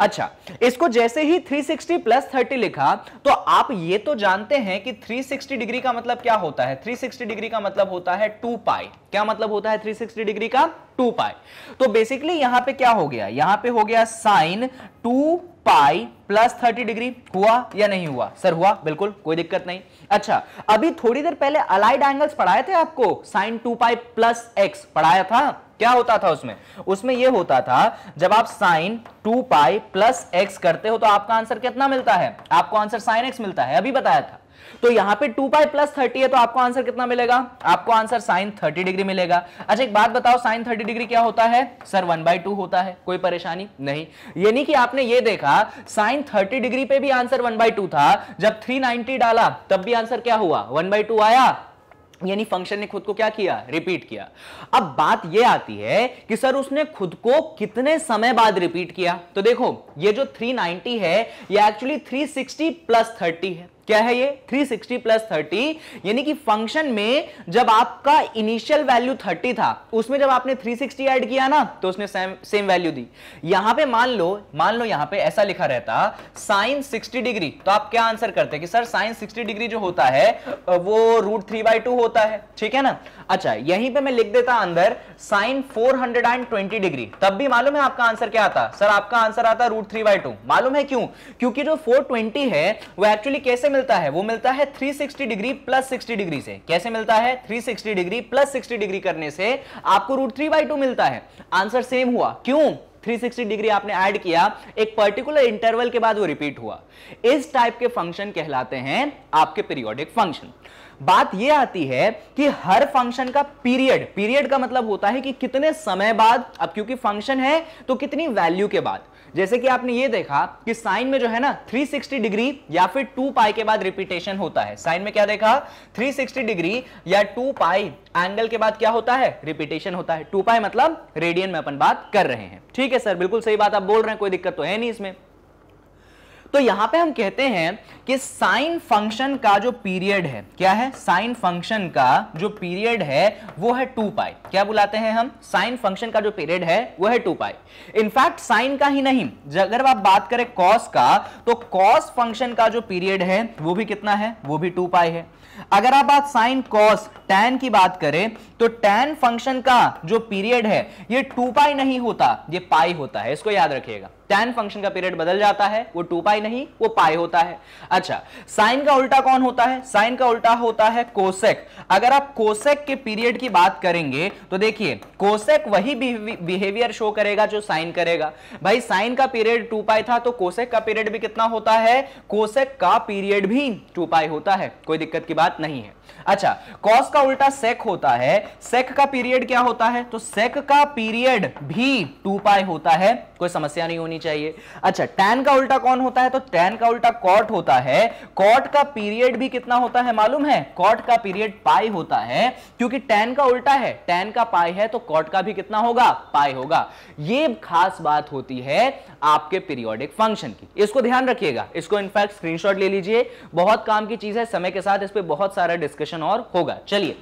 अच्छा इसको जैसे ही 360 प्लस 30 लिखा तो आप ये तो जानते हैं कि 360 डिग्री का मतलब क्या होता है 360 डिग्री का मतलब होता है 2 पाई क्या मतलब होता है 360 डिग्री का 2 पाई तो बेसिकली यहां पे क्या हो गया यहां पे हो गया sine 2 pi plus thirty degree हुआ या नहीं हुआ सर हुआ बिल्कुल कोई दिक्कत नहीं अच्छा अभी थोड़ी देर पहले अलाइड एंगल्स पढ़ाए थे आपको sine two pi plus x पढ़ाया था क्या होता था उसमें उसमें यह होता था जब आप sine two pi plus x करते हो तो आपका आंसर कितना मिलता है आपको आंसर साइन एक्स मिलता है अभी बताया था तो यहां पे टू पाई प्लस थर्टी है तो आपको आंसर कितना मिलेगा आपको आंसर साइन थर्टी डिग्री मिलेगा अच्छा एक बात बताओ साइन थर्टी डिग्री क्या होता है सर वन बाई टू होता है कोई परेशानी नहीं यानी कि आपने ये देखा साइन थर्टी डिग्री पे भी आंसर वन बाई टू था जब थ्री नाइनटी डाला तब भी आंसर क्या हुआ वन बाई टू आया यानी फंक्शन ने खुद को क्या किया रिपीट किया अब बात यह आती है कि सर उसने खुद को कितने समय बाद रिपीट किया तो देखो ये जो 390 है ये एक्चुअली 360 प्लस 30 है क्या है ये 360 प्लस 30 यानी कि फंक्शन में जब आपका इनिशियल वैल्यू 30 था उसमें जब आपने 360 ऐड किया ना तो उसने सेम सेम वैल्यू दी यहां पे मान लो मान लो यहां पे ऐसा लिखा रहता साइन 60 डिग्री तो आप क्या आंसर करते कि सर साइन 60 डिग्री जो होता है वो रूट थ्री बाई टू होता है ठीक है ना अच्छा यहीं पर मैं लिख देता अंदर साइन फोर डिग्री तब भी मालूम है आपका आंसर क्या आता सर आपका आंसर आता रूट थ्री मालूम है क्यों क्योंकि जो फोर है वो एक्चुअली कैसे मिलता है वो मिलता है 360 डिग्री प्लस 60 डिग्री से कैसे मिलता है 360 डिग्री प्लस 60 डिग्री करने से आपको रूट थ्री बाई टू मिलता है आंसर सेम हुआ क्यों 360 डिग्री आपने ऐड किया एक पर्टिकुलर इंटरवल के बाद वो रिपीट हुआ इस टाइप के फंक्शन कहलाते हैं आपके पीरियोडिक फंक्शन बात ये आती है कि हर फंक्शन का पीरियड पीरियड का मतलब होता है कि कितने समय बाद अब क्योंकि फंक्शन है तो कितनी वैल्यू के बाद जैसे कि आपने ये देखा कि साइन में जो है ना 360 डिग्री या फिर 2 पाई के बाद रिपीटेशन होता है साइन में क्या देखा 360 डिग्री या 2 पाई एंगल के बाद क्या होता है रिपीटेशन होता है 2 पाई मतलब रेडियन में अपन बात कर रहे हैं ठीक है सर बिल्कुल सही बात आप बोल रहे हैं कोई दिक्कत तो है नहीं इसमें तो यहां पे हम कहते हैं कि साइन फंक्शन का जो पीरियड है क्या है साइन फंक्शन का जो पीरियड है वो है टू पाई क्या बुलाते हैं हम साइन फंक्शन का जो पीरियड है वो है टू पाई इनफैक्ट साइन का ही नहीं अगर आप बात करें कॉस का तो कॉस फंक्शन का जो पीरियड है वो भी कितना है वो भी टू पाई है अगर आप बात साइन कॉस टैन की बात करें तो टैन फंक्शन का जो पीरियड है ये टू पाई नहीं होता ये पाई होता है इसको याद रखिएगा टैन फंक्शन का पीरियड बदल जाता है वो टू पाई नहीं वो पाई होता है अच्छा साइन का उल्टा कौन होता है साइन का उल्टा होता है कोसेक अगर आप कोसेक के पीरियड की बात करेंगे तो देखिए कोसेक वही बिहेवियर शो करेगा जो साइन करेगा भाई साइन का पीरियड टू पाई था तो कोसेक का पीरियड भी कितना होता है कोसेक का पीरियड भी टू पाई होता है कोई दिक्कत की बात नहीं है अच्छा कॉस का उल्टा सेक होता है सेक का पीरियड क्या होता है तो सेक का पीरियड भी टू पाई होता है कोई समस्या नहीं होनी चाहिए अच्छा टैन का उल्टा कौन होता है तो टैन का उल्टा कॉट होता है कॉट का पीरियड भी कितना होता है मालूम है कॉट का पीरियड पाई होता है क्योंकि टैन का उल्टा है टैन का पाई है तो कॉट का भी कितना होगा पाई होगा ये खास बात होती है आपके पीरियोडिक फंक्शन की इसको ध्यान रखिएगा इसको इनफैक्ट स्क्रीनशॉट ले लीजिए बहुत काम की चीज है समय के साथ इस पर बहुत सारा डिस्कशन क्वेश्चन और होगा चलिए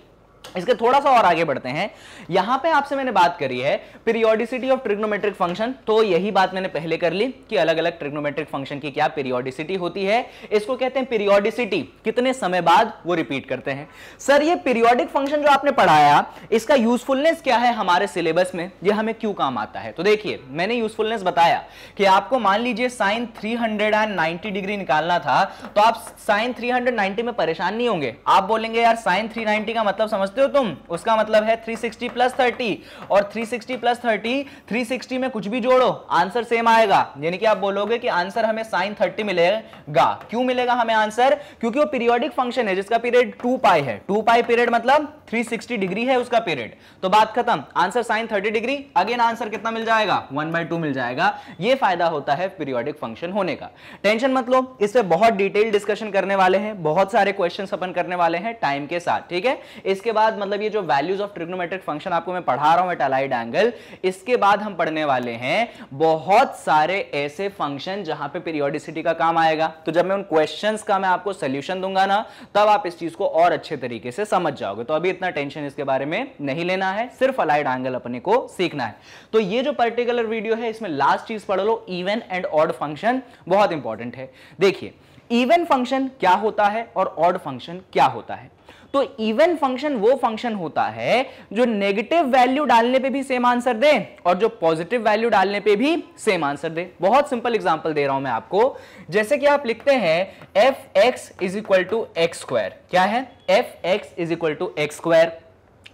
इसके थोड़ा सा और आगे बढ़ते हैं यहां पे आपसे मैंने बात करी है पीरियोडिसिटी ऑफ ट्रिग्नोमेट्रिक फंक्शन तो यही बात मैंने पहले कर ली कि अलग अलग ट्रिग्नोमेट्रिक फंक्शन की क्या पीरियोडिसिटी होती है इसको कहते हैं पीरियोडिसिटी कितने समय बाद वो रिपीट करते हैं सर ये पीरियोडिक फंक्शन जो आपने पढ़ाया इसका यूजफुलनेस क्या है हमारे सिलेबस में यह हमें क्यों काम आता है तो देखिए मैंने यूजफुलनेस बताया कि आपको मान लीजिए साइन थ्री डिग्री निकालना था तो आप साइन थ्री में परेशान नहीं होंगे आप बोलेंगे यार साइन थ्री का मतलब समझ समझते हो तुम उसका मतलब है 360 प्लस 30 और 360 प्लस 30 360 में कुछ भी जोड़ो आंसर सेम आएगा यानी कि आप बोलोगे कि आंसर हमें साइन 30 मिलेगा क्यों मिलेगा हमें आंसर क्योंकि वो पीरियोडिक फंक्शन है जिसका पीरियड 2 पाई है 2 पाई पीरियड मतलब 360 डिग्री है उसका पीरियड तो बात खत्म answer sine 30 degree again answer कितना मिल जाएगा 1 बाई मिल जाएगा ये फायदा होता है पीरियोडिक फंक्शन होने का टेंशन मत लो इस बहुत डिटेल डिस्कशन करने वाले हैं बहुत सारे क्वेश्चन अपन करने वाले हैं टाइम के साथ ठीक है इसके बाद बाद मतलब ये जो वैल्यूज ऑफ ट्रिग्नोमेट्रिक फंक्शन आपको मैं पढ़ा रहा हूं एट अलाइड एंगल इसके बाद हम पढ़ने वाले हैं बहुत सारे ऐसे फंक्शन जहां पे पीरियोडिसिटी का काम आएगा तो जब मैं उन क्वेश्चन का मैं आपको सोल्यूशन दूंगा ना तब आप इस चीज को और अच्छे तरीके से समझ जाओगे तो अभी इतना टेंशन इसके बारे में नहीं लेना है सिर्फ अलाइड एंगल अपने को सीखना है तो ये जो पर्टिकुलर वीडियो है इसमें लास्ट चीज पढ़ लो इवन एंड ऑड फंक्शन बहुत इंपॉर्टेंट है देखिए इवन फंक्शन क्या होता है और ऑड फंक्शन क्या होता है तो इवन फंक्शन वो फंक्शन होता है जो नेगेटिव वैल्यू डालने पे भी सेम आंसर दे और जो पॉजिटिव वैल्यू डालने पे भी सेम आंसर दे बहुत सिंपल एग्जांपल दे रहा हूं मैं आपको जैसे कि आप लिखते हैं f x is equal to x square क्या है f x is equal to x square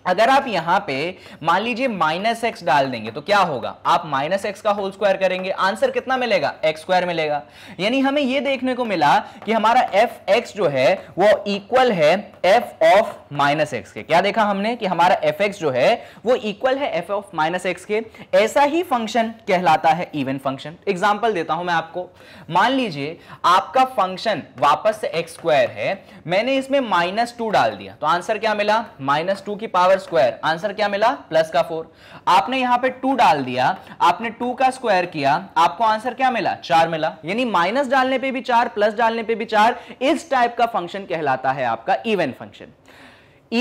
अगर आप यहां पे मान लीजिए माइनस एक्स डाल देंगे तो क्या होगा आप माइनस एक्स का होल स्क्वायर करेंगे आंसर कितना मिलेगा एक्स स्क्वायर मिलेगा यानी हमें यह देखने को मिला कि हमारा एफ एक्स जो है वो इक्वल है एफ ऑफ माइनस एक्स के क्या देखा हमने कि हमारा एफ एक्स जो है वो इक्वल है एफ ऑफ माइनस एक्स के ऐसा ही फंक्शन कहलाता है इवन फंक्शन एग्जाम्पल देता हूं मैं आपको मान लीजिए आपका फंक्शन वापस से एक्स स्क्वायर है मैंने इसमें माइनस टू डाल दिया तो आंसर क्या मिला माइनस टू की पावर पर स्क्वायर आंसर क्या मिला प्लस का फोर आपने यहां पे टू डाल दिया आपने टू का स्क्वायर किया आपको आंसर क्या मिला चार मिला यानी माइनस डालने पे भी चार प्लस डालने पे भी चार इस टाइप का फंक्शन कहलाता है आपका even function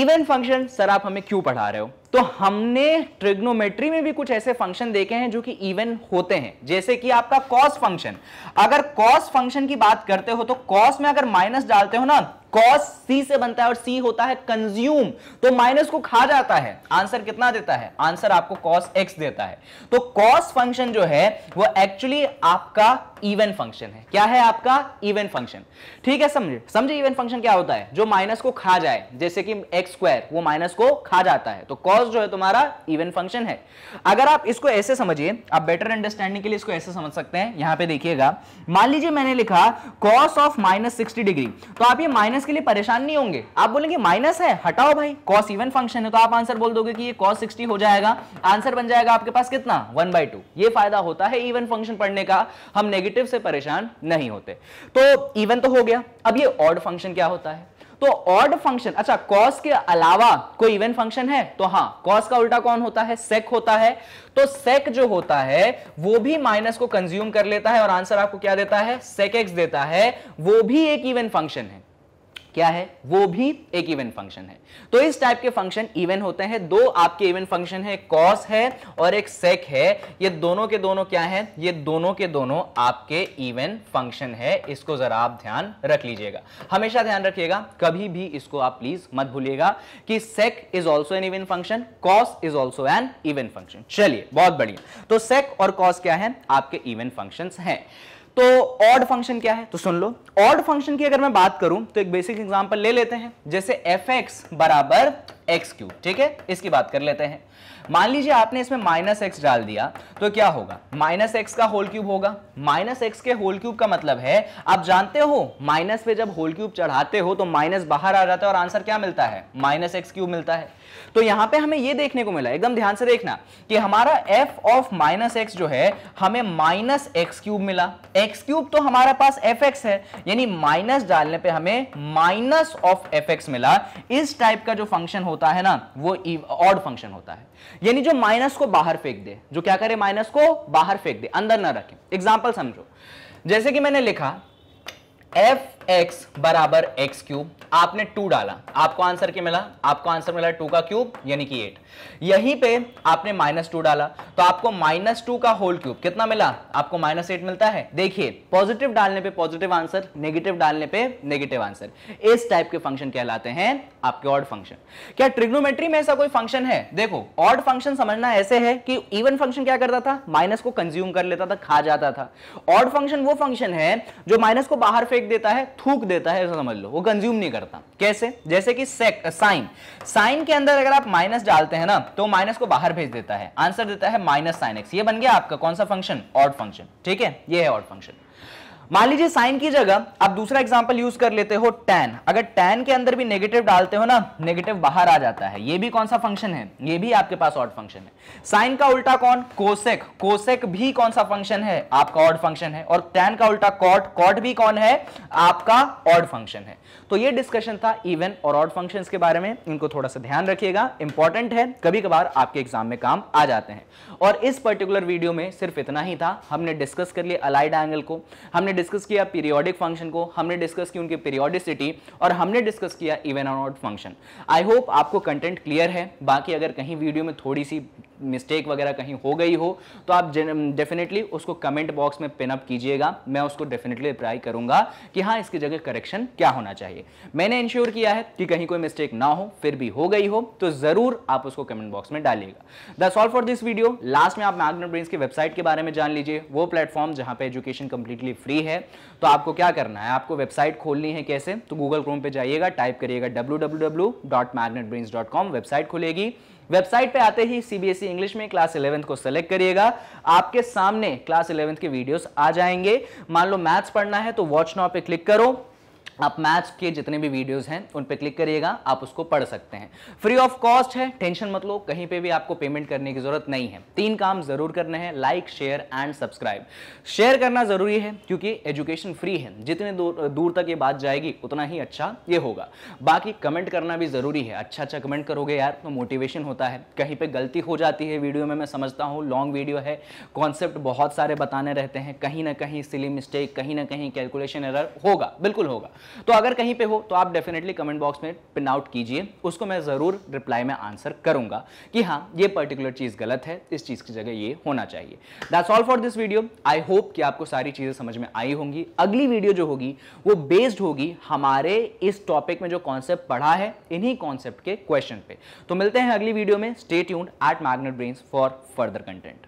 even function sir आप हमें क्यों पढ़ा रहे हो तो हमने ट्रिग्नोमेट्री में भी कुछ ऐसे फंक्शन देखे हैं जो कि इवन होते हैं जैसे कि आपका कॉस फंक्शन अगर कॉस फंक्शन की बात करते हो तो कॉस में अगर माइनस डालते हो ना कॉस सी से बनता है और सी होता है कंज्यूम तो माइनस को खा जाता है आंसर कितना देता है आंसर आपको कॉस एक्स देता है तो कॉस फंक्शन जो है वो एक्चुअली आपका इवन फंक्शन है क्या है आपका इवन फंक्शन ठीक है समझे समझे इवन फंक्शन क्या होता है जो माइनस को खा जाए जैसे कि एक्स स्क्वायर वो माइनस को खा जाता है तो कॉस जो है तुम्हारा इवन फंक्शन है अगर आप इसको ऐसे समझिए आप बेटर अंडरस्टैंडिंग के लिए इसको ऐसे समझ सकते हैं यहां पर देखिएगा मान लीजिए मैंने लिखा कॉस ऑफ माइनस डिग्री तो आप ये माइनस माइनस के लिए परेशान नहीं होंगे आप बोलेंगे माइनस है हटाओ भाई कॉस इवन फंक्शन है तो आप आंसर बोल दोगे कि ये कॉस सिक्सटी हो जाएगा आंसर बन जाएगा आपके पास कितना वन बाई टू ये फायदा होता है इवन फंक्शन पढ़ने का हम नेगेटिव से परेशान नहीं होते तो इवन तो हो गया अब ये ऑड फंक्शन क्या होता है तो ऑड फंक्शन अच्छा कॉस के अलावा कोई इवन फंक्शन है तो हाँ कॉस का उल्टा कौन होता है सेक होता है तो सेक जो होता है वो भी माइनस को कंज्यूम कर लेता है और आंसर आपको क्या देता है सेक एक्स देता है वो भी एक इवन फंक्शन है क्या है वो भी एक इवेंट फंक्शन है तो इस टाइप के फंक्शन इवेंट होते हैं दो आपके इवेंट फंक्शन है कॉस है और एक सेक है ये दोनों के दोनों क्या है ये दोनों के दोनों आपके इवेंट फंक्शन है इसको जरा आप ध्यान रख लीजिएगा हमेशा ध्यान रखिएगा कभी भी इसको आप प्लीज मत भूलिएगा कि sec is also an even function cos is also an even function चलिए बहुत बढ़िया तो सेक और कॉस क्या है आपके इवेंट फंक्शन है तो ऑड फंक्शन क्या है तो सुन लो ऑड फंक्शन की अगर मैं बात करूं तो एक बेसिक एग्जांपल ले लेते हैं जैसे एफ एक्स बराबर एक्स क्यूब ठीक है इसकी बात कर लेते हैं मान लीजिए आपने इसमें माइनस एक्स डाल दिया तो क्या होगा माइनस एक्स का होल क्यूब होगा माइनस एक्स के होल क्यूब का मतलब है आप जानते हो माइनस पे जब होल क्यूब चढ़ाते हो तो माइनस बाहर आ जाता है और आंसर क्या मिलता है माइनस एक्स क्यूब मिलता है तो यहां पे हमें ये देखने को मिला एकदम ध्यान से देखना कि हमारा एफ ऑफ माइनस एक्स जो है हमें माइनस एक्स क्यूब मिला एक्स क्यूब तो हमारे पास एफ एक्स है यानी माइनस डालने पे हमें माइनस ऑफ एफ एक्स मिला इस टाइप का जो फंक्शन होता है ना वो ऑड e- फंक्शन होता है यानी जो माइनस को बाहर फेंक दे जो क्या करे माइनस को बाहर फेंक दे अंदर ना रखे एग्जाम्पल समझो जैसे कि मैंने लिखा एफ x बराबर एक्स क्यूब आपने टू डाला आपको आंसर क्या मिला आपको आंसर मिला टू का क्यूब यानी कि एट यहीं पे आपने माइनस टू डाला तो आपको माइनस टू का होल क्यूब कितना मिला आपको माइनस एट मिलता है देखिए पॉजिटिव डालने पे पॉजिटिव आंसर नेगेटिव डालने पे नेगेटिव आंसर इस टाइप के फंक्शन कहलाते हैं आपके ऑड फंक्शन क्या ट्रिग्नोमेट्री में ऐसा कोई फंक्शन है देखो ऑड फंक्शन समझना ऐसे है कि इवन फंक्शन क्या करता था माइनस को कंज्यूम कर लेता था खा जाता था ऑड फंक्शन वो फंक्शन है जो माइनस को बाहर फेंक देता है थूक देता है ऐसा समझ लो वो कंज्यूम नहीं करता कैसे जैसे कि साइन साइन के अंदर अगर आप माइनस डालते हैं ना तो माइनस को बाहर भेज देता है आंसर देता है माइनस साइन एक्स ये बन गया आपका कौन सा फंक्शन ऑड फंक्शन ठीक है ये है ऑड फंक्शन मान लीजिए साइन की जगह आप दूसरा एग्जाम्पल यूज कर लेते हो टेन अगर टेन के अंदर भी नेगेटिव डालते हो ना नेगेटिव बाहर आ जाता है ये भी कौन सा फंक्शन है ये भी आपके पास ऑड फंक्शन है साइन का उल्टा कौन कोसेक कोसेक भी कौन सा फंक्शन है आपका ऑड फंक्शन है और टेन का उल्टा कॉट कॉट भी कौन है आपका ऑड फंक्शन है तो ये डिस्कशन था इवन और ऑड फंक्शन के बारे में इनको थोड़ा सा ध्यान रखिएगा इंपॉर्टेंट है कभी कभार आपके एग्जाम में काम आ जाते हैं और इस पर्टिकुलर वीडियो में सिर्फ इतना ही था हमने डिस्कस कर लिया अलाइड एंगल को हमने डिस्कस किया पीरियोडिक फंक्शन को हमने डिस्कस की उनकी पीरियोडिसिटी और हमने डिस्कस किया इवन और ऑड फंक्शन आई होप आपको कंटेंट क्लियर है बाकी अगर कहीं वीडियो में थोड़ी सी मिस्टेक वगैरह कहीं हो गई हो तो आप डेफिनेटली उसको कमेंट बॉक्स में पिनअप कीजिएगा मैं उसको डेफिनेटली ट्राई करूंगा कि हाँ इसकी जगह करेक्शन क्या होना चाहिए चाहिए मैंने इंश्योर किया है कि कहीं कोई मिस्टेक ना हो फिर भी हो गई हो तो जरूर आप उसको कमेंट बॉक्स में डालिएगा the solve for this video last में आप मैग्नेट ब्रेन्स की वेबसाइट के बारे में जान लीजिए वो प्लेटफॉर्म जहां पर एजुकेशन कंप्लीटली फ्री है तो आपको क्या करना है आपको वेबसाइट खोलनी है कैसे तो गूगल क्रोम पर जाइएगा टाइप करिएगा डब्ल्यू वेबसाइट खुलेगी वेबसाइट पे आते ही सीबीएसई इंग्लिश e में क्लास इलेवंथ को सेलेक्ट करिएगा आपके सामने क्लास इलेवंथ के वीडियोस आ जाएंगे मान लो मैथ्स पढ़ना है तो वॉच नाउ पे क्लिक करो आप मैथ्स के जितने भी वीडियोस हैं उन पर क्लिक करिएगा आप उसको पढ़ सकते हैं फ्री ऑफ कॉस्ट है टेंशन मत लो कहीं पे भी आपको पेमेंट करने की जरूरत नहीं है तीन काम जरूर करने हैं like share and subscribe share करना जरूरी है क्योंकि एजुकेशन फ्री है जितने दूर, दूर तक ये बात जाएगी उतना ही अच्छा ये होगा बाकी कमेंट करना भी जरूरी है अच्छा अच्छा कमेंट करोगे यार तो मोटिवेशन होता है कहीं पर गलती हो जाती है वीडियो में मैं समझता हूँ लॉन्ग वीडियो है कॉन्सेप्ट बहुत सारे बताने रहते हैं कहीं ना कहीं सिली मिस्टेक कहीं ना कहीं कैलकुलेशन एरर होगा बिल्कुल होगा तो अगर कहीं पे हो तो आप डेफिनेटली कमेंट बॉक्स में पिन आउट कीजिए उसको मैं ज़रूर रिप्लाई में आंसर करूंगा कि हाँ ये पर्टिकुलर चीज़ गलत है इस चीज़ की जगह ये होना चाहिए that's all for this video I hope कि आपको सारी चीज़ें समझ में आई होंगी अगली वीडियो जो होगी वो बेस्ड होगी हमारे इस टॉपिक में जो कॉन्सेप्ट पढ़ा है इन्हीं कॉन्सेप्ट के क्वेश्चन पे तो मिलते हैं अगली वीडियो में stay tuned at Magnet Brains for further content